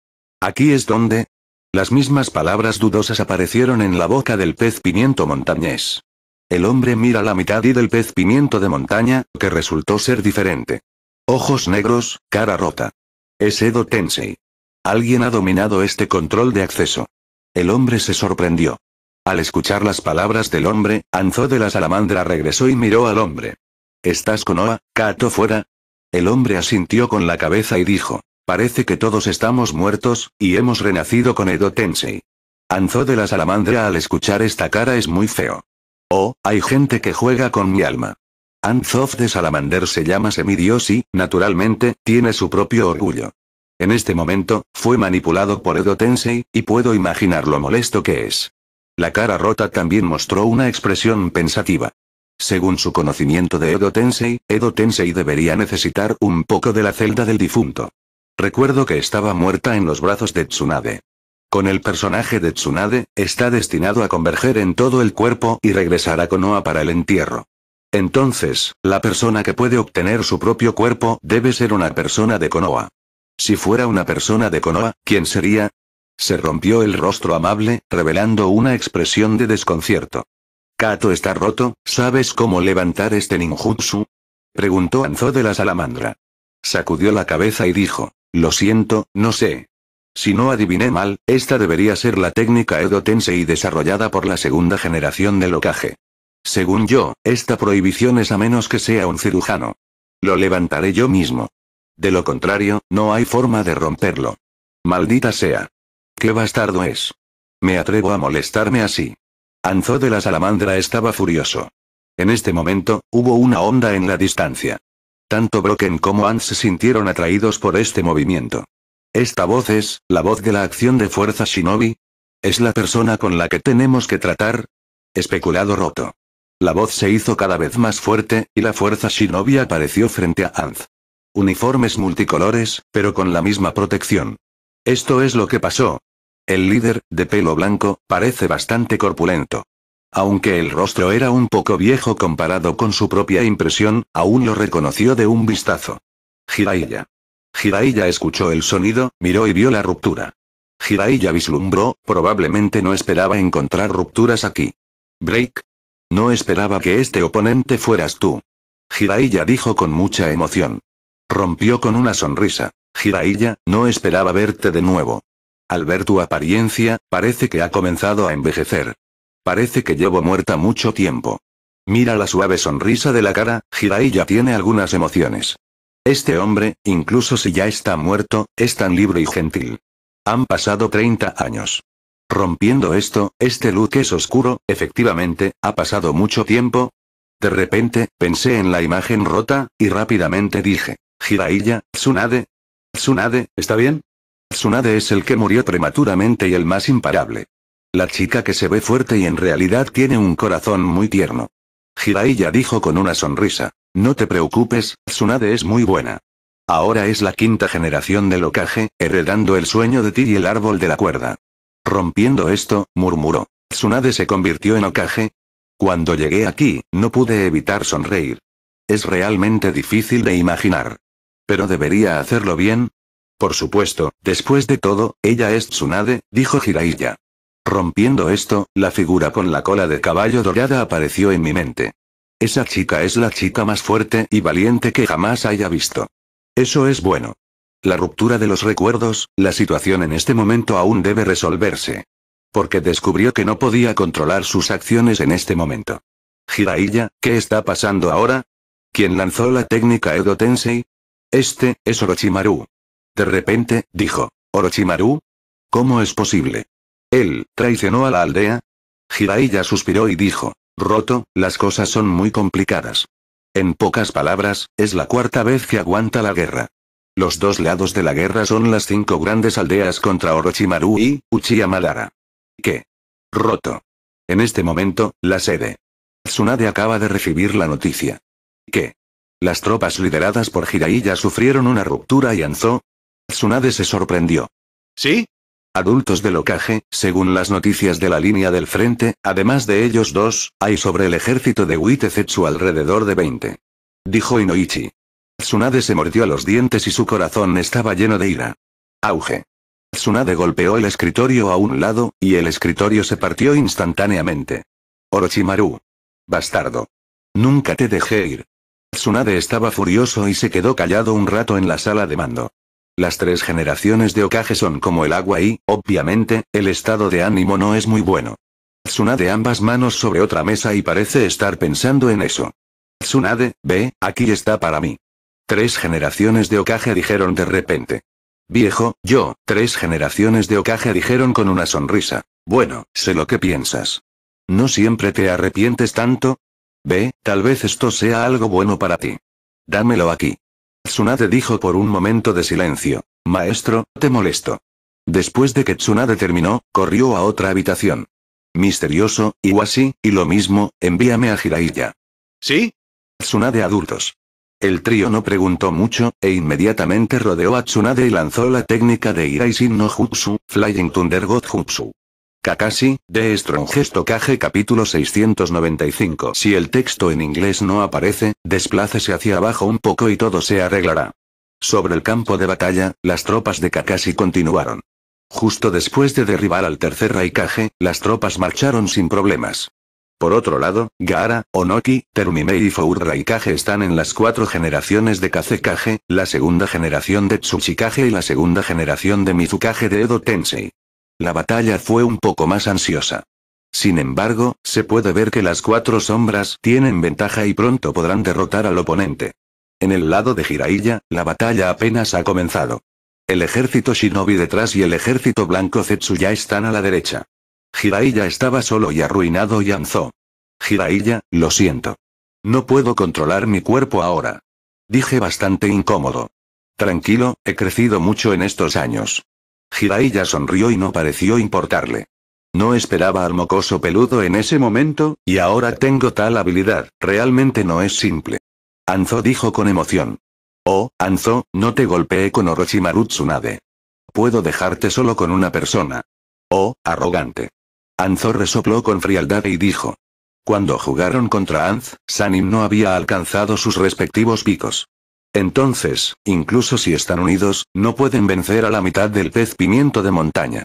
S1: Aquí es donde... Las mismas palabras dudosas aparecieron en la boca del pez pimiento montañés. El hombre mira la mitad y del pez pimiento de montaña, que resultó ser diferente. Ojos negros, cara rota. Es Edo Tensei. Alguien ha dominado este control de acceso. El hombre se sorprendió. Al escuchar las palabras del hombre, Anzó de la salamandra regresó y miró al hombre. ¿Estás con Oa, Kato fuera? El hombre asintió con la cabeza y dijo. Parece que todos estamos muertos, y hemos renacido con Edo Tensei. Anzo de la salamandra al escuchar esta cara es muy feo. Oh, hay gente que juega con mi alma. Anzof de Salamander se llama semidios y, naturalmente, tiene su propio orgullo. En este momento, fue manipulado por Edo Tensei, y puedo imaginar lo molesto que es. La cara rota también mostró una expresión pensativa. Según su conocimiento de Edo Tensei, Edo Tensei debería necesitar un poco de la celda del difunto. Recuerdo que estaba muerta en los brazos de Tsunade. Con el personaje de Tsunade, está destinado a converger en todo el cuerpo y regresar a Konoha para el entierro. Entonces, la persona que puede obtener su propio cuerpo debe ser una persona de Konoha. Si fuera una persona de Konoha, ¿quién sería? Se rompió el rostro amable, revelando una expresión de desconcierto. Kato está roto, ¿sabes cómo levantar este ninjutsu? Preguntó Anzo de la salamandra. Sacudió la cabeza y dijo. Lo siento, no sé. Si no adiviné mal, esta debería ser la técnica edotense y desarrollada por la segunda generación de locaje. Según yo, esta prohibición es a menos que sea un cirujano. Lo levantaré yo mismo. De lo contrario, no hay forma de romperlo. Maldita sea. Qué bastardo es. Me atrevo a molestarme así. Anzó de la salamandra estaba furioso. En este momento, hubo una onda en la distancia. Tanto Broken como Anz se sintieron atraídos por este movimiento. Esta voz es, la voz de la acción de fuerza Shinobi. ¿Es la persona con la que tenemos que tratar? Especulado roto. La voz se hizo cada vez más fuerte, y la fuerza Shinobi apareció frente a Anz. Uniformes multicolores, pero con la misma protección. Esto es lo que pasó. El líder, de pelo blanco, parece bastante corpulento. Aunque el rostro era un poco viejo comparado con su propia impresión, aún lo reconoció de un vistazo. Jiraiya. Jiraiya escuchó el sonido, miró y vio la ruptura. Jiraiya vislumbró, probablemente no esperaba encontrar rupturas aquí. Break. No esperaba que este oponente fueras tú. Jiraiya dijo con mucha emoción. Rompió con una sonrisa. Jiraiya, no esperaba verte de nuevo. Al ver tu apariencia, parece que ha comenzado a envejecer. Parece que llevo muerta mucho tiempo. Mira la suave sonrisa de la cara, Jiraiya tiene algunas emociones. Este hombre, incluso si ya está muerto, es tan libre y gentil. Han pasado 30 años. Rompiendo esto, este look es oscuro, efectivamente, ha pasado mucho tiempo. De repente, pensé en la imagen rota, y rápidamente dije, Jiraiya, Tsunade. Tsunade, ¿está bien? Tsunade es el que murió prematuramente y el más imparable. La chica que se ve fuerte y en realidad tiene un corazón muy tierno. Jiraiya dijo con una sonrisa. No te preocupes, Tsunade es muy buena. Ahora es la quinta generación del Okage, heredando el sueño de ti y el árbol de la cuerda. Rompiendo esto, murmuró. Tsunade se convirtió en Okage. Cuando llegué aquí, no pude evitar sonreír. Es realmente difícil de imaginar. Pero debería hacerlo bien. Por supuesto, después de todo, ella es Tsunade, dijo Jiraiya. Rompiendo esto, la figura con la cola de caballo dorada apareció en mi mente. Esa chica es la chica más fuerte y valiente que jamás haya visto. Eso es bueno. La ruptura de los recuerdos, la situación en este momento aún debe resolverse. Porque descubrió que no podía controlar sus acciones en este momento. Jiraiya, ¿qué está pasando ahora? ¿Quién lanzó la técnica Edo Tensei? Este, es Orochimaru. De repente, dijo, ¿Orochimaru? ¿Cómo es posible? Él, traicionó a la aldea. Jiraiya suspiró y dijo, Roto, las cosas son muy complicadas. En pocas palabras, es la cuarta vez que aguanta la guerra. Los dos lados de la guerra son las cinco grandes aldeas contra Orochimaru y Uchiha Madara. ¿Qué? Roto. En este momento, la sede. Tsunade acaba de recibir la noticia. ¿Qué? Las tropas lideradas por Jiraiya sufrieron una ruptura y Anzó. Tsunade se sorprendió. ¿Sí? adultos de locaje, según las noticias de la línea del frente, además de ellos dos, hay sobre el ejército de Witezetsu alrededor de 20. Dijo Inoichi. Tsunade se mordió los dientes y su corazón estaba lleno de ira. Auge. Tsunade golpeó el escritorio a un lado, y el escritorio se partió instantáneamente. Orochimaru. Bastardo. Nunca te dejé ir. Tsunade estaba furioso y se quedó callado un rato en la sala de mando. Las tres generaciones de Okage son como el agua y, obviamente, el estado de ánimo no es muy bueno. Tsunade ambas manos sobre otra mesa y parece estar pensando en eso. Tsunade, ve, aquí está para mí. Tres generaciones de Okage dijeron de repente. Viejo, yo, tres generaciones de Okage dijeron con una sonrisa. Bueno, sé lo que piensas. ¿No siempre te arrepientes tanto? Ve, tal vez esto sea algo bueno para ti. Dámelo aquí. Tsunade dijo por un momento de silencio. Maestro, te molesto. Después de que Tsunade terminó, corrió a otra habitación. Misterioso, Iwasi, y lo mismo, envíame a Jiraiya. ¿Sí? Tsunade adultos. El trío no preguntó mucho, e inmediatamente rodeó a Tsunade y lanzó la técnica de Iraisin no Jutsu, Flying Thunder God Jutsu. Kakashi, The Strongest Okage capítulo 695 Si el texto en inglés no aparece, desplácese hacia abajo un poco y todo se arreglará. Sobre el campo de batalla, las tropas de Kakashi continuaron. Justo después de derribar al tercer Raikage, las tropas marcharon sin problemas. Por otro lado, Gaara, Onoki, Terumimei y Four Raikage están en las cuatro generaciones de Kage, la segunda generación de Tsuchikage y la segunda generación de Mizukage de Edo Tensei. La batalla fue un poco más ansiosa. Sin embargo, se puede ver que las cuatro sombras tienen ventaja y pronto podrán derrotar al oponente. En el lado de Jiraiya, la batalla apenas ha comenzado. El ejército shinobi detrás y el ejército blanco ya están a la derecha. Jiraiya estaba solo y arruinado y anzó. Jiraiya, lo siento. No puedo controlar mi cuerpo ahora. Dije bastante incómodo. Tranquilo, he crecido mucho en estos años. Hiraiya sonrió y no pareció importarle. No esperaba al mocoso peludo en ese momento, y ahora tengo tal habilidad, realmente no es simple. Anzo dijo con emoción. Oh, Anzo, no te golpeé con Orochimaru Tsunade. Puedo dejarte solo con una persona. Oh, arrogante. Anzo resopló con frialdad y dijo. Cuando jugaron contra Anz, Sanin no había alcanzado sus respectivos picos. Entonces, incluso si están unidos, no pueden vencer a la mitad del pez pimiento de montaña.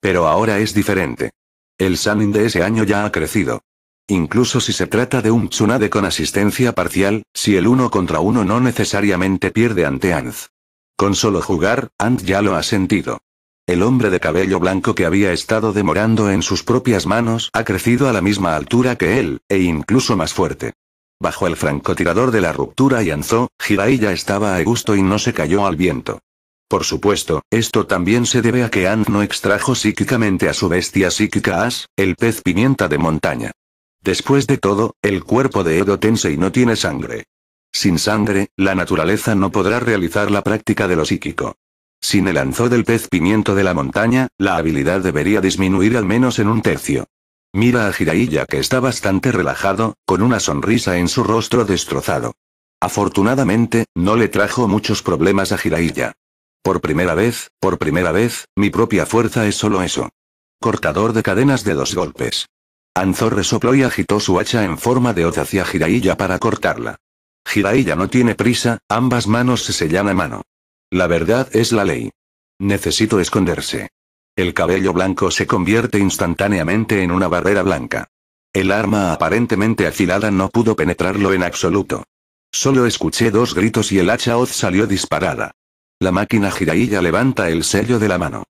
S1: Pero ahora es diferente. El Sanin de ese año ya ha crecido. Incluso si se trata de un Tsunade con asistencia parcial, si el uno contra uno no necesariamente pierde ante Anz. Con solo jugar, Anz ya lo ha sentido. El hombre de cabello blanco que había estado demorando en sus propias manos ha crecido a la misma altura que él, e incluso más fuerte. Bajo el francotirador de la ruptura y anzó, Jiraiya estaba a gusto y no se cayó al viento. Por supuesto, esto también se debe a que Ant no extrajo psíquicamente a su bestia psíquica As, el pez pimienta de montaña. Después de todo, el cuerpo de Edo Tensei no tiene sangre. Sin sangre, la naturaleza no podrá realizar la práctica de lo psíquico. Sin el anzó del pez pimiento de la montaña, la habilidad debería disminuir al menos en un tercio. Mira a Jiraiya que está bastante relajado, con una sonrisa en su rostro destrozado. Afortunadamente, no le trajo muchos problemas a Jiraiya. Por primera vez, por primera vez, mi propia fuerza es solo eso. Cortador de cadenas de dos golpes. Anzor resopló y agitó su hacha en forma de hoz hacia Jiraiya para cortarla. Jiraiya no tiene prisa, ambas manos se sellan a mano. La verdad es la ley. Necesito esconderse. El cabello blanco se convierte instantáneamente en una barrera blanca. El arma aparentemente afilada no pudo penetrarlo en absoluto. Solo escuché dos gritos y el hacha hoz salió disparada. La máquina girailla levanta el sello de la mano.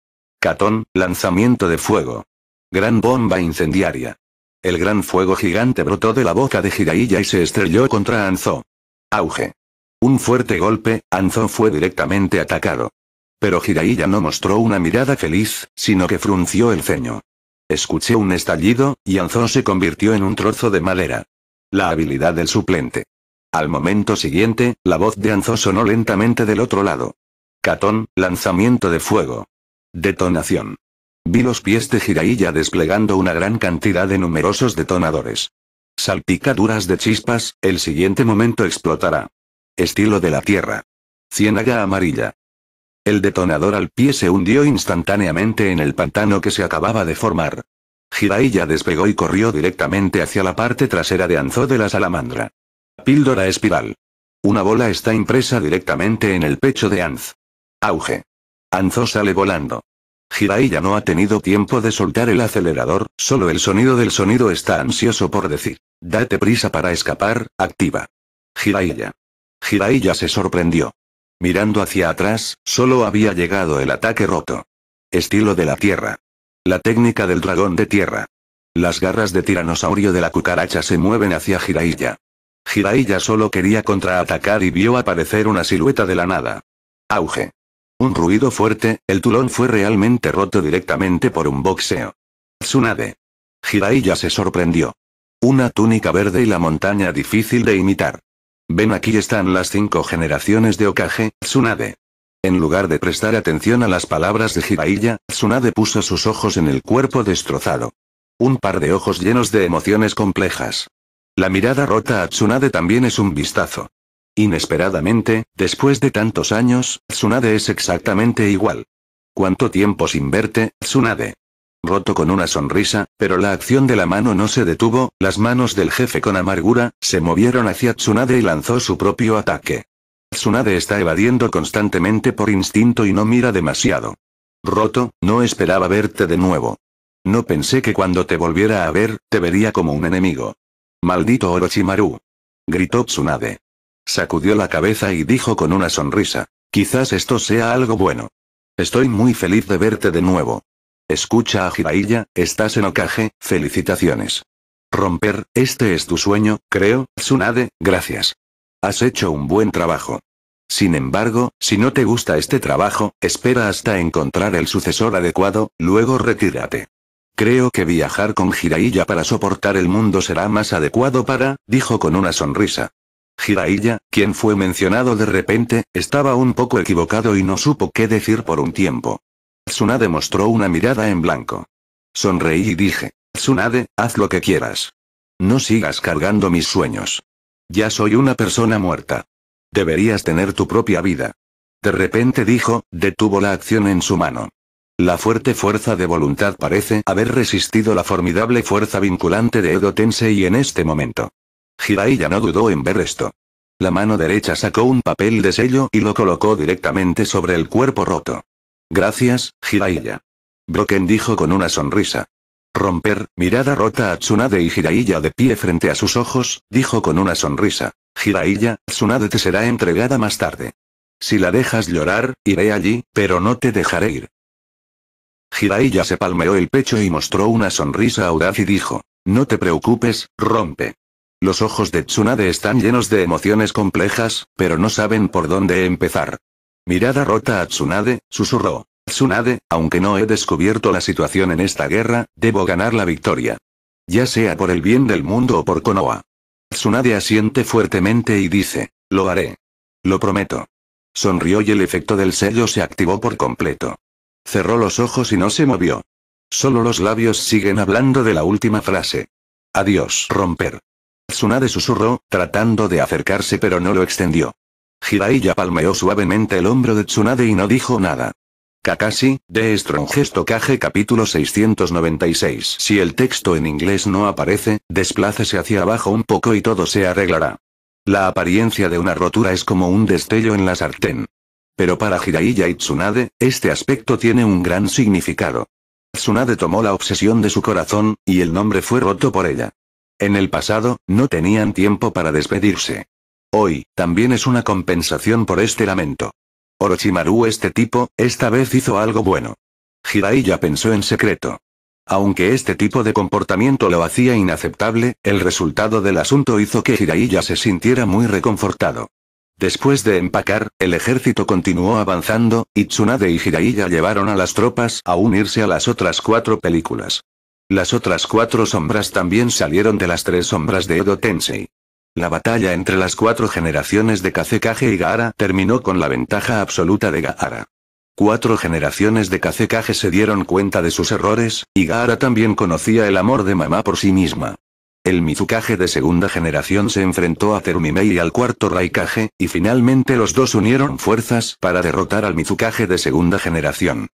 S1: Catón, lanzamiento de fuego. Gran bomba incendiaria. El gran fuego gigante brotó de la boca de Jiraiya y se estrelló contra Anzo. Auge. Un fuerte golpe, Anzo fue directamente atacado. Pero Jiraiya no mostró una mirada feliz, sino que frunció el ceño. Escuché un estallido, y Anzón se convirtió en un trozo de madera. La habilidad del suplente. Al momento siguiente, la voz de Anzo sonó lentamente del otro lado. Catón, lanzamiento de fuego. Detonación. Vi los pies de Jirailla desplegando una gran cantidad de numerosos detonadores. Salpicaduras de chispas, el siguiente momento explotará. Estilo de la Tierra. Ciénaga amarilla. El detonador al pie se hundió instantáneamente en el pantano que se acababa de formar. Jiraiya despegó y corrió directamente hacia la parte trasera de Anzo de la salamandra. Píldora espiral. Una bola está impresa directamente en el pecho de Anz. Auge. Anzo sale volando. Jiraiya no ha tenido tiempo de soltar el acelerador, solo el sonido del sonido está ansioso por decir. Date prisa para escapar, activa. Jiraiya. Jiraiya se sorprendió. Mirando hacia atrás, solo había llegado el ataque roto. Estilo de la tierra. La técnica del dragón de tierra. Las garras de tiranosaurio de la cucaracha se mueven hacia Jiraiya. Jiraiya solo quería contraatacar y vio aparecer una silueta de la nada. Auge. Un ruido fuerte, el tulón fue realmente roto directamente por un boxeo. Tsunade. Jiraiya se sorprendió. Una túnica verde y la montaña difícil de imitar. Ven aquí están las cinco generaciones de Okage, Tsunade. En lugar de prestar atención a las palabras de Jiraiya, Tsunade puso sus ojos en el cuerpo destrozado. Un par de ojos llenos de emociones complejas. La mirada rota a Tsunade también es un vistazo. Inesperadamente, después de tantos años, Tsunade es exactamente igual. ¿Cuánto tiempo sin verte, Tsunade? roto con una sonrisa, pero la acción de la mano no se detuvo, las manos del jefe con amargura, se movieron hacia Tsunade y lanzó su propio ataque. Tsunade está evadiendo constantemente por instinto y no mira demasiado. Roto, no esperaba verte de nuevo. No pensé que cuando te volviera a ver, te vería como un enemigo. Maldito Orochimaru. Gritó Tsunade. Sacudió la cabeza y dijo con una sonrisa. Quizás esto sea algo bueno. Estoy muy feliz de verte de nuevo. Escucha a Jiraiya, estás en Okage, felicitaciones. Romper, este es tu sueño, creo, Tsunade, gracias. Has hecho un buen trabajo. Sin embargo, si no te gusta este trabajo, espera hasta encontrar el sucesor adecuado, luego retírate. Creo que viajar con Jiraiya para soportar el mundo será más adecuado para, dijo con una sonrisa. Jiraiya, quien fue mencionado de repente, estaba un poco equivocado y no supo qué decir por un tiempo. Tsunade mostró una mirada en blanco. Sonreí y dije, Tsunade, haz lo que quieras. No sigas cargando mis sueños. Ya soy una persona muerta. Deberías tener tu propia vida. De repente dijo, detuvo la acción en su mano. La fuerte fuerza de voluntad parece haber resistido la formidable fuerza vinculante de Edo Tensei en este momento. ya no dudó en ver esto. La mano derecha sacó un papel de sello y lo colocó directamente sobre el cuerpo roto. Gracias, Jiraiya. Broken dijo con una sonrisa. Romper, mirada rota a Tsunade y Jiraiya de pie frente a sus ojos, dijo con una sonrisa. Jiraiya, Tsunade te será entregada más tarde. Si la dejas llorar, iré allí, pero no te dejaré ir. Jiraiya se palmeó el pecho y mostró una sonrisa audaz y dijo. No te preocupes, rompe. Los ojos de Tsunade están llenos de emociones complejas, pero no saben por dónde empezar. Mirada rota a Tsunade, susurró. Tsunade, aunque no he descubierto la situación en esta guerra, debo ganar la victoria. Ya sea por el bien del mundo o por Konoha. Tsunade asiente fuertemente y dice, lo haré. Lo prometo. Sonrió y el efecto del sello se activó por completo. Cerró los ojos y no se movió. Solo los labios siguen hablando de la última frase. Adiós, romper. Tsunade susurró, tratando de acercarse pero no lo extendió. Jiraiya palmeó suavemente el hombro de Tsunade y no dijo nada. Kakashi, de gesto Kage capítulo 696 Si el texto en inglés no aparece, desplácese hacia abajo un poco y todo se arreglará. La apariencia de una rotura es como un destello en la sartén. Pero para Jiraiya y Tsunade, este aspecto tiene un gran significado. Tsunade tomó la obsesión de su corazón, y el nombre fue roto por ella. En el pasado, no tenían tiempo para despedirse hoy, también es una compensación por este lamento. Orochimaru este tipo, esta vez hizo algo bueno. Jiraiya pensó en secreto. Aunque este tipo de comportamiento lo hacía inaceptable, el resultado del asunto hizo que Jiraiya se sintiera muy reconfortado. Después de empacar, el ejército continuó avanzando, y Tsunade y Jiraiya llevaron a las tropas a unirse a las otras cuatro películas. Las otras cuatro sombras también salieron de las tres sombras de Edo Tensei. La batalla entre las cuatro generaciones de Kazekage y Gaara terminó con la ventaja absoluta de Gaara. Cuatro generaciones de Kazekage se dieron cuenta de sus errores, y Gaara también conocía el amor de mamá por sí misma. El Mizukage de segunda generación se enfrentó a Terumimei y al cuarto Raikage, y finalmente los dos unieron fuerzas para derrotar al Mizukage de segunda generación.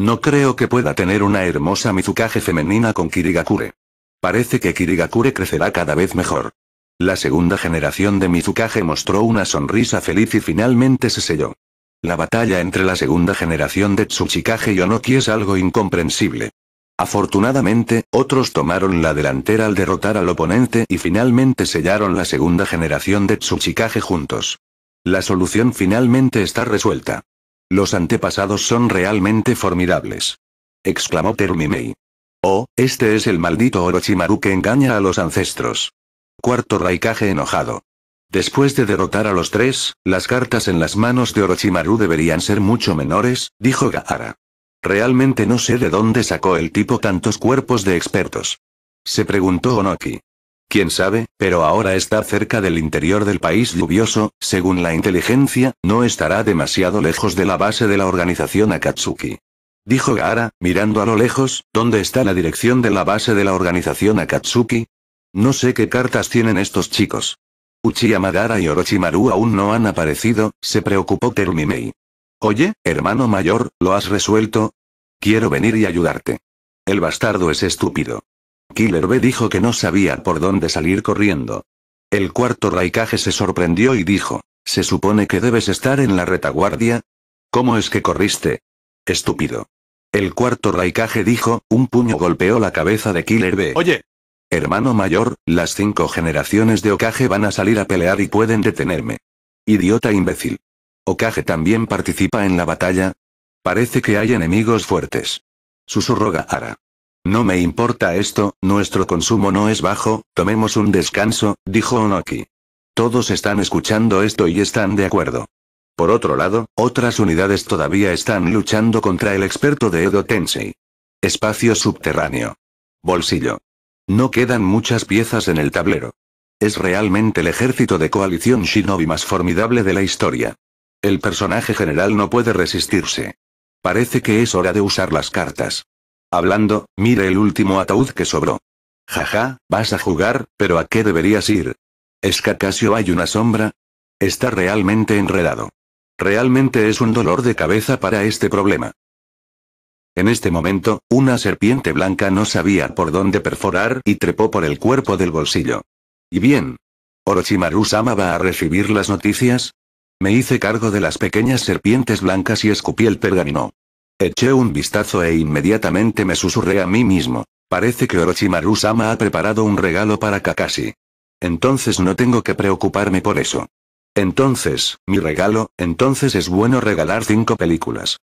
S1: No creo que pueda tener una hermosa Mizukage femenina con Kirigakure. Parece que Kirigakure crecerá cada vez mejor. La segunda generación de Mizukage mostró una sonrisa feliz y finalmente se selló. La batalla entre la segunda generación de Tsuchikage y Onoki es algo incomprensible. Afortunadamente, otros tomaron la delantera al derrotar al oponente y finalmente sellaron la segunda generación de Tsuchikage juntos. La solución finalmente está resuelta. Los antepasados son realmente formidables. Exclamó Terumimei. Oh, este es el maldito Orochimaru que engaña a los ancestros. Cuarto Raikage enojado. Después de derrotar a los tres, las cartas en las manos de Orochimaru deberían ser mucho menores, dijo Gaara. Realmente no sé de dónde sacó el tipo tantos cuerpos de expertos. Se preguntó Onoki. Quién sabe, pero ahora está cerca del interior del país lluvioso, según la inteligencia, no estará demasiado lejos de la base de la organización Akatsuki. Dijo Gaara, mirando a lo lejos, ¿dónde está la dirección de la base de la organización Akatsuki? No sé qué cartas tienen estos chicos. Uchiha Madara y Orochimaru aún no han aparecido, se preocupó Terumimei. Oye, hermano mayor, ¿lo has resuelto? Quiero venir y ayudarte. El bastardo es estúpido. Killer B dijo que no sabía por dónde salir corriendo. El cuarto Raikage se sorprendió y dijo, ¿se supone que debes estar en la retaguardia? ¿Cómo es que corriste? Estúpido. El cuarto Raikage dijo, un puño golpeó la cabeza de Killer B. Oye, Hermano mayor, las cinco generaciones de Okage van a salir a pelear y pueden detenerme. Idiota imbécil. Okage también participa en la batalla. Parece que hay enemigos fuertes. Susurroga, ara. No me importa esto, nuestro consumo no es bajo, tomemos un descanso, dijo Onoki. Todos están escuchando esto y están de acuerdo. Por otro lado, otras unidades todavía están luchando contra el experto de Edo Tensei. Espacio subterráneo. Bolsillo. No quedan muchas piezas en el tablero. Es realmente el ejército de coalición shinobi más formidable de la historia. El personaje general no puede resistirse. Parece que es hora de usar las cartas. Hablando, mire el último ataúd que sobró. Jaja, vas a jugar, pero ¿a qué deberías ir? ¿Es que hay una sombra? Está realmente enredado. Realmente es un dolor de cabeza para este problema. En este momento, una serpiente blanca no sabía por dónde perforar y trepó por el cuerpo del bolsillo. Y bien. Orochimaru-sama va a recibir las noticias, me hice cargo de las pequeñas serpientes blancas y escupí el pergamino. Eché un vistazo e inmediatamente me susurré a mí mismo. Parece que Orochimaru-sama ha preparado un regalo para Kakashi. Entonces no tengo que preocuparme por eso. Entonces, mi regalo, entonces es bueno regalar cinco películas.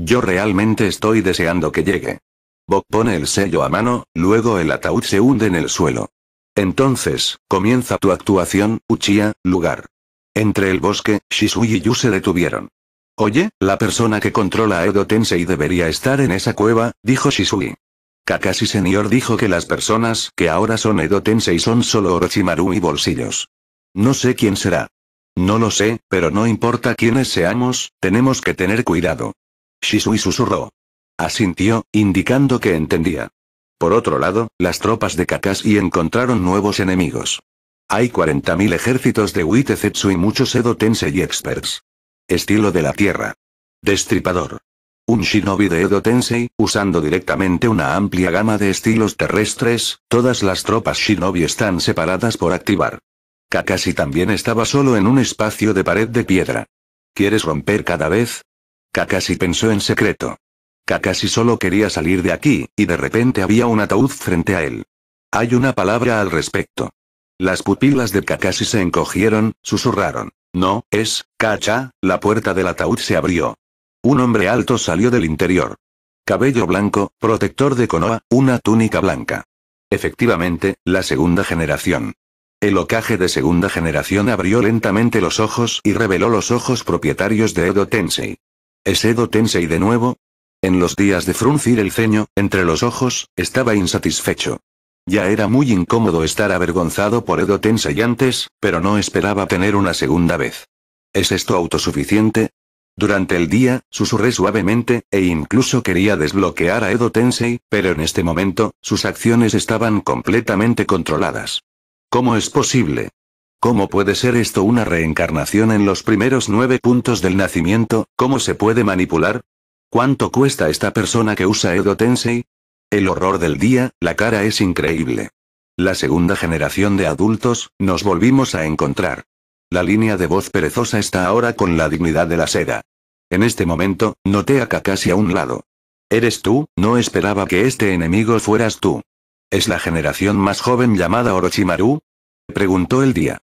S1: Yo realmente estoy deseando que llegue. Bok pone el sello a mano, luego el ataúd se hunde en el suelo. Entonces, comienza tu actuación, Uchiha, lugar. Entre el bosque, Shisui y Yu se detuvieron. Oye, la persona que controla a Edo Tensei debería estar en esa cueva, dijo Shisui. Kakashi señor dijo que las personas que ahora son Edo Tensei son solo Orochimaru y Bolsillos. No sé quién será. No lo sé, pero no importa quiénes seamos, tenemos que tener cuidado. Shisui susurró. Asintió, indicando que entendía. Por otro lado, las tropas de Kakashi encontraron nuevos enemigos. Hay 40.000 ejércitos de Zetsu y muchos Edo Tensei experts. Estilo de la tierra. Destripador. Un shinobi de Edo Tensei, usando directamente una amplia gama de estilos terrestres, todas las tropas shinobi están separadas por activar. Kakashi también estaba solo en un espacio de pared de piedra. ¿Quieres romper cada vez? Kakashi pensó en secreto. Kakashi solo quería salir de aquí, y de repente había un ataúd frente a él. Hay una palabra al respecto. Las pupilas de Kakashi se encogieron, susurraron. No, es, Kacha, la puerta del ataúd se abrió. Un hombre alto salió del interior. Cabello blanco, protector de Konoha, una túnica blanca. Efectivamente, la segunda generación. El ocaje de segunda generación abrió lentamente los ojos y reveló los ojos propietarios de Edo Tensei. ¿Es Edo Tensei de nuevo? En los días de fruncir el ceño, entre los ojos, estaba insatisfecho. Ya era muy incómodo estar avergonzado por Edo Tensei antes, pero no esperaba tener una segunda vez. ¿Es esto autosuficiente? Durante el día, susurré suavemente, e incluso quería desbloquear a Edo Tensei, pero en este momento, sus acciones estaban completamente controladas. ¿Cómo es posible? ¿Cómo puede ser esto una reencarnación en los primeros nueve puntos del nacimiento? ¿Cómo se puede manipular? ¿Cuánto cuesta esta persona que usa Edo Tensei? El horror del día, la cara es increíble. La segunda generación de adultos, nos volvimos a encontrar. La línea de voz perezosa está ahora con la dignidad de la seda. En este momento, noté a Kakashi a un lado. Eres tú, no esperaba que este enemigo fueras tú. ¿Es la generación más joven llamada Orochimaru? Preguntó el día.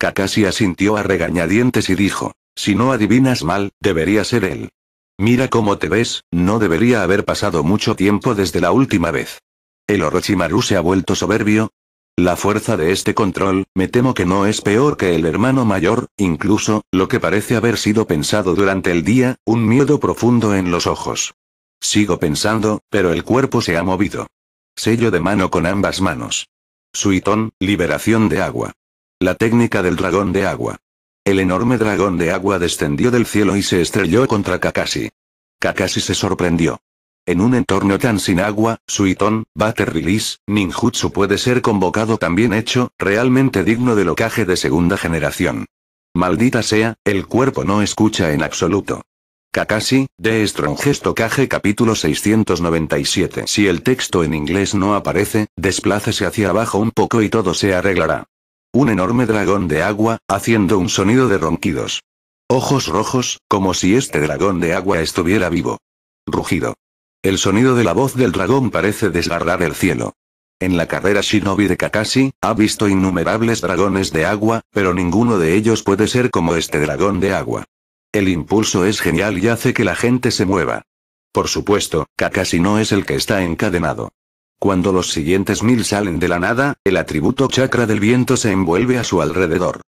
S1: Kakashi asintió a regañadientes y dijo, si no adivinas mal, debería ser él. Mira cómo te ves, no debería haber pasado mucho tiempo desde la última vez. ¿El Orochimaru se ha vuelto soberbio? La fuerza de este control, me temo que no es peor que el hermano mayor, incluso, lo que parece haber sido pensado durante el día, un miedo profundo en los ojos. Sigo pensando, pero el cuerpo se ha movido. Sello de mano con ambas manos. Suitón, liberación de agua. La técnica del dragón de agua. El enorme dragón de agua descendió del cielo y se estrelló contra Kakashi. Kakashi se sorprendió. En un entorno tan sin agua, Suiton, bater Release, ninjutsu puede ser convocado también hecho, realmente digno del ocaje de segunda generación. Maldita sea, el cuerpo no escucha en absoluto. Kakashi, de Strongest Okage capítulo 697 Si el texto en inglés no aparece, desplácese hacia abajo un poco y todo se arreglará. Un enorme dragón de agua, haciendo un sonido de ronquidos. Ojos rojos, como si este dragón de agua estuviera vivo. Rugido. El sonido de la voz del dragón parece desgarrar el cielo. En la carrera shinobi de Kakashi, ha visto innumerables dragones de agua, pero ninguno de ellos puede ser como este dragón de agua. El impulso es genial y hace que la gente se mueva. Por supuesto, Kakashi no es el que está encadenado. Cuando los siguientes mil salen de la nada, el atributo chakra del viento se envuelve a su alrededor.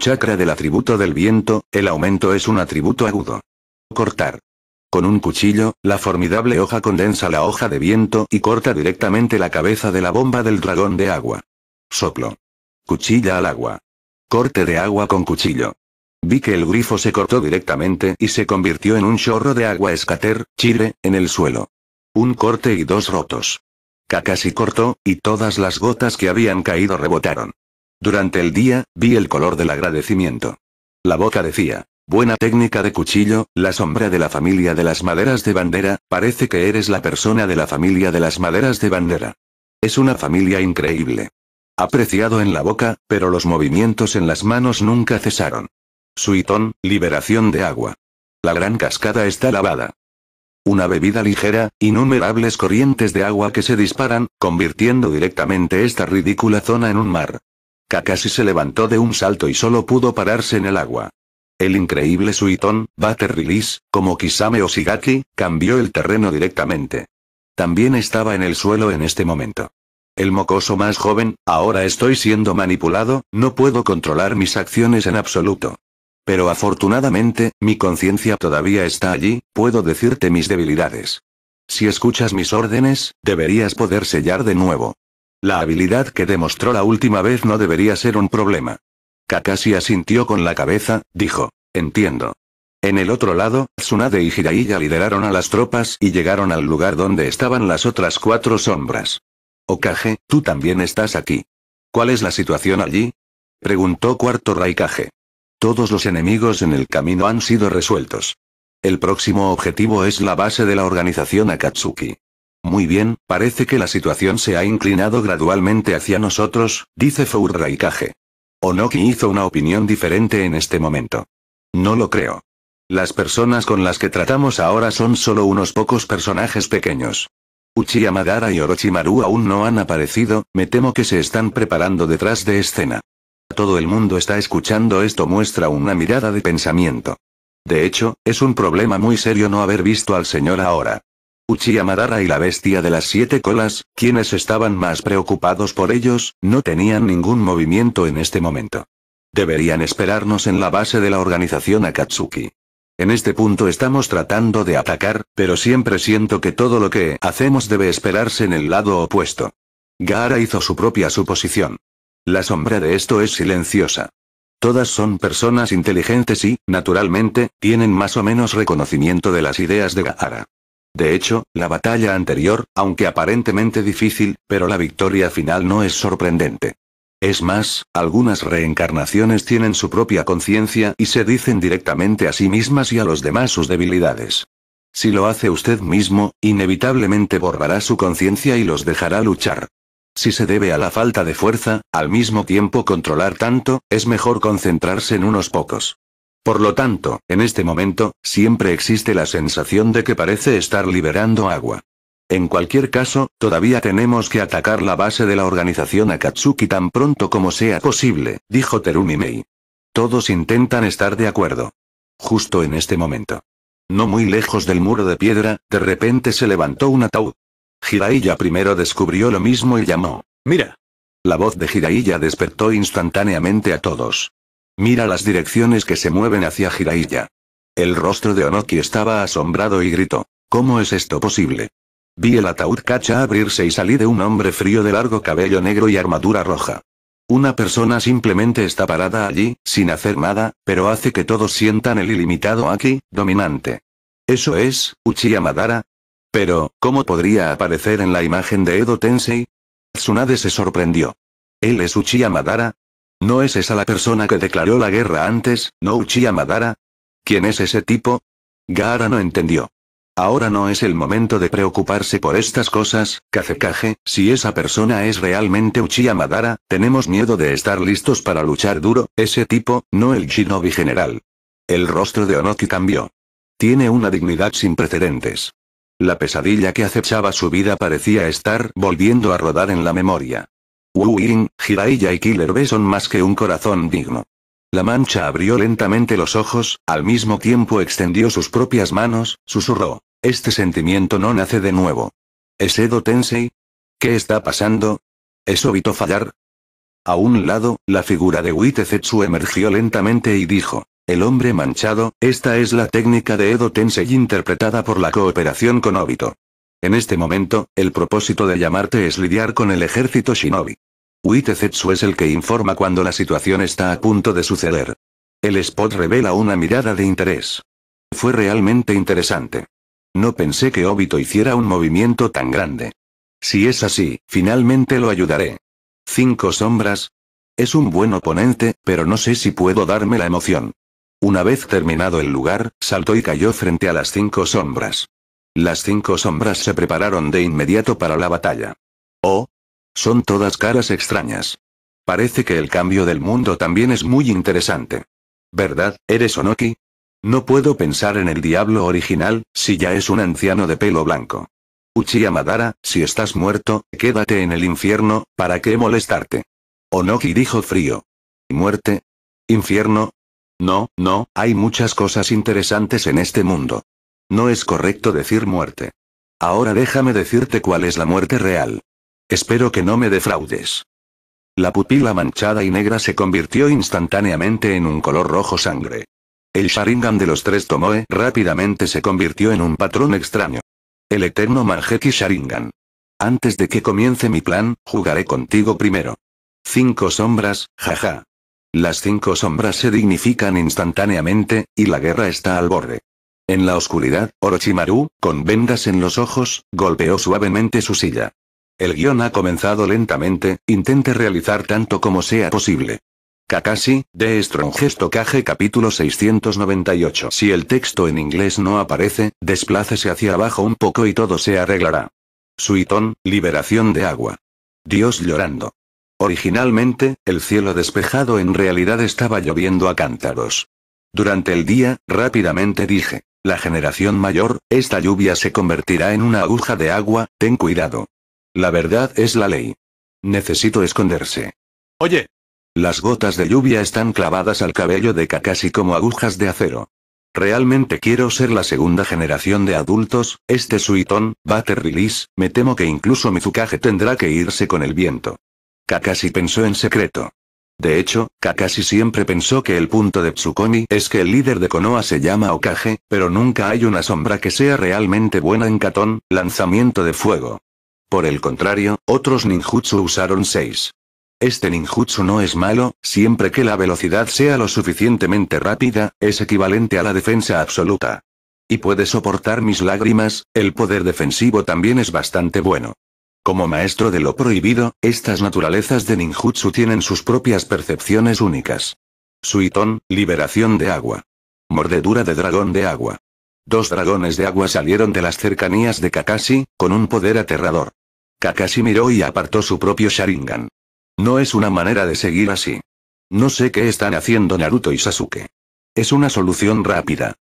S1: Chakra del atributo del viento, el aumento es un atributo agudo. Cortar. Con un cuchillo, la formidable hoja condensa la hoja de viento y corta directamente la cabeza de la bomba del dragón de agua. Soplo. Cuchilla al agua. Corte de agua con cuchillo. Vi que el grifo se cortó directamente y se convirtió en un chorro de agua escater, chire, en el suelo. Un corte y dos rotos casi cortó, y todas las gotas que habían caído rebotaron. Durante el día, vi el color del agradecimiento. La boca decía, buena técnica de cuchillo, la sombra de la familia de las maderas de bandera, parece que eres la persona de la familia de las maderas de bandera. Es una familia increíble. Apreciado en la boca, pero los movimientos en las manos nunca cesaron. Suitón, liberación de agua. La gran cascada está lavada. Una bebida ligera, innumerables corrientes de agua que se disparan, convirtiendo directamente esta ridícula zona en un mar. Kakashi se levantó de un salto y solo pudo pararse en el agua. El increíble Suitón, Butter Release, como Kisame o cambió el terreno directamente. También estaba en el suelo en este momento. El mocoso más joven, ahora estoy siendo manipulado, no puedo controlar mis acciones en absoluto. Pero afortunadamente, mi conciencia todavía está allí, puedo decirte mis debilidades. Si escuchas mis órdenes, deberías poder sellar de nuevo. La habilidad que demostró la última vez no debería ser un problema. Kakashi asintió con la cabeza, dijo. Entiendo. En el otro lado, Tsunade y Jiraiya lideraron a las tropas y llegaron al lugar donde estaban las otras cuatro sombras. Okage, tú también estás aquí. ¿Cuál es la situación allí? Preguntó Cuarto Raikage. Todos los enemigos en el camino han sido resueltos. El próximo objetivo es la base de la organización Akatsuki. Muy bien, parece que la situación se ha inclinado gradualmente hacia nosotros, dice Furraikage. Onoki hizo una opinión diferente en este momento. No lo creo. Las personas con las que tratamos ahora son solo unos pocos personajes pequeños. Uchiha Madara y Orochimaru aún no han aparecido, me temo que se están preparando detrás de escena. Todo el mundo está escuchando esto muestra una mirada de pensamiento. De hecho, es un problema muy serio no haber visto al señor ahora. Uchiha y la bestia de las siete colas, quienes estaban más preocupados por ellos, no tenían ningún movimiento en este momento. Deberían esperarnos en la base de la organización Akatsuki. En este punto estamos tratando de atacar, pero siempre siento que todo lo que hacemos debe esperarse en el lado opuesto. Gaara hizo su propia suposición. La sombra de esto es silenciosa. Todas son personas inteligentes y, naturalmente, tienen más o menos reconocimiento de las ideas de Gaara. De hecho, la batalla anterior, aunque aparentemente difícil, pero la victoria final no es sorprendente. Es más, algunas reencarnaciones tienen su propia conciencia y se dicen directamente a sí mismas y a los demás sus debilidades. Si lo hace usted mismo, inevitablemente borrará su conciencia y los dejará luchar. Si se debe a la falta de fuerza, al mismo tiempo controlar tanto, es mejor concentrarse en unos pocos. Por lo tanto, en este momento, siempre existe la sensación de que parece estar liberando agua. En cualquier caso, todavía tenemos que atacar la base de la organización Akatsuki tan pronto como sea posible, dijo Terumi Mei. Todos intentan estar de acuerdo. Justo en este momento. No muy lejos del muro de piedra, de repente se levantó un ataúd. Jiraiya primero descubrió lo mismo y llamó. Mira. La voz de Jiraiya despertó instantáneamente a todos. Mira las direcciones que se mueven hacia Jiraiya. El rostro de Onoki estaba asombrado y gritó. ¿Cómo es esto posible? Vi el ataúd cacha abrirse y salí de un hombre frío de largo cabello negro y armadura roja. Una persona simplemente está parada allí, sin hacer nada, pero hace que todos sientan el ilimitado aquí, dominante. Eso es, Uchiha Madara, pero, ¿cómo podría aparecer en la imagen de Edo Tensei? Tsunade se sorprendió. ¿Él es Uchiha Madara? ¿No es esa la persona que declaró la guerra antes, no Uchiha Madara? ¿Quién es ese tipo? Gaara no entendió. Ahora no es el momento de preocuparse por estas cosas, Kazekage, si esa persona es realmente Uchiha Madara, tenemos miedo de estar listos para luchar duro, ese tipo, no el shinobi general. El rostro de Onoki cambió. Tiene una dignidad sin precedentes. La pesadilla que acechaba su vida parecía estar volviendo a rodar en la memoria. Wu Ying, Jiraiya y Killer B son más que un corazón digno. La mancha abrió lentamente los ojos, al mismo tiempo extendió sus propias manos, susurró. Este sentimiento no nace de nuevo. ¿Es Edo Tensei? ¿Qué está pasando? ¿Es Obito fallar? A un lado, la figura de Witezetsu emergió lentamente y dijo. El hombre manchado, esta es la técnica de Edo Tensei interpretada por la cooperación con Obito. En este momento, el propósito de llamarte es lidiar con el ejército shinobi. Zetsu es el que informa cuando la situación está a punto de suceder. El spot revela una mirada de interés. Fue realmente interesante. No pensé que Obito hiciera un movimiento tan grande. Si es así, finalmente lo ayudaré. Cinco sombras. Es un buen oponente, pero no sé si puedo darme la emoción. Una vez terminado el lugar, saltó y cayó frente a las cinco sombras. Las cinco sombras se prepararon de inmediato para la batalla. Oh. Son todas caras extrañas. Parece que el cambio del mundo también es muy interesante. ¿Verdad, eres Onoki? No puedo pensar en el diablo original, si ya es un anciano de pelo blanco. Uchiha Madara, si estás muerto, quédate en el infierno, ¿para qué molestarte? Onoki dijo frío. ¿Muerte? ¿Infierno? No, no, hay muchas cosas interesantes en este mundo. No es correcto decir muerte. Ahora déjame decirte cuál es la muerte real. Espero que no me defraudes. La pupila manchada y negra se convirtió instantáneamente en un color rojo sangre. El Sharingan de los tres Tomoe rápidamente se convirtió en un patrón extraño. El eterno Manjeki Sharingan. Antes de que comience mi plan, jugaré contigo primero. Cinco sombras, jaja. Las cinco sombras se dignifican instantáneamente, y la guerra está al borde. En la oscuridad, Orochimaru, con vendas en los ojos, golpeó suavemente su silla. El guión ha comenzado lentamente, intente realizar tanto como sea posible. Kakashi, de gesto Kage capítulo 698 Si el texto en inglés no aparece, desplácese hacia abajo un poco y todo se arreglará. Suitón, liberación de agua. Dios llorando. Originalmente, el cielo despejado en realidad estaba lloviendo a cántaros. Durante el día, rápidamente dije, la generación mayor, esta lluvia se convertirá en una aguja de agua, ten cuidado. La verdad es la ley. Necesito esconderse. Oye. Las gotas de lluvia están clavadas al cabello de Kakashi como agujas de acero. Realmente quiero ser la segunda generación de adultos, este suitón, Butter Release, me temo que incluso Mizukage tendrá que irse con el viento. Kakashi pensó en secreto. De hecho, Kakashi siempre pensó que el punto de Tsukoni es que el líder de Konoha se llama Okage, pero nunca hay una sombra que sea realmente buena en Katon, lanzamiento de fuego. Por el contrario, otros ninjutsu usaron 6. Este ninjutsu no es malo, siempre que la velocidad sea lo suficientemente rápida, es equivalente a la defensa absoluta. Y puede soportar mis lágrimas, el poder defensivo también es bastante bueno. Como maestro de lo prohibido, estas naturalezas de ninjutsu tienen sus propias percepciones únicas. Suiton, liberación de agua. Mordedura de dragón de agua. Dos dragones de agua salieron de las cercanías de Kakashi, con un poder aterrador. Kakashi miró y apartó su propio Sharingan. No es una manera de seguir así. No sé qué están haciendo Naruto y Sasuke. Es una solución rápida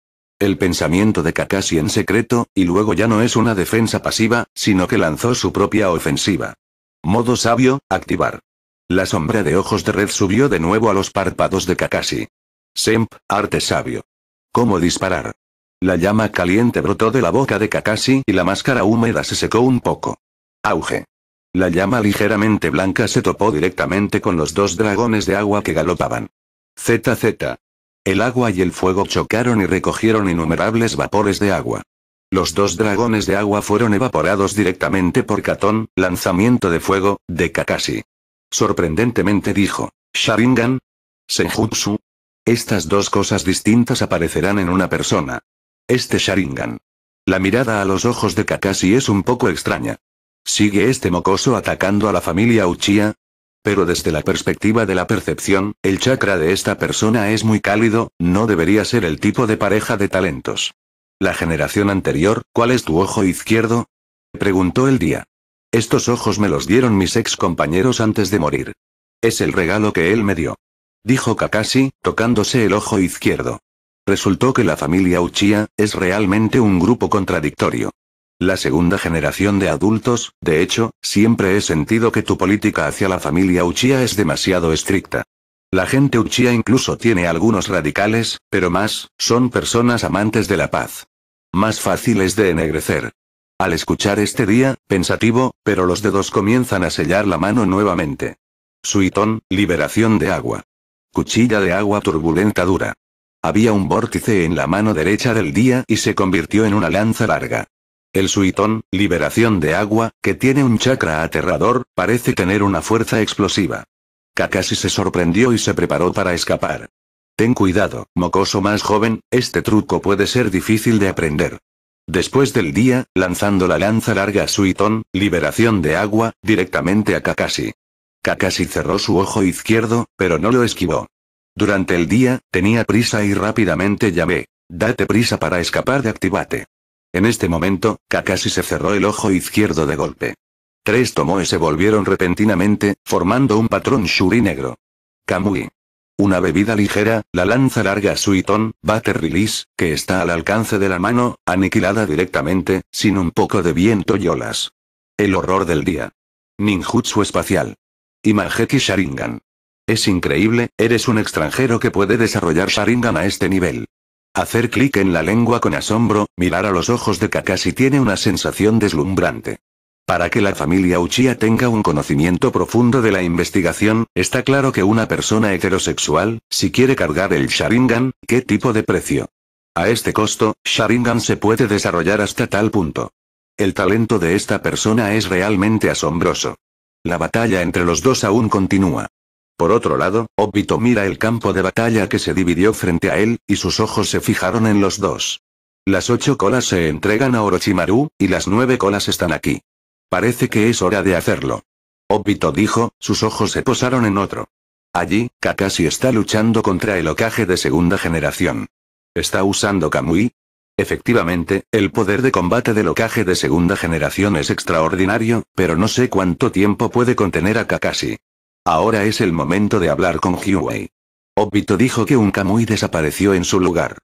S1: el pensamiento de Kakashi en secreto, y luego ya no es una defensa pasiva, sino que lanzó su propia ofensiva. Modo sabio, activar. La sombra de ojos de red subió de nuevo a los párpados de Kakashi. Semp, arte sabio. ¿Cómo disparar? La llama caliente brotó de la boca de Kakashi y la máscara húmeda se secó un poco. Auge. La llama ligeramente blanca se topó directamente con los dos dragones de agua que galopaban. ZZ. El agua y el fuego chocaron y recogieron innumerables vapores de agua. Los dos dragones de agua fueron evaporados directamente por Katon, lanzamiento de fuego, de Kakashi. Sorprendentemente dijo, Sharingan, Senjutsu. Estas dos cosas distintas aparecerán en una persona. Este Sharingan. La mirada a los ojos de Kakashi es un poco extraña. ¿Sigue este mocoso atacando a la familia Uchiha? Pero desde la perspectiva de la percepción, el chakra de esta persona es muy cálido, no debería ser el tipo de pareja de talentos. La generación anterior, ¿cuál es tu ojo izquierdo? Preguntó el día. Estos ojos me los dieron mis ex compañeros antes de morir. Es el regalo que él me dio. Dijo Kakashi, tocándose el ojo izquierdo. Resultó que la familia Uchiha, es realmente un grupo contradictorio. La segunda generación de adultos, de hecho, siempre he sentido que tu política hacia la familia Uchiha es demasiado estricta. La gente Uchiha incluso tiene algunos radicales, pero más, son personas amantes de la paz. Más fáciles de ennegrecer. Al escuchar este día, pensativo, pero los dedos comienzan a sellar la mano nuevamente. Suitón, liberación de agua. Cuchilla de agua turbulenta dura. Había un vórtice en la mano derecha del día y se convirtió en una lanza larga. El suitón, liberación de agua, que tiene un chakra aterrador, parece tener una fuerza explosiva. Kakashi se sorprendió y se preparó para escapar. Ten cuidado, mocoso más joven, este truco puede ser difícil de aprender. Después del día, lanzando la lanza larga Suitón, liberación de agua, directamente a Kakashi. Kakashi cerró su ojo izquierdo, pero no lo esquivó. Durante el día, tenía prisa y rápidamente llamé. Date prisa para escapar de Activate. En este momento, Kakashi se cerró el ojo izquierdo de golpe. Tres tomoe se volvieron repentinamente, formando un patrón shuri negro. Kamui. Una bebida ligera, la lanza larga Suiton, Bater Release, que está al alcance de la mano, aniquilada directamente, sin un poco de viento y olas. El horror del día. Ninjutsu espacial. Y Sharingan. Es increíble, eres un extranjero que puede desarrollar Sharingan a este nivel. Hacer clic en la lengua con asombro, mirar a los ojos de Kakashi tiene una sensación deslumbrante. Para que la familia Uchiha tenga un conocimiento profundo de la investigación, está claro que una persona heterosexual, si quiere cargar el Sharingan, ¿qué tipo de precio? A este costo, Sharingan se puede desarrollar hasta tal punto. El talento de esta persona es realmente asombroso. La batalla entre los dos aún continúa. Por otro lado, Obito mira el campo de batalla que se dividió frente a él, y sus ojos se fijaron en los dos. Las ocho colas se entregan a Orochimaru, y las nueve colas están aquí. Parece que es hora de hacerlo. Obito dijo, sus ojos se posaron en otro. Allí, Kakashi está luchando contra el Okage de segunda generación. ¿Está usando Kamui? Efectivamente, el poder de combate del Okage de segunda generación es extraordinario, pero no sé cuánto tiempo puede contener a Kakashi. Ahora es el momento de hablar con Hyuei. Obito dijo que un Kamui desapareció en su lugar.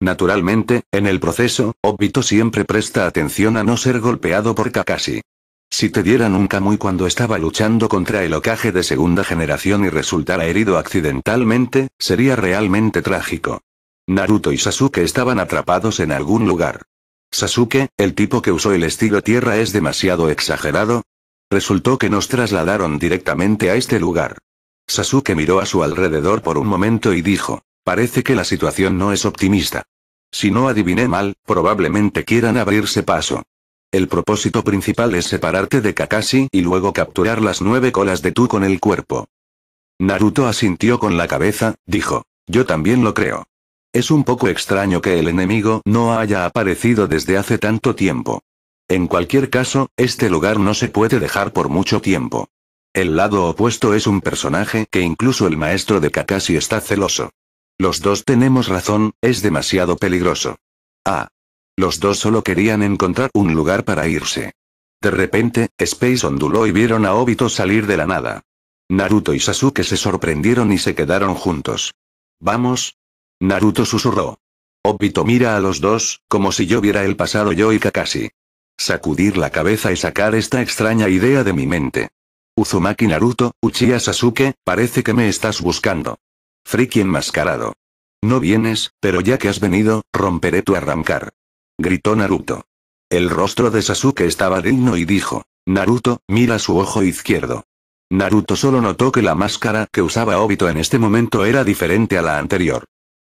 S1: Naturalmente, en el proceso, Obito siempre presta atención a no ser golpeado por Kakashi. Si te dieran un Kamui cuando estaba luchando contra el Okage de segunda generación y resultara herido accidentalmente, sería realmente trágico. Naruto y Sasuke estaban atrapados en algún lugar. Sasuke, el tipo que usó el estilo tierra es demasiado exagerado, Resultó que nos trasladaron directamente a este lugar. Sasuke miró a su alrededor por un momento y dijo, parece que la situación no es optimista. Si no adiviné mal, probablemente quieran abrirse paso. El propósito principal es separarte de Kakashi y luego capturar las nueve colas de tú con el cuerpo. Naruto asintió con la cabeza, dijo, yo también lo creo. Es un poco extraño que el enemigo no haya aparecido desde hace tanto tiempo. En cualquier caso, este lugar no se puede dejar por mucho tiempo. El lado opuesto es un personaje que incluso el maestro de Kakashi está celoso. Los dos tenemos razón, es demasiado peligroso. Ah. Los dos solo querían encontrar un lugar para irse. De repente, Space onduló y vieron a Obito salir de la nada. Naruto y Sasuke se sorprendieron y se quedaron juntos. ¿Vamos? Naruto susurró. Obito mira a los dos, como si yo viera el pasado yo y Kakashi. Sacudir la cabeza y sacar esta extraña idea de mi mente. Uzumaki Naruto, Uchiha Sasuke, parece que me estás buscando. Friki enmascarado. No vienes, pero ya que has venido, romperé tu arrancar. Gritó Naruto. El rostro de Sasuke estaba digno y dijo, Naruto, mira su ojo izquierdo. Naruto solo notó que la máscara que usaba Obito en este momento era diferente a la anterior.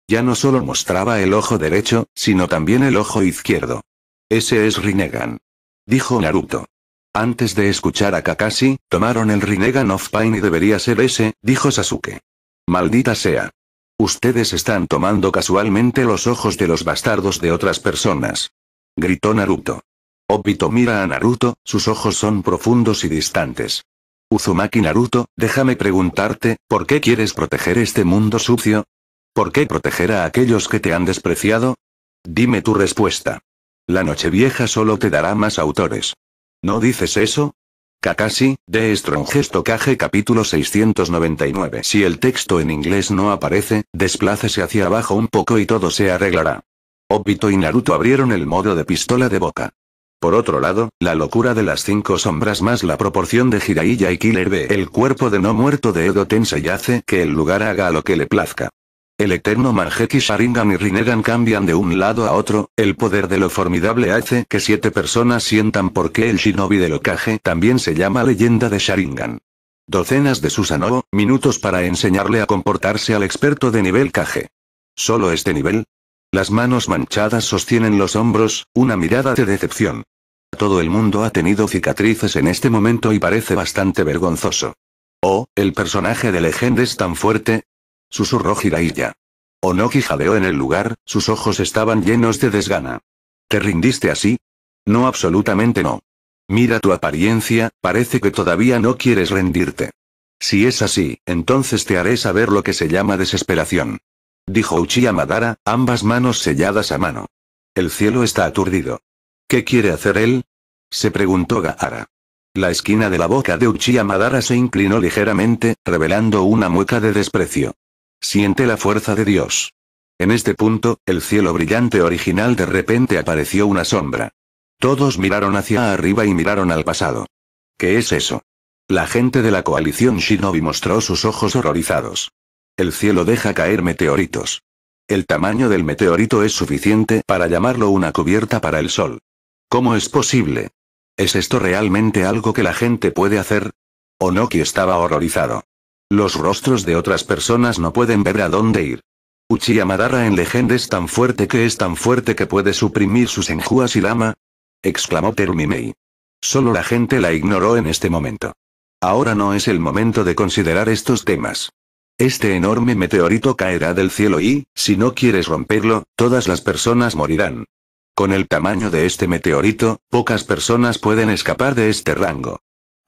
S1: Ya no solo mostraba el ojo derecho, sino también el ojo izquierdo. Ese es Rinnegan. Dijo Naruto. Antes de escuchar a Kakashi, tomaron el Rinnegan of Pain y debería ser ese, dijo Sasuke. Maldita sea. Ustedes están tomando casualmente los ojos de los bastardos de otras personas. Gritó Naruto. Obito mira a Naruto, sus ojos son profundos y distantes. Uzumaki Naruto, déjame preguntarte, ¿por qué quieres proteger este mundo sucio? ¿Por qué proteger a aquellos que te han despreciado? Dime tu respuesta. La noche vieja solo te dará más autores. ¿No dices eso? Kakashi, de Strongest Kage capítulo 699 Si el texto en inglés no aparece, desplácese hacia abajo un poco y todo se arreglará. Obito y Naruto abrieron el modo de pistola de boca. Por otro lado, la locura de las cinco sombras más la proporción de Jiraiya y Killer B. El cuerpo de no muerto de Edo Tensei hace que el lugar haga lo que le plazca. El eterno Manjeki Sharingan y Rinnegan cambian de un lado a otro, el poder de lo formidable hace que siete personas sientan por qué el shinobi de lo Okage también se llama leyenda de Sharingan. Docenas de Susanoo, minutos para enseñarle a comportarse al experto de nivel Kage. ¿Solo este nivel? Las manos manchadas sostienen los hombros, una mirada de decepción. Todo el mundo ha tenido cicatrices en este momento y parece bastante vergonzoso. Oh, el personaje de Legend es tan fuerte, Susurró Jiraiya. Onoki jadeó en el lugar, sus ojos estaban llenos de desgana. ¿Te rindiste así? No, absolutamente no. Mira tu apariencia, parece que todavía no quieres rendirte. Si es así, entonces te haré saber lo que se llama desesperación. Dijo Uchiha Madara, ambas manos selladas a mano. El cielo está aturdido. ¿Qué quiere hacer él? Se preguntó Gahara. La esquina de la boca de Uchiha Madara se inclinó ligeramente, revelando una mueca de desprecio. Siente la fuerza de Dios. En este punto, el cielo brillante original de repente apareció una sombra. Todos miraron hacia arriba y miraron al pasado. ¿Qué es eso? La gente de la coalición Shinobi mostró sus ojos horrorizados. El cielo deja caer meteoritos. El tamaño del meteorito es suficiente para llamarlo una cubierta para el sol. ¿Cómo es posible? ¿Es esto realmente algo que la gente puede hacer? ¿O Noki estaba horrorizado. Los rostros de otras personas no pueden ver a dónde ir. Uchiha Madara en legenda es tan fuerte que es tan fuerte que puede suprimir sus enjuas y lama. Exclamó Terumimei. Solo la gente la ignoró en este momento. Ahora no es el momento de considerar estos temas. Este enorme meteorito caerá del cielo y, si no quieres romperlo, todas las personas morirán. Con el tamaño de este meteorito, pocas personas pueden escapar de este rango.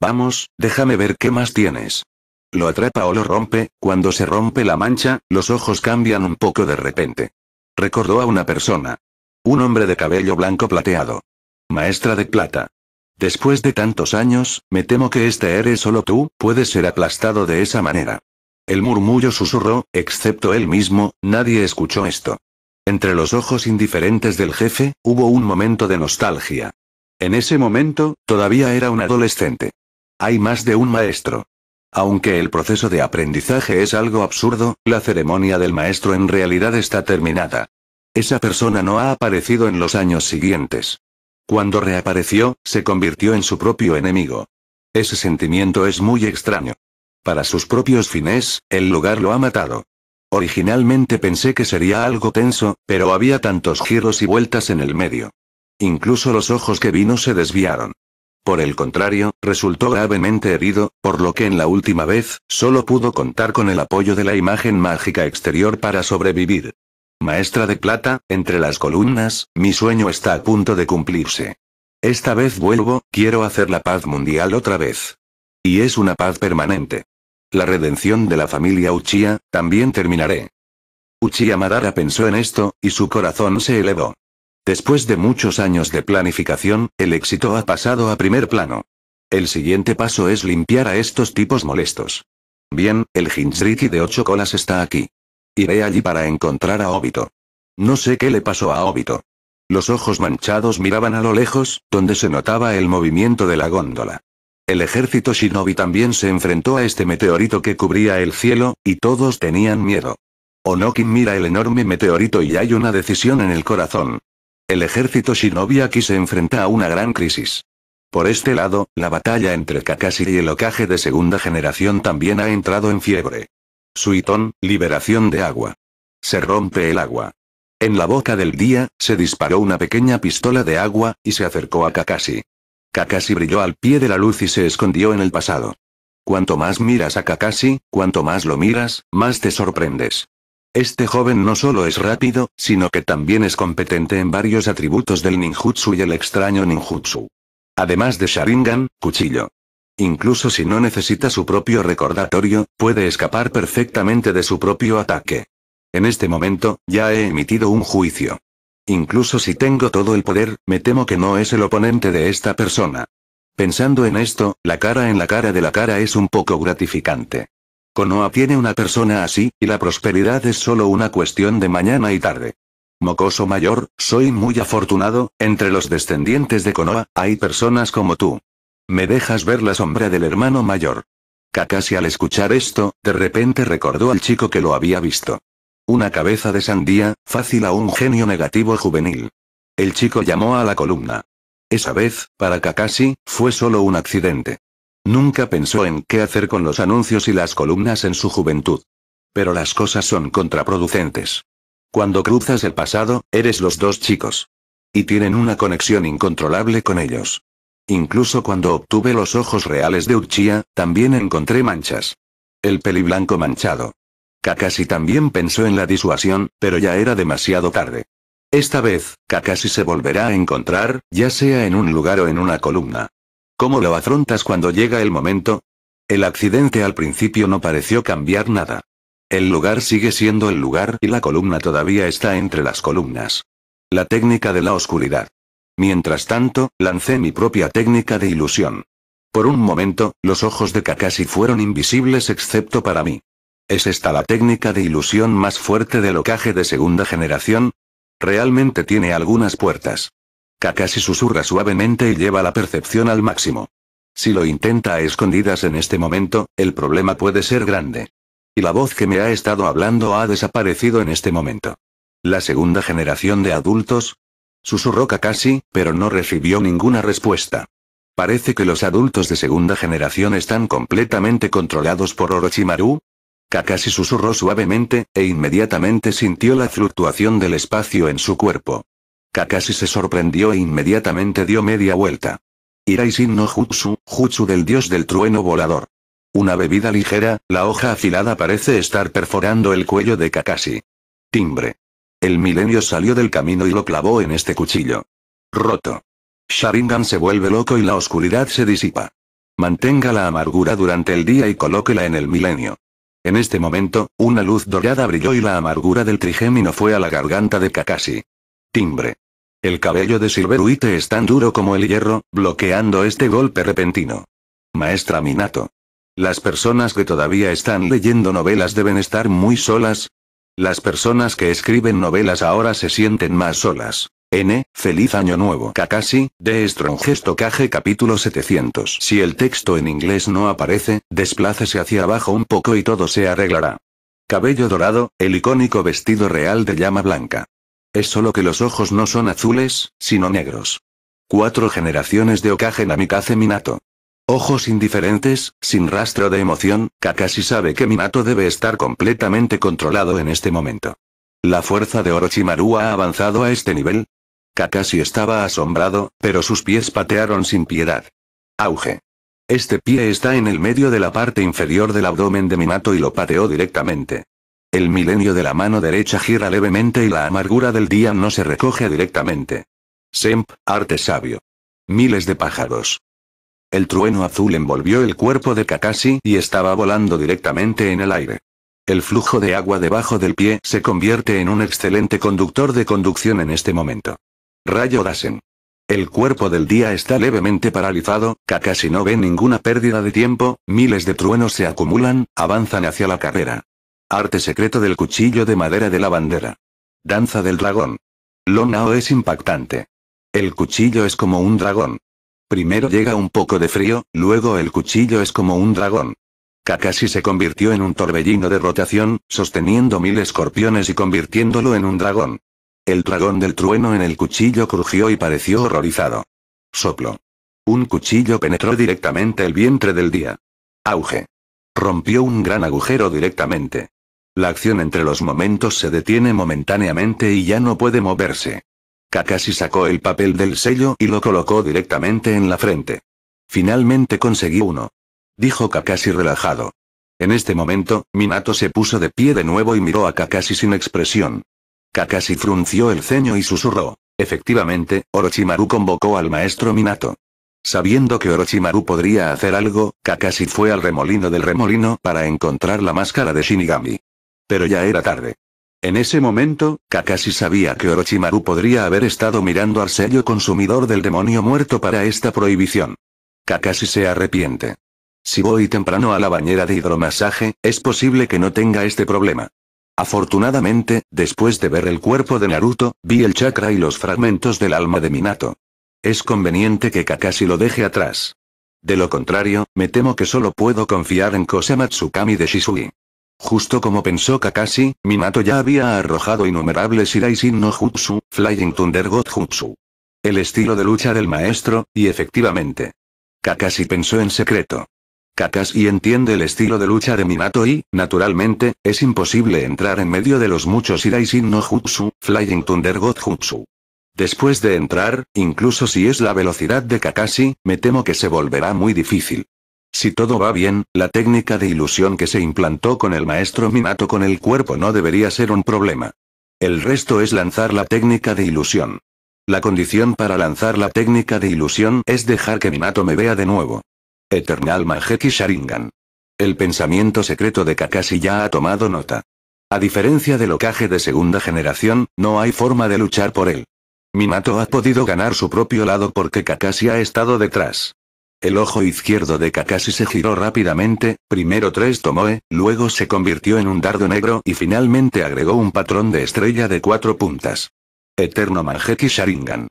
S1: Vamos, déjame ver qué más tienes. Lo atrapa o lo rompe, cuando se rompe la mancha, los ojos cambian un poco de repente. Recordó a una persona. Un hombre de cabello blanco plateado. Maestra de plata. Después de tantos años, me temo que este eres solo tú, puedes ser aplastado de esa manera. El murmullo susurró, excepto él mismo, nadie escuchó esto. Entre los ojos indiferentes del jefe, hubo un momento de nostalgia. En ese momento, todavía era un adolescente. Hay más de un maestro. Aunque el proceso de aprendizaje es algo absurdo, la ceremonia del maestro en realidad está terminada. Esa persona no ha aparecido en los años siguientes. Cuando reapareció, se convirtió en su propio enemigo. Ese sentimiento es muy extraño. Para sus propios fines, el lugar lo ha matado. Originalmente pensé que sería algo tenso, pero había tantos giros y vueltas en el medio. Incluso los ojos que vino se desviaron. Por el contrario, resultó gravemente herido, por lo que en la última vez, solo pudo contar con el apoyo de la imagen mágica exterior para sobrevivir. Maestra de plata, entre las columnas, mi sueño está a punto de cumplirse. Esta vez vuelvo, quiero hacer la paz mundial otra vez. Y es una paz permanente. La redención de la familia Uchiha, también terminaré. Uchiha Madara pensó en esto, y su corazón se elevó. Después de muchos años de planificación, el éxito ha pasado a primer plano. El siguiente paso es limpiar a estos tipos molestos. Bien, el Jinchuriki de ocho colas está aquí. Iré allí para encontrar a Obito. No sé qué le pasó a Obito. Los ojos manchados miraban a lo lejos, donde se notaba el movimiento de la góndola. El ejército shinobi también se enfrentó a este meteorito que cubría el cielo, y todos tenían miedo. Onokin mira el enorme meteorito y hay una decisión en el corazón. El ejército shinobi aquí se enfrenta a una gran crisis. Por este lado, la batalla entre Kakashi y el Okage de segunda generación también ha entrado en fiebre. Suitón, liberación de agua. Se rompe el agua. En la boca del día, se disparó una pequeña pistola de agua, y se acercó a Kakashi. Kakashi brilló al pie de la luz y se escondió en el pasado. Cuanto más miras a Kakashi, cuanto más lo miras, más te sorprendes. Este joven no solo es rápido, sino que también es competente en varios atributos del ninjutsu y el extraño ninjutsu. Además de Sharingan, cuchillo. Incluso si no necesita su propio recordatorio, puede escapar perfectamente de su propio ataque. En este momento, ya he emitido un juicio. Incluso si tengo todo el poder, me temo que no es el oponente de esta persona. Pensando en esto, la cara en la cara de la cara es un poco gratificante. Konoha tiene una persona así, y la prosperidad es solo una cuestión de mañana y tarde. Mocoso mayor, soy muy afortunado, entre los descendientes de Konoha, hay personas como tú. Me dejas ver la sombra del hermano mayor. Kakashi al escuchar esto, de repente recordó al chico que lo había visto. Una cabeza de sandía, fácil a un genio negativo juvenil. El chico llamó a la columna. Esa vez, para Kakashi, fue solo un accidente. Nunca pensó en qué hacer con los anuncios y las columnas en su juventud. Pero las cosas son contraproducentes. Cuando cruzas el pasado, eres los dos chicos. Y tienen una conexión incontrolable con ellos. Incluso cuando obtuve los ojos reales de Uchia, también encontré manchas. El peli blanco manchado. Kakashi también pensó en la disuasión, pero ya era demasiado tarde. Esta vez, Kakashi se volverá a encontrar, ya sea en un lugar o en una columna. ¿Cómo lo afrontas cuando llega el momento? El accidente al principio no pareció cambiar nada. El lugar sigue siendo el lugar y la columna todavía está entre las columnas. La técnica de la oscuridad. Mientras tanto, lancé mi propia técnica de ilusión. Por un momento, los ojos de Kakashi fueron invisibles excepto para mí. ¿Es esta la técnica de ilusión más fuerte del ocaje de segunda generación? Realmente tiene algunas puertas. Kakashi susurra suavemente y lleva la percepción al máximo. Si lo intenta a escondidas en este momento, el problema puede ser grande. Y la voz que me ha estado hablando ha desaparecido en este momento. La segunda generación de adultos, Susurró Kakashi, pero no recibió ninguna respuesta. Parece que los adultos de segunda generación están completamente controlados por Orochimaru. Kakashi susurró suavemente, e inmediatamente sintió la fluctuación del espacio en su cuerpo. Kakashi se sorprendió e inmediatamente dio media vuelta. Iraisin no Jutsu, Jutsu del dios del trueno volador. Una bebida ligera, la hoja afilada parece estar perforando el cuello de Kakashi. Timbre. El milenio salió del camino y lo clavó en este cuchillo. Roto. Sharingan se vuelve loco y la oscuridad se disipa. Mantenga la amargura durante el día y colóquela en el milenio. En este momento, una luz dorada brilló y la amargura del trigémino fue a la garganta de Kakashi. Timbre. El cabello de Silveruite es tan duro como el hierro, bloqueando este golpe repentino. Maestra Minato. Las personas que todavía están leyendo novelas deben estar muy solas. Las personas que escriben novelas ahora se sienten más solas. N. Feliz Año Nuevo. Kakashi, de Strongest Kage capítulo 700. Si el texto en inglés no aparece, desplácese hacia abajo un poco y todo se arreglará. Cabello dorado, el icónico vestido real de llama blanca. Es solo que los ojos no son azules, sino negros. Cuatro generaciones de Okage Namikaze Minato. Ojos indiferentes, sin rastro de emoción, Kakashi sabe que Minato debe estar completamente controlado en este momento. La fuerza de Orochimaru ha avanzado a este nivel. Kakashi estaba asombrado, pero sus pies patearon sin piedad. Auge. Este pie está en el medio de la parte inferior del abdomen de Minato y lo pateó directamente. El milenio de la mano derecha gira levemente y la amargura del día no se recoge directamente. Semp, arte sabio. Miles de pájaros. El trueno azul envolvió el cuerpo de Kakashi y estaba volando directamente en el aire. El flujo de agua debajo del pie se convierte en un excelente conductor de conducción en este momento. Rayo Dasen. El cuerpo del día está levemente paralizado, Kakashi no ve ninguna pérdida de tiempo, miles de truenos se acumulan, avanzan hacia la carrera. Arte secreto del cuchillo de madera de la bandera. Danza del dragón. Lonao es impactante. El cuchillo es como un dragón. Primero llega un poco de frío, luego el cuchillo es como un dragón. Kakashi se convirtió en un torbellino de rotación, sosteniendo mil escorpiones y convirtiéndolo en un dragón. El dragón del trueno en el cuchillo crujió y pareció horrorizado. Soplo. Un cuchillo penetró directamente el vientre del día. Auge. Rompió un gran agujero directamente. La acción entre los momentos se detiene momentáneamente y ya no puede moverse. Kakashi sacó el papel del sello y lo colocó directamente en la frente. Finalmente conseguí uno. Dijo Kakashi relajado. En este momento, Minato se puso de pie de nuevo y miró a Kakashi sin expresión. Kakashi frunció el ceño y susurró. Efectivamente, Orochimaru convocó al maestro Minato. Sabiendo que Orochimaru podría hacer algo, Kakashi fue al remolino del remolino para encontrar la máscara de Shinigami. Pero ya era tarde. En ese momento, Kakashi sabía que Orochimaru podría haber estado mirando al sello consumidor del demonio muerto para esta prohibición. Kakashi se arrepiente. Si voy temprano a la bañera de hidromasaje, es posible que no tenga este problema. Afortunadamente, después de ver el cuerpo de Naruto, vi el chakra y los fragmentos del alma de Minato. Es conveniente que Kakashi lo deje atrás. De lo contrario, me temo que solo puedo confiar en Kosematsukami de Shisui. Justo como pensó Kakashi, Minato ya había arrojado innumerables Iraisin no Jutsu, Flying Thunder God Jutsu. El estilo de lucha del maestro, y efectivamente. Kakashi pensó en secreto. Kakashi entiende el estilo de lucha de Minato y, naturalmente, es imposible entrar en medio de los muchos Iraisin no Jutsu, Flying Thunder God Jutsu. Después de entrar, incluso si es la velocidad de Kakashi, me temo que se volverá muy difícil. Si todo va bien, la técnica de ilusión que se implantó con el maestro Minato con el cuerpo no debería ser un problema. El resto es lanzar la técnica de ilusión. La condición para lanzar la técnica de ilusión es dejar que Minato me vea de nuevo. Eternal Majeki Sharingan. El pensamiento secreto de Kakashi ya ha tomado nota. A diferencia del ocaje de segunda generación, no hay forma de luchar por él. Minato ha podido ganar su propio lado porque Kakashi ha estado detrás. El ojo izquierdo de Kakashi se giró rápidamente, primero tres tomoe, luego se convirtió en un dardo negro y finalmente agregó un patrón de estrella de cuatro puntas. Eterno Manjeki Sharingan.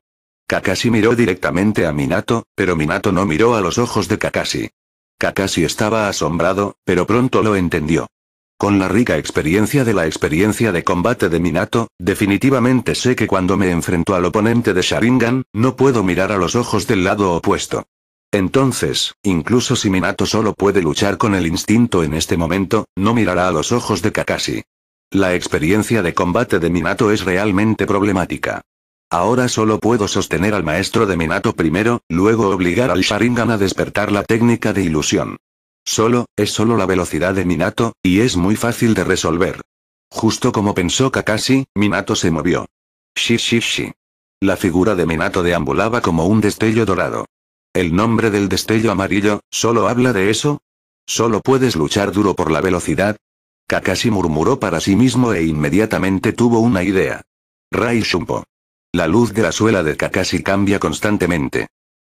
S1: Kakashi miró directamente a Minato, pero Minato no miró a los ojos de Kakashi. Kakashi estaba asombrado, pero pronto lo entendió. Con la rica experiencia de la experiencia de combate de Minato, definitivamente sé que cuando me enfrento al oponente de Sharingan, no puedo mirar a los ojos del lado opuesto. Entonces, incluso si Minato solo puede luchar con el instinto en este momento, no mirará a los ojos de Kakashi. La experiencia de combate de Minato es realmente problemática. Ahora solo puedo sostener al maestro de Minato primero, luego obligar al Sharingan a despertar la técnica de ilusión. Solo, es solo la velocidad de Minato, y es muy fácil de resolver. Justo como pensó Kakashi, Minato se movió. Shishishi. La figura de Minato deambulaba como un destello dorado. El nombre del destello amarillo, ¿solo habla de eso? ¿Solo puedes luchar duro por la velocidad? Kakashi murmuró para sí mismo e inmediatamente tuvo una idea. Rai Shumpo. La luz de la suela de Kakashi cambia constantemente.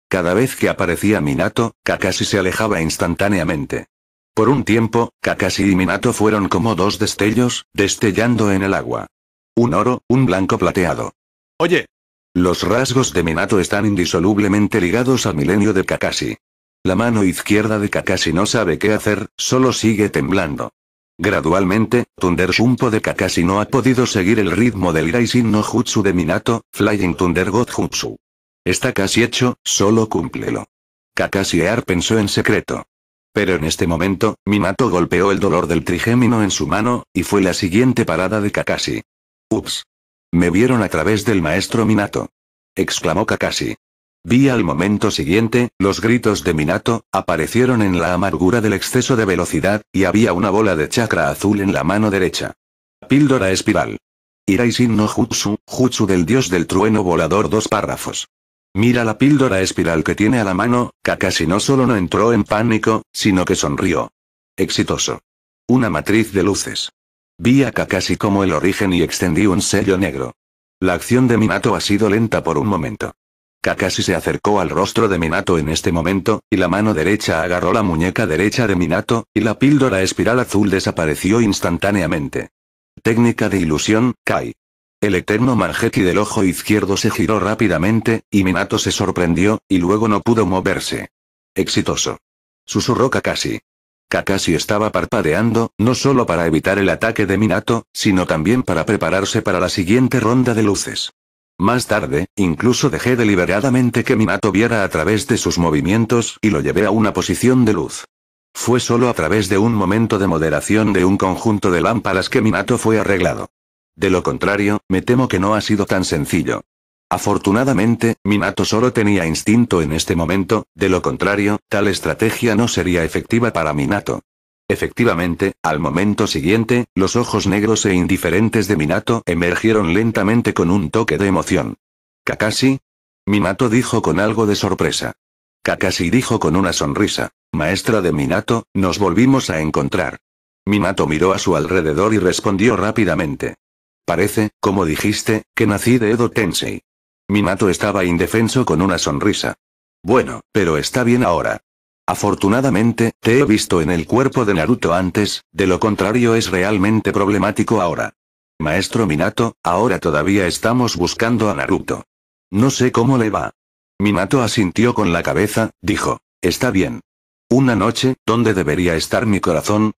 S1: Cada vez que aparecía Minato, Kakashi se alejaba instantáneamente. Por un tiempo, Kakashi y Minato fueron como dos destellos, destellando en el agua. Un oro, un blanco plateado. Oye, los rasgos de Minato están indisolublemente ligados al milenio de Kakashi. La mano izquierda de Kakashi no sabe qué hacer, solo sigue temblando. Gradualmente, Thunder de Kakashi no ha podido seguir el ritmo del Rising no Jutsu de Minato, Flying Thunder God Jutsu. Está casi hecho, solo cúmplelo. Kakashi Ear pensó en secreto. Pero en este momento, Minato golpeó el dolor del trigémino en su mano, y fue la siguiente parada de Kakashi. Ups. Me vieron a través del maestro Minato. Exclamó Kakashi. Vi al momento siguiente, los gritos de Minato, aparecieron en la amargura del exceso de velocidad, y había una bola de chakra azul en la mano derecha. Píldora espiral. Iraisin no Jutsu, Jutsu del dios del trueno volador dos párrafos. Mira la píldora espiral que tiene a la mano, Kakashi no solo no entró en pánico, sino que sonrió. Exitoso. Una matriz de luces. Vi a Kakashi como el origen y extendí un sello negro. La acción de Minato ha sido lenta por un momento. Kakashi se acercó al rostro de Minato en este momento, y la mano derecha agarró la muñeca derecha de Minato, y la píldora espiral azul desapareció instantáneamente. Técnica de ilusión, Kai. El eterno Manjeki del ojo izquierdo se giró rápidamente, y Minato se sorprendió, y luego no pudo moverse. Exitoso. Susurró Kakashi. Kakashi estaba parpadeando, no solo para evitar el ataque de Minato, sino también para prepararse para la siguiente ronda de luces. Más tarde, incluso dejé deliberadamente que Minato viera a través de sus movimientos y lo llevé a una posición de luz. Fue solo a través de un momento de moderación de un conjunto de lámparas que Minato fue arreglado. De lo contrario, me temo que no ha sido tan sencillo. Afortunadamente, Minato solo tenía instinto en este momento, de lo contrario, tal estrategia no sería efectiva para Minato. Efectivamente, al momento siguiente, los ojos negros e indiferentes de Minato emergieron lentamente con un toque de emoción. ¿Kakashi? Minato dijo con algo de sorpresa. Kakashi dijo con una sonrisa. Maestra de Minato, nos volvimos a encontrar. Minato miró a su alrededor y respondió rápidamente. Parece, como dijiste, que nací de Edo Tensei. Minato estaba indefenso con una sonrisa. Bueno, pero está bien ahora. Afortunadamente, te he visto en el cuerpo de Naruto antes, de lo contrario es realmente problemático ahora. Maestro Minato, ahora todavía estamos buscando a Naruto. No sé cómo le va. Minato asintió con la cabeza, dijo, está bien. Una noche, ¿dónde debería estar mi corazón?